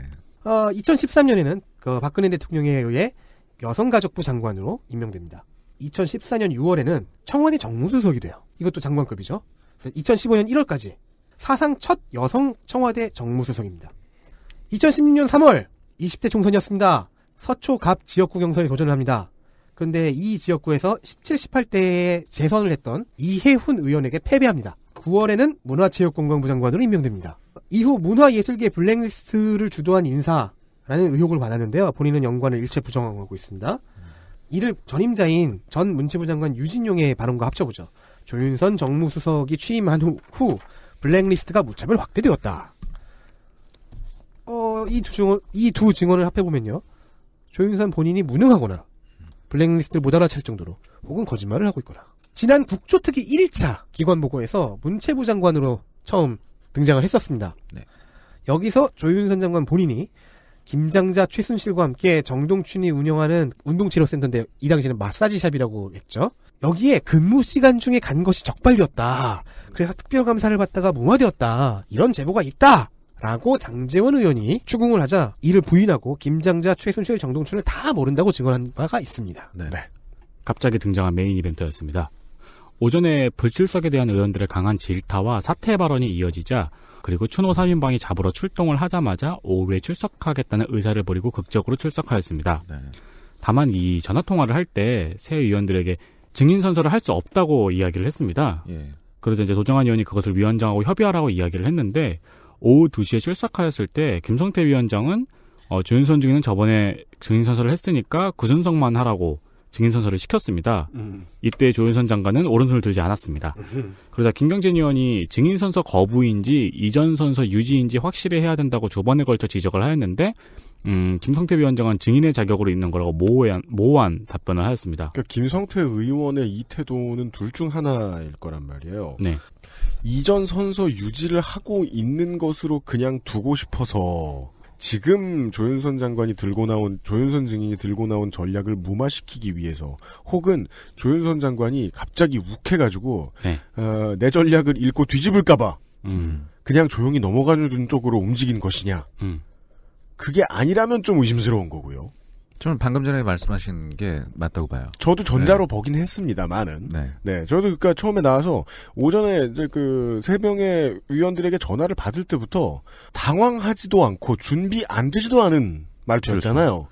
어, 2013년에는 그 박근혜 대통령에 의해 여성가족부 장관으로 임명됩니다. 2014년 6월에는 청와대 정무수석이 돼요. 이것도 장관급이죠. 2015년 1월까지 사상 첫 여성 청와대 정무수석입니다. 2016년 3월 20대 총선이었습니다. 서초갑 지역구 경선에 도전을 합니다. 그런데 이 지역구에서 17, 18대에 재선을 했던 이혜훈 의원에게 패배합니다. 9월에는 문화체육관광부 장관으로 임명됩니다. 이후 문화예술계 블랙리스트를 주도한 인사라는 의혹을 받았는데요. 본인은 연관을 일체 부정하고 있습니다. 이를 전임자인 전 문체부 장관 유진용의 발언과 합쳐보죠. 조윤선 정무수석이 취임한 후, 후 블랙리스트가 무차별 확대되었다. 어, 이 두 증언, 이 두 증언을 합해보면요. 조윤선 본인이 무능하거나 블랙리스트를 못 알아챌 정도로 혹은 거짓말을 하고 있거나 지난 국조특위 1차 기관 보고에서 문체부 장관으로 처음 등장을 했었습니다. 네. 여기서 조윤선 장관 본인이 김장자 최순실과 함께 정동춘이 운영하는 운동치료센터인데 이 당시에는 마사지샵이라고 했죠. 여기에 근무 시간 중에 간 것이 적발되었다. 그래서 특별감사를 받다가 무마되었다. 이런 제보가 있다. 라고 장재원 의원이 추궁을 하자 이를 부인하고 김장자, 최순실, 정동춘을 다 모른다고 증언한 바가 있습니다. 네. 네. 갑자기 등장한 메인 이벤트였습니다. 오전에 불출석에 대한 의원들의 강한 질타와 사퇴 발언이 이어지자 그리고 추노 사인방이 잡으러 출동을 하자마자 오후에 출석하겠다는 의사를 버리고 극적으로 출석하였습니다. 네. 다만 이 전화 통화를 할 때 새 의원들에게 증인 선서를 할 수 없다고 이야기를 했습니다. 예. 그래서 이제 도정환 의원이 그것을 위원장하고 협의하라고 이야기를 했는데 오후 2시에 출석하였을 때 김성태 위원장은 어, 조윤선 증인은 저번에 증인 선서를 했으니까 구 준석만 하라고 증인선서를 시켰습니다. 음. 이때 조윤선 장관은 오른손을 들지 않았습니다. 음. 그러자 김경진 의원이 증인선서 거부인지 이전선서 유지인지 확실히 해야 된다고 두 번에 걸쳐 지적을 하였는데 음, 김성태 위원장은 증인의 자격으로 있는 거라고 모호한, 모호한 답변을 하였습니다. 그러니까 김성태 의원의 이 태도는 둘 중 하나일 거란 말이에요. 네. 이전 선서 유지를 하고 있는 것으로 그냥 두고 싶어서 지금 조윤선 장관이 들고 나온 조윤선 증인이 들고 나온 전략을 무마시키기 위해서 혹은 조윤선 장관이 갑자기 욱해가지고 네. 어, 내 전략을 읽고 뒤집을까봐 음. 그냥 조용히 넘어가는 주 쪽으로 움직인 것이냐 음. 그게 아니라면 좀 의심스러운 거고요. 저는 방금 전에 말씀하신 게 맞다고 봐요. 저도 전자로 네. 보긴 했습니다만은. 네. 네. 저도 그니까 처음에 나와서 오전에 이제 그 세 명의 위원들에게 전화를 받을 때부터 당황하지도 않고 준비 안 되지도 않은 말투였잖아요. 그렇죠.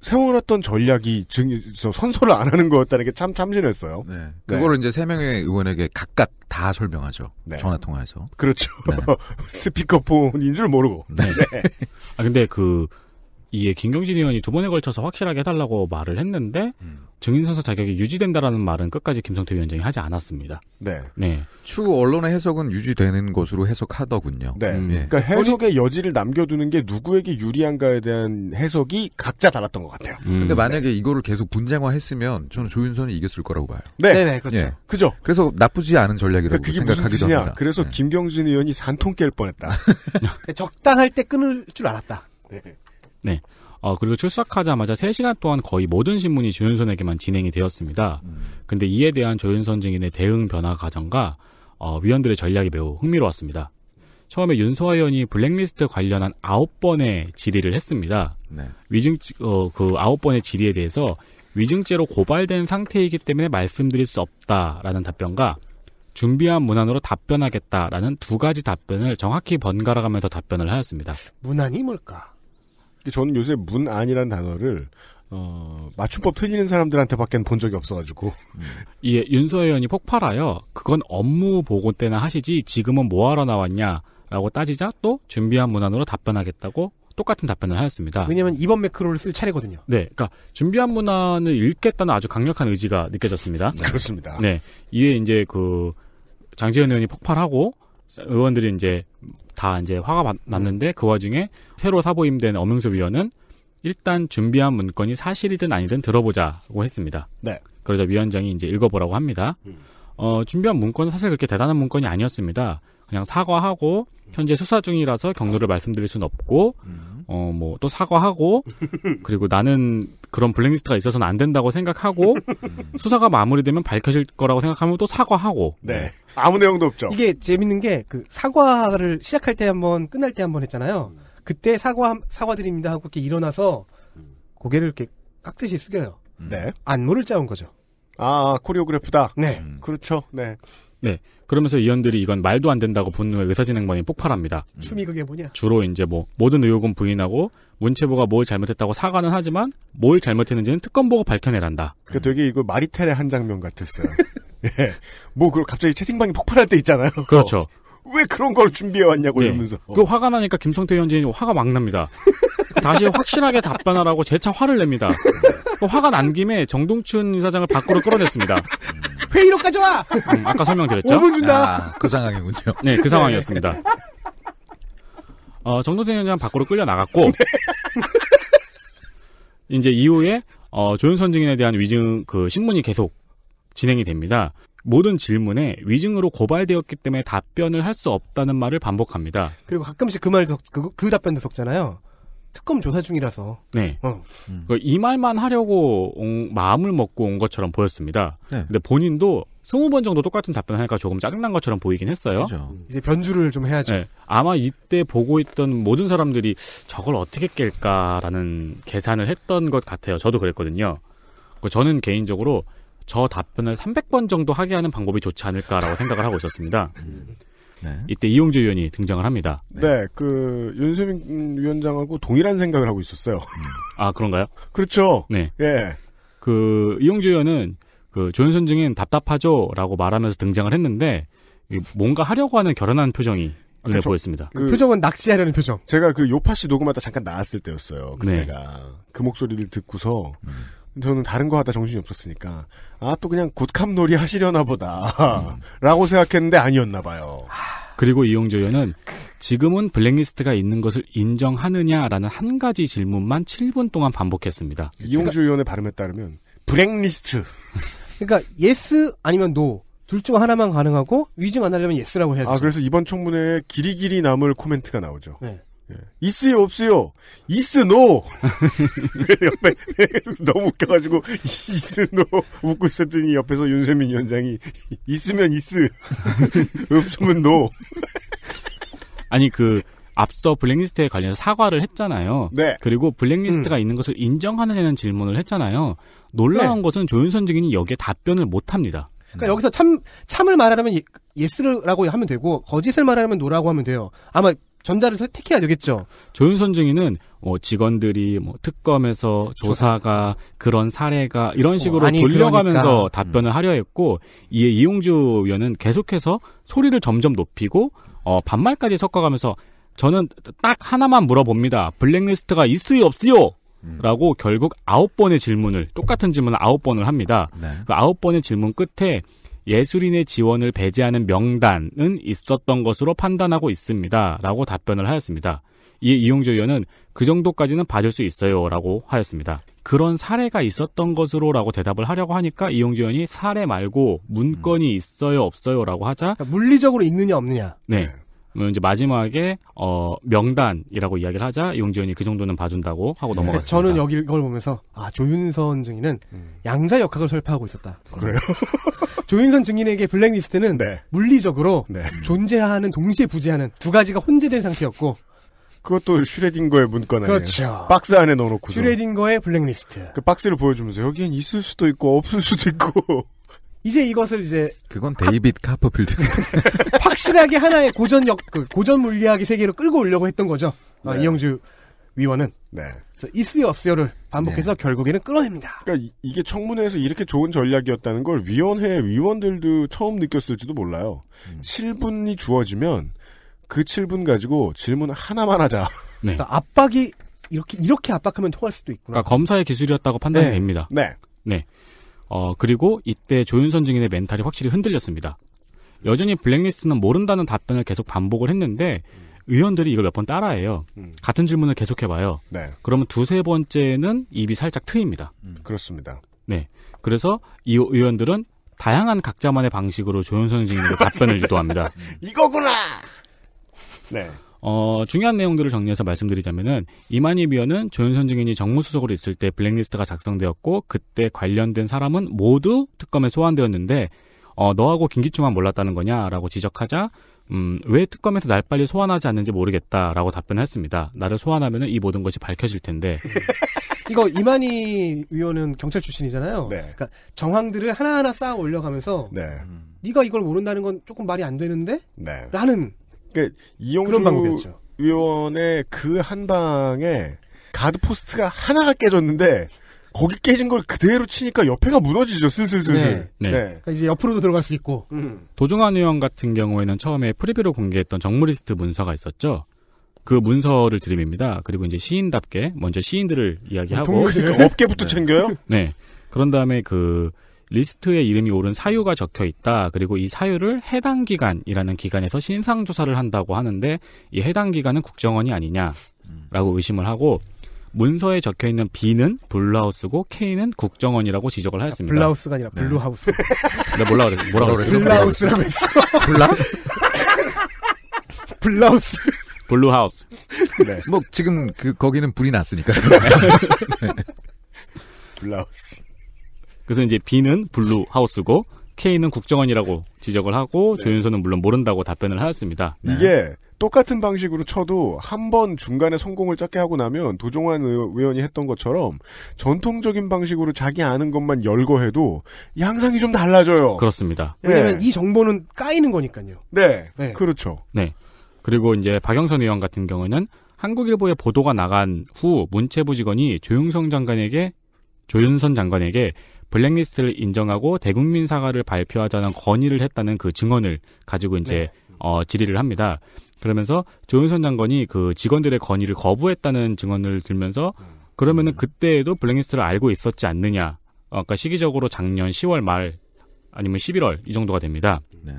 세워놨던 전략이 증, 선서를 안 하는 거였다는 게 참 참신했어요. 네. 그걸 네. 이제 세 명의 의원에게 각각 다 설명하죠. 네. 전화 통화에서. 그렇죠. 네. 스피커폰인 줄 모르고. 네. 네. 아 근데 그 이에 김경진 의원이 두 번에 걸쳐서 확실하게 해달라고 말을 했는데 음. 증인선서 자격이 유지된다라는 말은 끝까지 김성태 위원장이 하지 않았습니다. 네. 네. 추후 언론의 해석은 유지되는 것으로 해석하더군요. 네. 음. 네. 그러니까 해석의 여지를 남겨두는 게 누구에게 유리한가에 대한 해석이 각자 달랐던 것 같아요. 음. 근데 만약에 네. 이거를 계속 분쟁화했으면 저는 조윤선이 이겼을 거라고 봐요. 네, 네, 네 예. 그렇죠. 예. 그죠. 그래서 나쁘지 않은 전략이라고 그러 그러니까 생각하기도 합니다. 그래서 네. 김경진 의원이 산통 깰 뻔했다. 적당할 때 끊을 줄 알았다. 네. 네. 어, 그리고 출석하자마자 3시간 동안 거의 모든 신문이 조윤선에게만 진행이 되었습니다. 음. 근데 이에 대한 조윤선 증인의 대응 변화 과정과 어, 위원들의 전략이 매우 흥미로웠습니다. 처음에 윤소아 의원이 블랙리스트 관련한 아홉 번의 질의를 했습니다. 네. 위증, 어, 그 아홉 번의 질의에 대해서 위증죄로 고발된 상태이기 때문에 말씀드릴 수 없다라는 답변과 준비한 문안으로 답변하겠다라는 두 가지 답변을 정확히 번갈아가면서 답변을 하였습니다. 문안이 뭘까? 그러니까 저는 요새 문안이라는 단어를 어, 맞춤법 틀리는 사람들한테밖엔 본 적이 없어가지고. 음. 예, 윤서 의원이 폭발하여 그건 업무 보고 때나 하시지 지금은 뭐하러 나왔냐라고 따지자 또 준비한 문안으로 답변하겠다고 똑같은 답변을 하였습니다. 왜냐하면 이번 매크로를 쓸 차례거든요. 네, 그러니까 준비한 문안을 읽겠다는 아주 강력한 의지가 느껴졌습니다. 네. 그렇습니다. 네, 이에 이제 그 장재현 의원이 폭발하고 의원들이 이제 다 이제 화가 났는데 그 와중에 새로 사보임된 엄영수 위원은 일단 준비한 문건이 사실이든 아니든 들어보자고 했습니다. 네. 그러자 위원장이 이제 읽어보라고 합니다. 음. 어, 준비한 문건은 사실 그렇게 대단한 문건이 아니었습니다. 그냥 사과하고 현재 수사 중이라서 경로를 말씀드릴 수는 없고 음. 어, 뭐, 또 사과하고, 그리고 나는 그런 블랙리스트가 있어서는 안 된다고 생각하고, 음. 수사가 마무리되면 밝혀질 거라고 생각하면 또 사과하고. 네. 아무 내용도 없죠. 이게 재밌는 게, 그, 사과를 시작할 때한 번, 끝날 때한번 했잖아요. 그때 사과, 사과드립니다 하고 이렇게 일어나서, 고개를 이렇게 깍듯이 숙여요. 네. 안무를 짜온 거죠. 아, 코리오그래프다. 네. 음. 그렇죠. 네. 네. 그러면서 의원들이 이건 말도 안 된다고 분노해 의사진행반이 폭발합니다. 음. 춤이 그게 뭐냐? 주로 이제 뭐 모든 의혹은 부인하고 문체부가 뭘 잘못했다고 사과는 하지만 뭘 잘못했는지는 특검보가 밝혀내란다. 그니까 음. 되게 이거 마리텔의 한 장면 같았어요. 예. 뭐, 그 갑자기 채팅방이 폭발할 때 있잖아요. 그렇죠. 왜 그런 걸 준비해 왔냐고 네. 이러면서. 그 화가 나니까 김성태 위원장이 화가 막 납니다. 다시 확실하게 답변하라고 재차 화를 냅니다. 그 화가 난 김에 정동춘 이사장을 밖으로 끌어냈습니다. 회의로 가져와. 음, 아까 설명드렸죠. 5분 준다. 아, 그 상황이군요. 네, 그 네. 상황이었습니다. 어, 정동춘 위원장 밖으로 끌려 나갔고 이제 이후에 어, 조윤선 증인에 대한 위증 그 신문이 계속 진행이 됩니다. 모든 질문에 위증으로 고발되었기 때문에 답변을 할 수 없다는 말을 반복합니다. 그리고 가끔씩 그 말도 그, 그 답변도 섞잖아요. 특검 조사 중이라서. 네. 어. 음. 그 이 말만 하려고 온, 마음을 먹고 온 것처럼 보였습니다. 네. 근데 본인도 스무 번 정도 똑같은 답변을 하니까 조금 짜증난 것처럼 보이긴 했어요. 그렇죠. 이제 변주를 좀 해야죠. 네. 아마 이때 보고 있던 모든 사람들이 저걸 어떻게 깰까라는 계산을 했던 것 같아요. 저도 그랬거든요. 그 저는 개인적으로 저 답변을 300번 정도 하게 하는 방법이 좋지 않을까라고 생각을 하고 있었습니다. 네. 이때 이용주 의원이 등장을 합니다. 네, 네, 그 윤세민 위원장하고 동일한 생각을 하고 있었어요. 아 그런가요? 그렇죠. 네, 예. 그 이용주 의원은 그 조윤선 증인 답답하죠라고 말하면서 등장을 했는데 뭔가 하려고 하는 결연한 표정이 눈에 그쵸. 그렇죠. 보였습니다. 그, 그 표정은 낚시하려는 표정. 제가 그 요파 씨 녹음하다 잠깐 나왔을 때였어요. 네. 그때가 네. 그 목소리를 듣고서 음. 저는 다른 거 하다 정신이 없었으니까 아 또 그냥 굿캅 놀이 하시려나 보다라고 음. 생각했는데 아니었나 봐요. 그리고 이용조 의원은 지금은 블랙리스트가 있는 것을 인정하느냐라는 한 가지 질문만 7분 동안 반복했습니다. 이용조 그 의원의 발음에 따르면 블랙리스트. 그러니까 예스 아니면 노. 둘 중 하나만 가능하고 위증 안 하려면 예스라고 해야 돼요. 아 그래서 이번 청문회에 길이길이 남을 코멘트가 나오죠. 네. 있어요, 없어요. 있어, 노. 옆에 너무 웃겨가지고 있어, 노 웃고 있었더니 옆에서 윤세민 위원장이 있으면 있어, 없으면 노. 아니 그 앞서 블랙리스트에 관련해서 사과를 했잖아요. 네. 그리고 블랙리스트가 음. 있는 것을 인정하느냐는 질문을 했잖아요. 놀라운 네. 것은 조윤선 증인이 여기에 답변을 못 합니다. 그러니까 음. 여기서 참 참을 말하려면 예, 예스라고 하면 되고 거짓을 말하려면 노라고 하면 돼요. 아마 전자를 선택해야 되겠죠. 조윤선 증인은 뭐 어, 직원들이 뭐 특검에서 조사가 그런 사례가 이런 어, 식으로 어, 아니, 돌려가면서 그러니까. 답변을 음. 하려 했고 이에 이용주 의원은 계속해서 소리를 점점 높이고 어, 반말까지 섞어가면서 저는 딱 하나만 물어봅니다. 블랙리스트가 있으요 없으요? 음. 라고 결국 아홉 번의 질문을 똑같은 질문을 아홉 번을 합니다. 네. 그 아홉 번의 질문 끝에 예술인의 지원을 배제하는 명단은 있었던 것으로 판단하고 있습니다. 라고 답변을 하였습니다. 이이용주 의원은 그 정도까지는 봐줄 수 있어요. 라고 하였습니다. 그런 사례가 있었던 것으로 라고 대답을 하려고 하니까 이용주 의원이 사례 말고 문건이 음. 있어요. 없어요. 라고 하자. 그러니까 물리적으로 있느냐 없느냐. 네. 그러면 네. 뭐 이제 마지막에 어 명단이라고 이야기를 하자 이용주의원이그 정도는 봐준다고 하고 네. 넘어갔습니다. 저는 여기 이걸 보면서 아 조윤선 증인은 음. 양자 역학을 설파하고 있었다. 그래요? 조윤선 증인에게 블랙리스트는 네. 물리적으로 네. 존재하는 동시에 부재하는 두 가지가 혼재된 상태였고 그것도 슈레딩거의 문건 아니에요? 그렇죠. 박스 안에 넣어놓고 슈레딩거의 블랙리스트. 그 박스를 보여주면서 여기엔 있을 수도 있고 없을 수도 있고. 이제 이것을 이제 그건 데이빗 하... 카퍼필드 확실하게 하나의 고전 역 그 고전 물리학의 세계로 끌고 오려고 했던 거죠. 아, 네. 아, 이영주 위원은. 네. 있으요 없으요를 반복해서 네. 결국에는 끌어냅니다. 그러니까 이게 청문회에서 이렇게 좋은 전략이었다는 걸 위원회 위원들도 처음 느꼈을지도 몰라요. 음. 7분이 주어지면 그 7분 가지고 질문 하나만 하자. 네. 그러니까 압박이 이렇게 이렇게 압박하면 통할 수도 있구나. 그러니까 검사의 기술이었다고 판단됩니다. 네. 이 네. 네. 어 그리고 이때 조윤선 증인의 멘탈이 확실히 흔들렸습니다. 여전히 블랙리스트는 모른다는 답변을 계속 반복을 했는데 음. 의원들이 이걸 몇 번 따라해요. 음. 같은 질문을 계속해봐요. 네. 그러면 두세 번째는 입이 살짝 트입니다. 음. 그렇습니다. 네. 그래서 이 의원들은 다양한 각자만의 방식으로 조현선 증인의 답변을 유도합니다. 이거구나! 네. 어, 중요한 내용들을 정리해서 말씀드리자면은 이만희 위원은 조윤선 증인이 정무수석으로 있을 때 블랙리스트가 작성되었고 그때 관련된 사람은 모두 특검에 소환되었는데 어, 너하고 김기춘만 몰랐다는 거냐라고 지적하자 음, 왜 특검에서 날 빨리 소환하지 않는지 모르겠다라고 답변을 했습니다. 나를 소환하면 이 모든 것이 밝혀질 텐데. 이거 이만희 의원은 경찰 출신이잖아요. 네. 그러니까 정황들을 하나하나 쌓아 올려가면서 네. 네가 이걸 모른다는 건 조금 말이 안 되는데? 네. 라는 그러니까 이용주 방 의원의 그 한 방에 가드 포스트가 하나가 깨졌는데 거기 깨진 걸 그대로 치니까 옆에가 무너지죠 슬슬슬슬. 네. 네. 네. 그러니까 이제 옆으로도 들어갈 수 있고. 음. 도중환 의원 같은 경우에는 처음에 프리뷰로 공개했던 정무리스트 문서가 있었죠. 그 문서를 드립니다. 그리고 이제 시인답게 먼저 시인들을 이야기하고 네. 업계부터 네. 챙겨요? 네. 그런 다음에 그 리스트에 이름이 오른 사유가 적혀 있다. 그리고 이 사유를 해당 기관이라는 기관에서 신상 조사를 한다고 하는데 이 해당 기관은 국정원이 아니냐라고 의심을 하고 문서에 적혀 있는 B는 블라우스고 K는 국정원이라고 지적을 하였습니다. 블라우스가 아니라 네. 블루하우스. 네. 몰라 그랬, 뭐라 그랬어? 블라우스라고 했어. 블라? 블라우스. 블루하우스. 네. 뭐 지금 그 거기는 불이 났으니까. 네. 블라우스. 그래서 이제 B는 블루하우스고 K는 국정원이라고 지적을 하고 네. 조윤서는 물론 모른다고 답변을 하였습니다. 이게 네. 똑같은 방식으로 쳐도 한 번 중간에 성공을 짰게 하고 나면 도종환 의원이 했던 것처럼 전통적인 방식으로 자기 아는 것만 열거해도 양상이 좀 달라져요. 그렇습니다. 왜냐하면 네. 예. 이 정보는 까이는 거니까요. 네, 네, 그렇죠. 네. 그리고 이제 박영선 의원 같은 경우는 한국일보의 보도가 나간 후 문체부 직원이 조윤성 장관에게 조윤선 장관에게 블랙리스트를 인정하고 대국민 사과를 발표하자는 건의를 했다는 그 증언을 가지고 이제 네. 어, 질의를 합니다. 그러면서 조윤선 장관이 그 직원들의 건의를 거부했다는 증언을 들면서 그러면은 음. 그때에도 블랙리스트를 알고 있었지 않느냐. 어, 그까 그러니까 시기적으로 작년 10월 말 아니면 11월 이 정도가 됩니다. 네.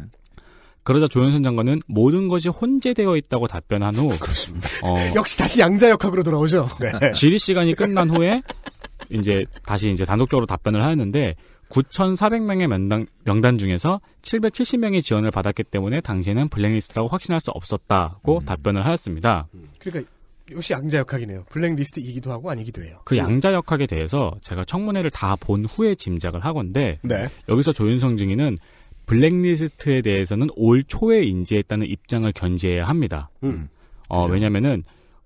그러자 조현선 장관은 모든 것이 혼재되어 있다고 답변한 후 그렇습니다. 어, 역시 다시 양자 역학으로 돌아오죠. 네. 질의 시간이 끝난 후에 이제 다시 이제 단독적으로 답변을 하였는데 9,400명의 명단, 명단 중에서 770명이 지원을 받았기 때문에 당시에는 블랙리스트라고 확신할 수 없었다고 음. 답변을 하였습니다. 음. 그러니까 역시 양자역학이네요. 블랙리스트이기도 하고 아니기도 해요. 그 양자역학에 대해서 제가 청문회를 다 본 후에 짐작을 하건데 네. 여기서 조윤성 증인은 블랙리스트에 대해서는 올 초에 인지했다는 입장을 견지해야 합니다. 음. 어, 왜냐면은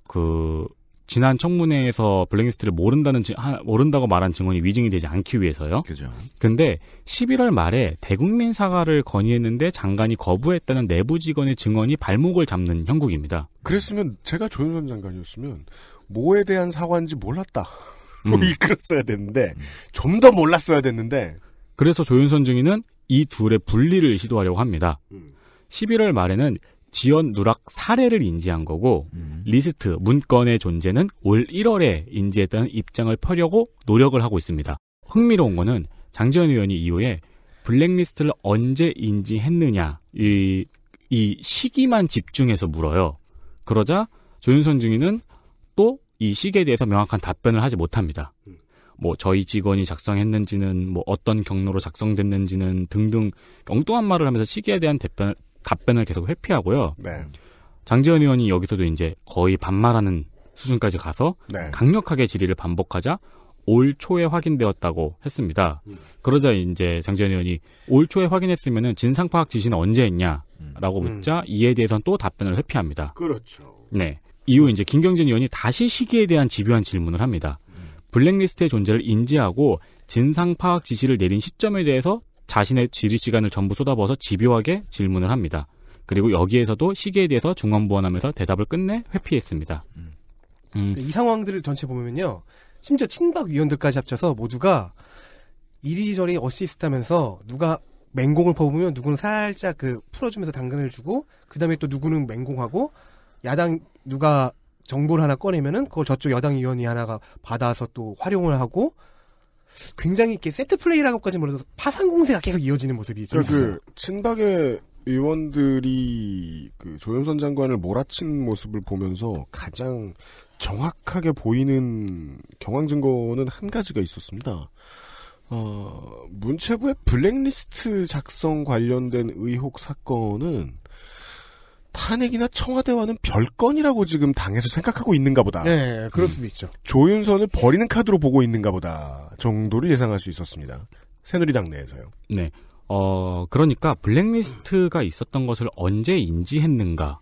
그 지난 청문회에서 블랙리스트를 모른다는 모른다고 말한 증언이 위증이 되지 않기 위해서요. 그죠. 근데 11월 말에 대국민 사과를 건의했는데 장관이 거부했다는 내부 직원의 증언이 발목을 잡는 형국입니다. 그랬으면 제가 조윤선 장관이었으면 뭐에 대한 사과인지 몰랐다. 뭐 음. 이끌었어야 됐는데 좀 더 몰랐어야 됐는데. 그래서 조윤선 증인은 이 둘의 분리를 시도하려고 합니다. 11월 음. 말에는 지연 누락 사례를 인지한 거고 음. 리스트 문건의 존재는 올 1월에 인지했다는 입장을 펴려고 노력을 하고 있습니다. 흥미로운 거는 장재현 의원이 이후에 블랙리스트를 언제 인지했느냐 이, 이 시기만 집중해서 물어요. 그러자 조윤선 중위는 또 이 시기에 대해서 명확한 답변을 하지 못합니다. 뭐 저희 직원이 작성했는지는 뭐 어떤 경로로 작성됐는지는 등등 엉뚱한 말을 하면서 시기에 대한 답변을 답변을 계속 회피하고요. 네. 장재현 의원이 여기서도 이제 거의 반말하는 수준까지 가서 네. 강력하게 질의를 반복하자 올 초에 확인되었다고 했습니다. 음. 그러자 이제 장재현 의원이 올 초에 확인했으면 진상 파악 지시는 언제 했냐라고 음. 묻자 음. 이에 대해선 또 답변을 회피합니다. 그렇죠. 네. 이후 이제 김경진 의원이 다시 시기에 대한 집요한 질문을 합니다. 음. 블랙리스트의 존재를 인지하고 진상 파악 지시를 내린 시점에 대해서 자신의 지리 시간을 전부 쏟아부어서 집요하게 질문을 합니다. 그리고 여기에서도 시계에 대해서 중원부원하면서 대답을 끝내 회피했습니다. 음. 음. 이 상황들을 전체 보면요. 심지어 친박 위원들까지 합쳐서 모두가 이리저리 어시스트하면서 누가 맹공을 퍼부면 누구는 살짝 그 풀어주면서 당근을 주고 그다음에 또 누구는 맹공하고 야당 누가 정보를 하나 꺼내면은 그걸 저쪽 여당 위원이 하나가 받아서 또 활용을 하고 굉장히 이렇게 세트 플레이라고까지 말해서 파상 공세가 계속 이어지는 모습이 그러니까 그 친박의 의원들이 그 조영선 장관을 몰아친 모습을 보면서 가장 정확하게 보이는 경황 증거는 한 가지가 있었습니다. 어, 문체부의 블랙리스트 작성 관련된 의혹 사건은 탄핵이나 청와대와는 별건이라고 지금 당에서 생각하고 있는가 보다. 네, 그럴 수도 음. 있죠. 조윤선을 버리는 카드로 보고 있는가 보다 정도를 예상할 수 있었습니다. 새누리당 내에서요. 네. 어, 그러니까 블랙리스트가 있었던 것을 언제 인지했는가.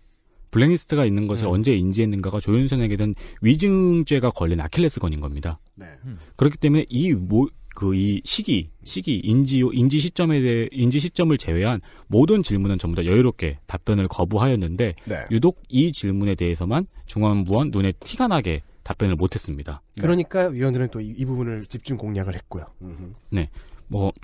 블랙리스트가 있는 것을 음. 언제 인지했는가가 조윤선에게는 위증죄가 걸린 아킬레스건인 겁니다. 네. 음. 그렇기 때문에 이 모, 그이 시기, 시기, 인지, 인지 시점에 대해, 인지 시점을 제외한 모든 질문은 전부 다 여유롭게 답변을 거부하였는데, 네. 유독 이 질문에 대해서만 중앙부원 눈에 티가 나게 답변을 못했습니다. 네. 그러니까 위원들은 또 이 부분을 집중 공략을 했고요. 네. 뭐.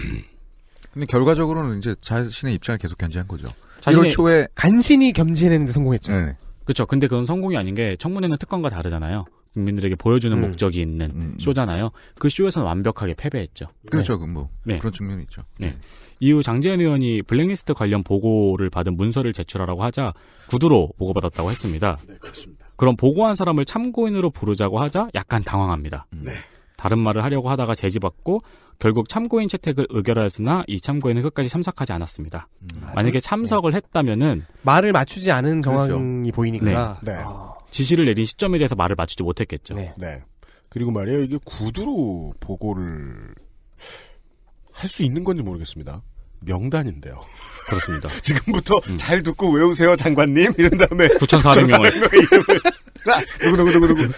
근데 결과적으로는 이제 자신의 입장을 계속 견제한 거죠. 자신의... 1월 초에. 간신히 견지해내는데 성공했죠. 네. 그렇죠. 근데 그건 성공이 아닌 게 청문회는 특권과 다르잖아요. 국민들에게 보여주는 음. 목적이 있는 음, 음. 쇼잖아요. 그 쇼에서는 완벽하게 패배했죠. 그렇죠. 네. 그 뭐 네. 그런 측면이 있죠. 네. 네. 이후 장재현 의원이 블랙리스트 관련 보고를 받은 문서를 제출하라고 하자 구두로 보고받았다고 했습니다. 네, 그렇습니다. 그럼 보고한 사람을 참고인으로 부르자고 하자 약간 당황합니다. 음. 네. 다른 말을 하려고 하다가 제지받고 결국 참고인 채택을 의결하였으나 이 참고인은 끝까지 참석하지 않았습니다. 음, 만약에 참석을 네. 했다면은 말을 맞추지 않은 그렇죠. 정황이 보이니까 네. 네. 아. 지시를 내린 시점에 대해서 말을 마치지 못했겠죠. 네. 네. 그리고 말이에요. 이게 구두로 보고를 할 수 있는 건지 모르겠습니다. 명단인데요. 그렇습니다. 지금부터 음. 잘 듣고 외우세요, 장관님. 이런 다음에 9,400명을. 9,400명의 이름을. 아, 누구 누구 누구 누구.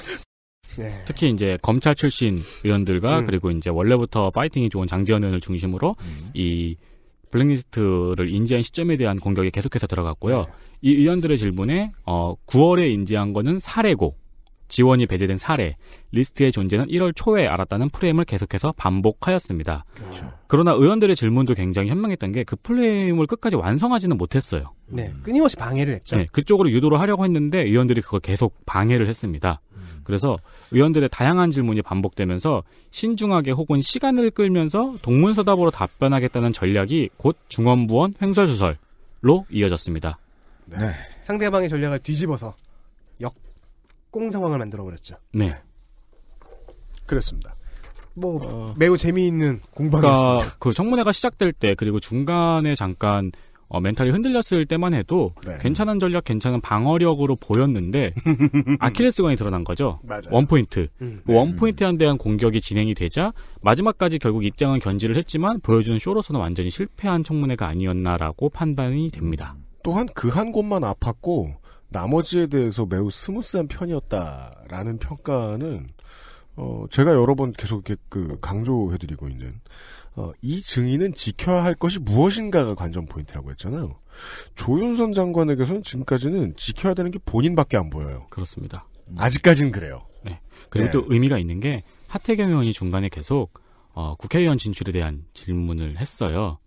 네. 특히 이제 검찰 출신 의원들과 음. 그리고 이제 원래부터 파이팅이 좋은 장재현 의원을 중심으로 음. 이 블랙리스트를 인지한 시점에 대한 공격이 계속해서 들어갔고요. 네. 이 의원들의 질문에 어, 9월에 인지한 거는 사례고 지원이 배제된 사례, 리스트의 존재는 1월 초에 알았다는 프레임을 계속해서 반복하였습니다. 그렇죠. 그러나 의원들의 질문도 굉장히 현명했던 게 그 프레임을 끝까지 완성하지는 못했어요. 네, 끊임없이 방해를 했죠. 네, 그쪽으로 유도를 하려고 했는데 의원들이 그걸 계속 방해를 했습니다. 음. 그래서 의원들의 다양한 질문이 반복되면서 신중하게 혹은 시간을 끌면서 동문서답으로 답변하겠다는 전략이 곧 중원부원 횡설수설로 이어졌습니다. 네. 네. 상대방의 전략을 뒤집어서 역공 상황을 만들어 버렸죠. 네. 그렇습니다. 뭐 어... 매우 재미있는 공방이었습니다. 그러니까 그 청문회가 시작될 때 그리고 중간에 잠깐 어, 멘탈이 흔들렸을 때만 해도 네. 괜찮은 전략, 괜찮은 방어력으로 보였는데 아킬레스건이 드러난 거죠. 맞아요. 원포인트. 음. 그 뭐 원포인트에 대한 공격이 진행이 되자 마지막까지 결국 입장은 견지를 했지만 보여주는 쇼로서는 완전히 실패한 청문회가 아니었나라고 판단이 됩니다. 또한 그 한 곳만 아팠고 나머지에 대해서 매우 스무스한 편이었다라는 평가는 어, 제가 여러 번 계속 이렇게 그 강조해드리고 있는 어, 이 증인은 지켜야 할 것이 무엇인가가 관전 포인트라고 했잖아요. 조윤선 장관에게서는 지금까지는 지켜야 되는 게 본인밖에 안 보여요. 그렇습니다. 음. 아직까지는 그래요. 네. 그리고 네. 또 의미가 있는 게 하태경 의원이 중간에 계속 어, 국회의원 진출에 대한 질문을 했어요.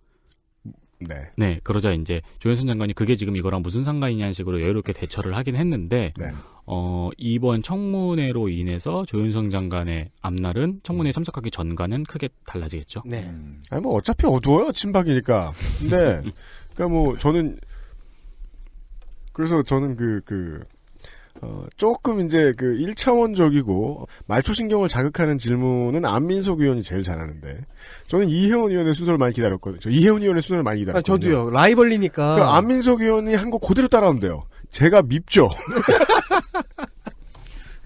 네. 네. 그러자 이제 조현순 장관이 그게 지금 이거랑 무슨 상관이냐는 식으로 여유롭게 대처를 하긴 했는데 네. 어, 이번 청문회로 인해서 조윤성 장관의 앞날은 청문회에 음. 참석하기 전과는 크게 달라지겠죠. 네. 음. 아니 뭐 어차피 어두워요 친박이니까. 근데 그니까뭐 저는 그래서 저는 그그 그 어, 조금 이제 그 1차원적이고 말초신경을 자극하는 질문은 안민석 의원이 제일 잘하는데 저는 이혜원 의원의 수술을 많이 기다렸거든요. 저 이혜원 의원의 수술을 많이 아, 기다렸거든요. 아, 저도요. 라이벌리니까. 그러니까 안민석 의원이 한 거 그대로 따라하면 돼요. 제가 밉죠.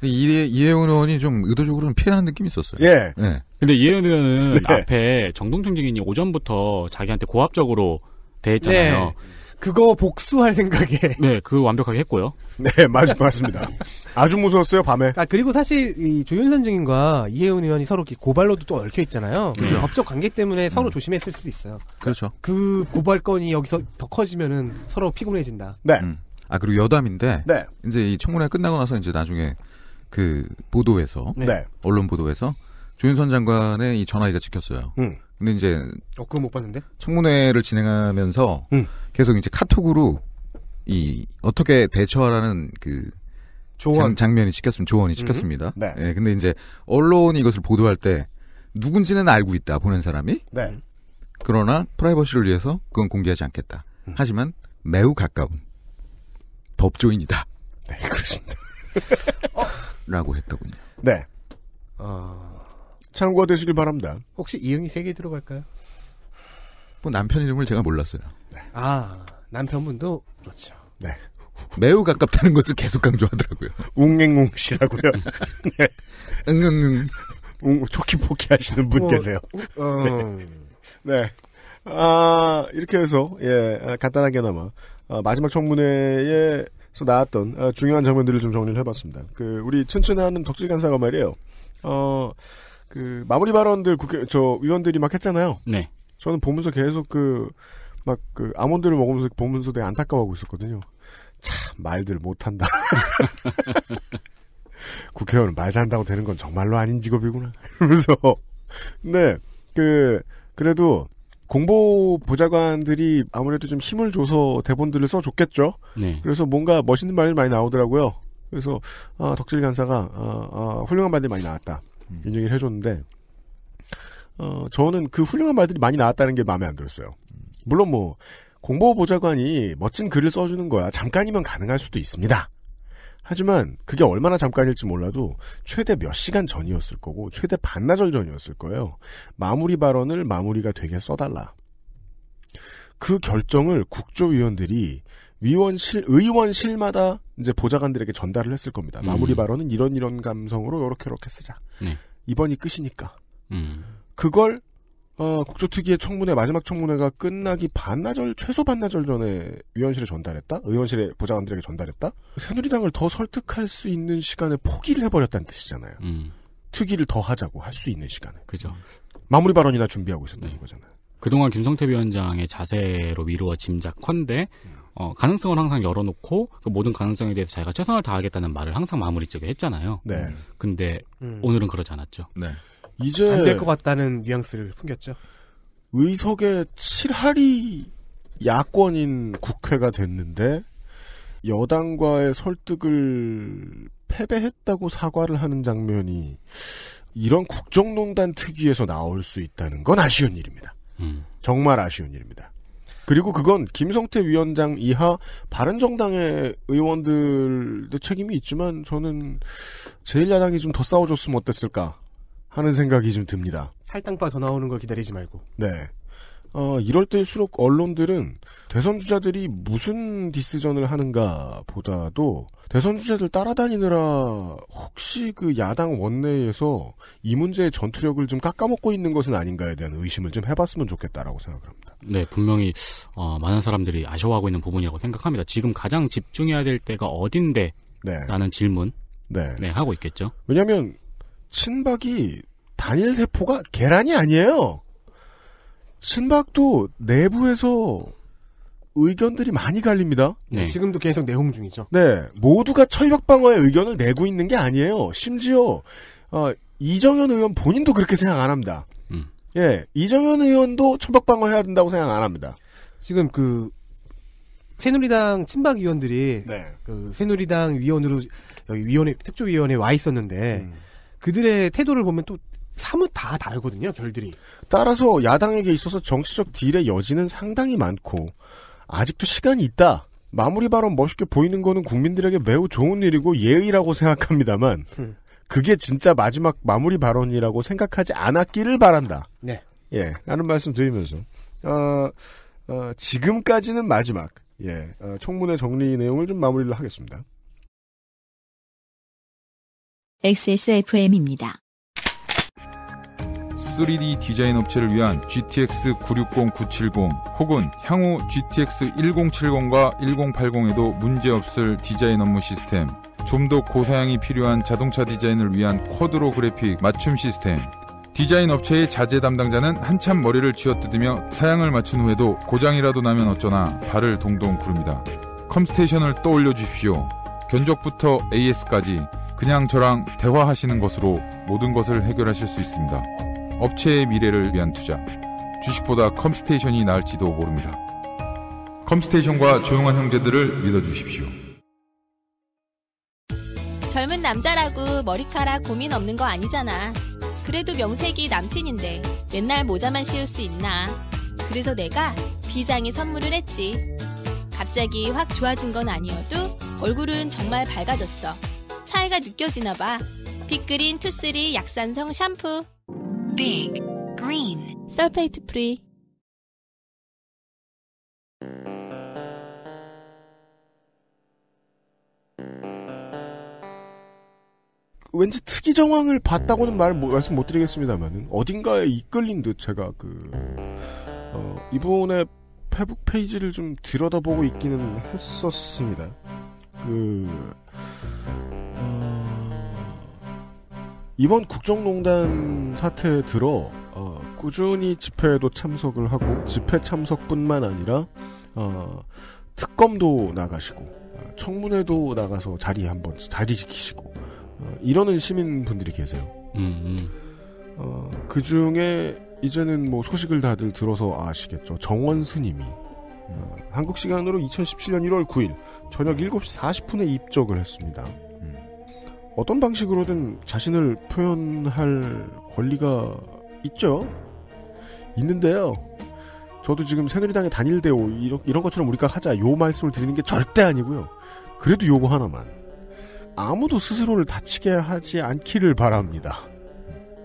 이해, 이혜원 의원이 좀 의도적으로 좀 피하는 느낌이 있었어요. 예. 네. 근데 이혜원 의원은 네. 앞에 정동중 증인이 오전부터 자기한테 고압적으로 대했잖아요. 네. 그거 복수할 생각에. 네, 그 완벽하게 했고요. 네, 맞, 맞습니다. 아주 무서웠어요, 밤에. 아, 그리고 사실 이 조윤선 증인과 이혜훈 의원이 서로 고발로도 또 얽혀 있잖아요. 네. 그 법적 관계 때문에 서로 음. 조심했을 수도 있어요. 그렇죠. 그 고발 건이 여기서 더 커지면은 서로 피곤해진다. 네. 음. 아, 그리고 여담인데. 네. 이제 이 청문회 끝나고 나서 이제 나중에 그 보도에서. 네. 언론 보도에서 조윤선 장관의 이 전화기가 찍혔어요. 음. 근데 이제 어 그거 못 봤는데 청문회를 진행하면서 음. 계속 이제 카톡으로 이 어떻게 대처하라는 그 조언 장, 면이 찍혔으면 조언이 음. 찍혔습니다. 음. 네. 예, 근데 이제 언론이 이것을 보도할 때 누군지는 알고 있다 보낸 사람이. 네. 그러나 프라이버시를 위해서 그건 공개하지 않겠다. 음. 하지만 매우 가까운 법조인이다. 네, 그렇습니다. 어? 라고 했더군요. 네. 어... 참고되시길 가 바랍니다. 혹시 이응이 세 개 들어갈까요? 뭐 남편 이름을 제가 몰랐어요. 네. 아 남편분도 그렇죠. 네. 매우 가깝다는 것을 계속 강조하더라고요. 웅냉웅 씨라고요. 네. 응응응. 웅, 초키포키 하시는 분 어, 계세요. 어. 네. 네. 아, 이렇게 해서, 예, 아, 간단하게나마, 아, 마지막 청문회에서 나왔던 아, 중요한 장면들을 좀 정리를 해봤습니다. 그, 우리 춘춘하는 덕질 간사가 말이에요. 어, 그 마무리 발언들 국회 저 의원들이 막 했잖아요. 네. 저는 보면서 계속 그 막그 그 아몬드를 먹으면서 보면서 되게 안타까워하고 있었거든요. 참 말들 못한다. 국회의원 말 잘한다고 되는 건 정말로 아닌 직업이구나. 이러면서 근데 네, 그 그래도 공보 보좌관들이 아무래도 좀 힘을 줘서 대본들을 써줬겠죠. 네. 그래서 뭔가 멋있는 말이 많이 나오더라고요. 그래서 아, 덕질 간사가 아, 아, 훌륭한 말들이 많이 나왔다. 음. 얘기를 해줬는데 어, 저는 그 훌륭한 말들이 많이 나왔다는 게 마음에 안 들었어요. 음. 물론 뭐 공보보좌관이 멋진 글을 써주는 거야 잠깐이면 가능할 수도 있습니다. 하지만 그게 얼마나 잠깐일지 몰라도 최대 몇 시간 전이었을 거고 최대 반나절 전이었을 거예요. 마무리 발언을 마무리가 되게 써달라. 그 결정을 국조위원들이 위원실 의원실마다 이제 보좌관들에게 전달을 했을 겁니다. 음. 마무리 발언은 이런 이런 감성으로 요렇게 요렇게 쓰자. 네. 이번이 끝이니까. 음. 그걸 어, 국조특위의 청문회 마지막 청문회가 끝나기 반나절 최소 반나절 전에 위원실에 전달했다. 의원실에 보좌관들에게 전달했다. 새누리당을 더 설득할 수 있는 시간에 포기를 해버렸다는 뜻이잖아요. 음. 특위를 더 하자고 할 수 있는 시간에. 그죠. 마무리 발언이나 준비하고 있었다는 네. 거잖아요. 그동안 김성태 위원장의 자세로 미루어 짐작컨대 음. 어, 가능성을 항상 열어놓고 그 모든 가능성에 대해서 자기가 최선을 다하겠다는 말을 항상 마무리 쪽에 했잖아요. 네. 근데 음. 오늘은 그러지 않았죠. 네. 이제 안될 것 같다는 뉘앙스를 풍겼죠. 의석의 칠할이 야권인 국회가 됐는데 여당과의 설득을 패배했다고 사과를 하는 장면이 이런 국정농단 특위에서 나올 수 있다는 건 아쉬운 일입니다. 음. 정말 아쉬운 일입니다. 그리고 그건 김성태 위원장 이하 바른정당의 의원들의 책임이 있지만 저는 제1야당이 좀 더 싸워줬으면 어땠을까 하는 생각이 좀 듭니다. 할당파 더 나오는 걸 기다리지 말고. 네. 어, 이럴 때일수록 언론들은 대선 주자들이 무슨 디스전을 하는가 보다도 대선 주자들 따라다니느라 혹시 그 야당 원내에서 이 문제의 전투력을 좀 깎아먹고 있는 것은 아닌가에 대한 의심을 좀 해봤으면 좋겠다라고 생각을 합니다. 네, 분명히 어, 많은 사람들이 아쉬워하고 있는 부분이라고 생각합니다. 지금 가장 집중해야 될 때가 어딘데? 네. 라는 질문. 네. 네, 하고 있겠죠. 왜냐면 하 친박이 단일 세포가 계란이 아니에요. 친박도 내부에서 의견들이 많이 갈립니다. 네, 네. 지금도 계속 내홍 중이죠. 네, 모두가 철벽 방어의 의견을 내고 있는 게 아니에요. 심지어 어, 이정현 의원 본인도 그렇게 생각 안 합니다. 음. 예, 이정현 의원도 철벽 방어해야 된다고 생각 안 합니다. 지금 그 새누리당 친박 의원들이 네. 그 새누리당 위원으로 여기 위원회 특조위원회 와 있었는데 음. 그들의 태도를 보면 또 사뭇 다 다르거든요, 결들이. 따라서 야당에게 있어서 정치적 딜의 여지는 상당히 많고 아직도 시간이 있다. 마무리 발언 멋있게 보이는 거는 국민들에게 매우 좋은 일이고 예의라고 생각합니다만 음. 그게 진짜 마지막 마무리 발언이라고 생각하지 않았기를 바란다. 네. 예, 라는 말씀 드리면서 어, 어, 지금까지는 마지막 예, 어, 총문의 정리 내용을 좀 마무리를 하겠습니다. XSFM입니다. 3D 디자인 업체를 위한 GTX 960, 970 혹은 향후 GTX 1070과 1080에도 문제없을 디자인 업무 시스템, 좀 더 고사양이 필요한 자동차 디자인을 위한 쿼드로 그래픽 맞춤 시스템, 디자인 업체의 자재 담당자는 한참 머리를 쥐어뜯으며 사양을 맞춘 후에도 고장이라도 나면 어쩌나 발을 동동 구릅니다. 컴스테이션을 떠올려 주십시오. 견적부터 AS까지 그냥 저랑 대화하시는 것으로 모든 것을 해결하실 수 있습니다. 업체의 미래를 위한 투자. 주식보다 컴스테이션이 나을지도 모릅니다. 컴스테이션과 조용한 형제들을 믿어주십시오. 젊은 남자라고 머리카락 고민 없는 거 아니잖아. 그래도 명색이 남친인데 맨날 모자만 씌울 수 있나. 그래서 내가 비장의 선물을 했지. 갑자기 확 좋아진 건 아니어도 얼굴은 정말 밝아졌어. 차이가 느껴지나 봐. 빅그린 투쓰리 약산성 샴푸. big, green. 설페이트 프리. 왠지 특이 정황을 봤다고는 말 말씀 못드리겠습니다만 어딘가에 이끌린 듯 제가 그 어, 이번에 페북 페이지를 좀 들여다보고 있기는 했었습니다. 그 어, 이번 국정농단 사태에 들어 어, 꾸준히 집회에도 참석을 하고 집회 참석뿐만 아니라 어, 특검도 나가시고 어, 청문회도 나가서 자리 한번 자리 지키시고 어, 이러는 시민분들이 계세요. 음, 음. 어, 그 중에 이제는 뭐 소식을 다들 들어서 아시겠죠. 정원 스님이 어, 한국 시간으로 2017년 1월 9일 저녁 7시 40분에 입적을 했습니다. 어떤 방식으로든 자신을 표현할 권리가 있죠. 있는데요. 저도 지금 새누리당의 단일대오 이런, 이런 것처럼 우리가 하자 요 말씀을 드리는 게 절대 아니고요. 그래도 요거 하나만 아무도 스스로를 다치게 하지 않기를 바랍니다.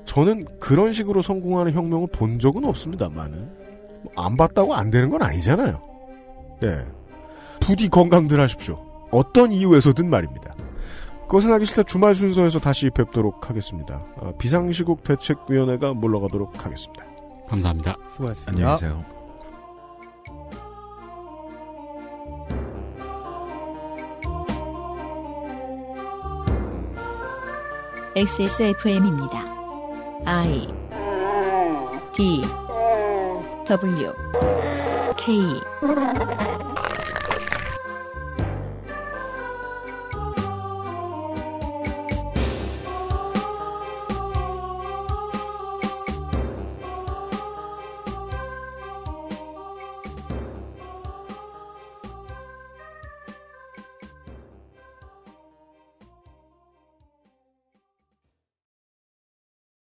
저는 그런 식으로 성공하는 혁명을 본 적은 없습니다만은 뭐 안 봤다고 안 되는 건 아니잖아요. 네, 부디 건강들 하십시오. 어떤 이유에서든 말입니다. 그것은 하기 싫다 주말 순서에서 다시 뵙도록 하겠습니다. 아, 비상시국 대책위원회가 물러가도록 하겠습니다. 감사합니다. 수고하셨습니다. 안녕히 세요 XSFM입니다. I D W K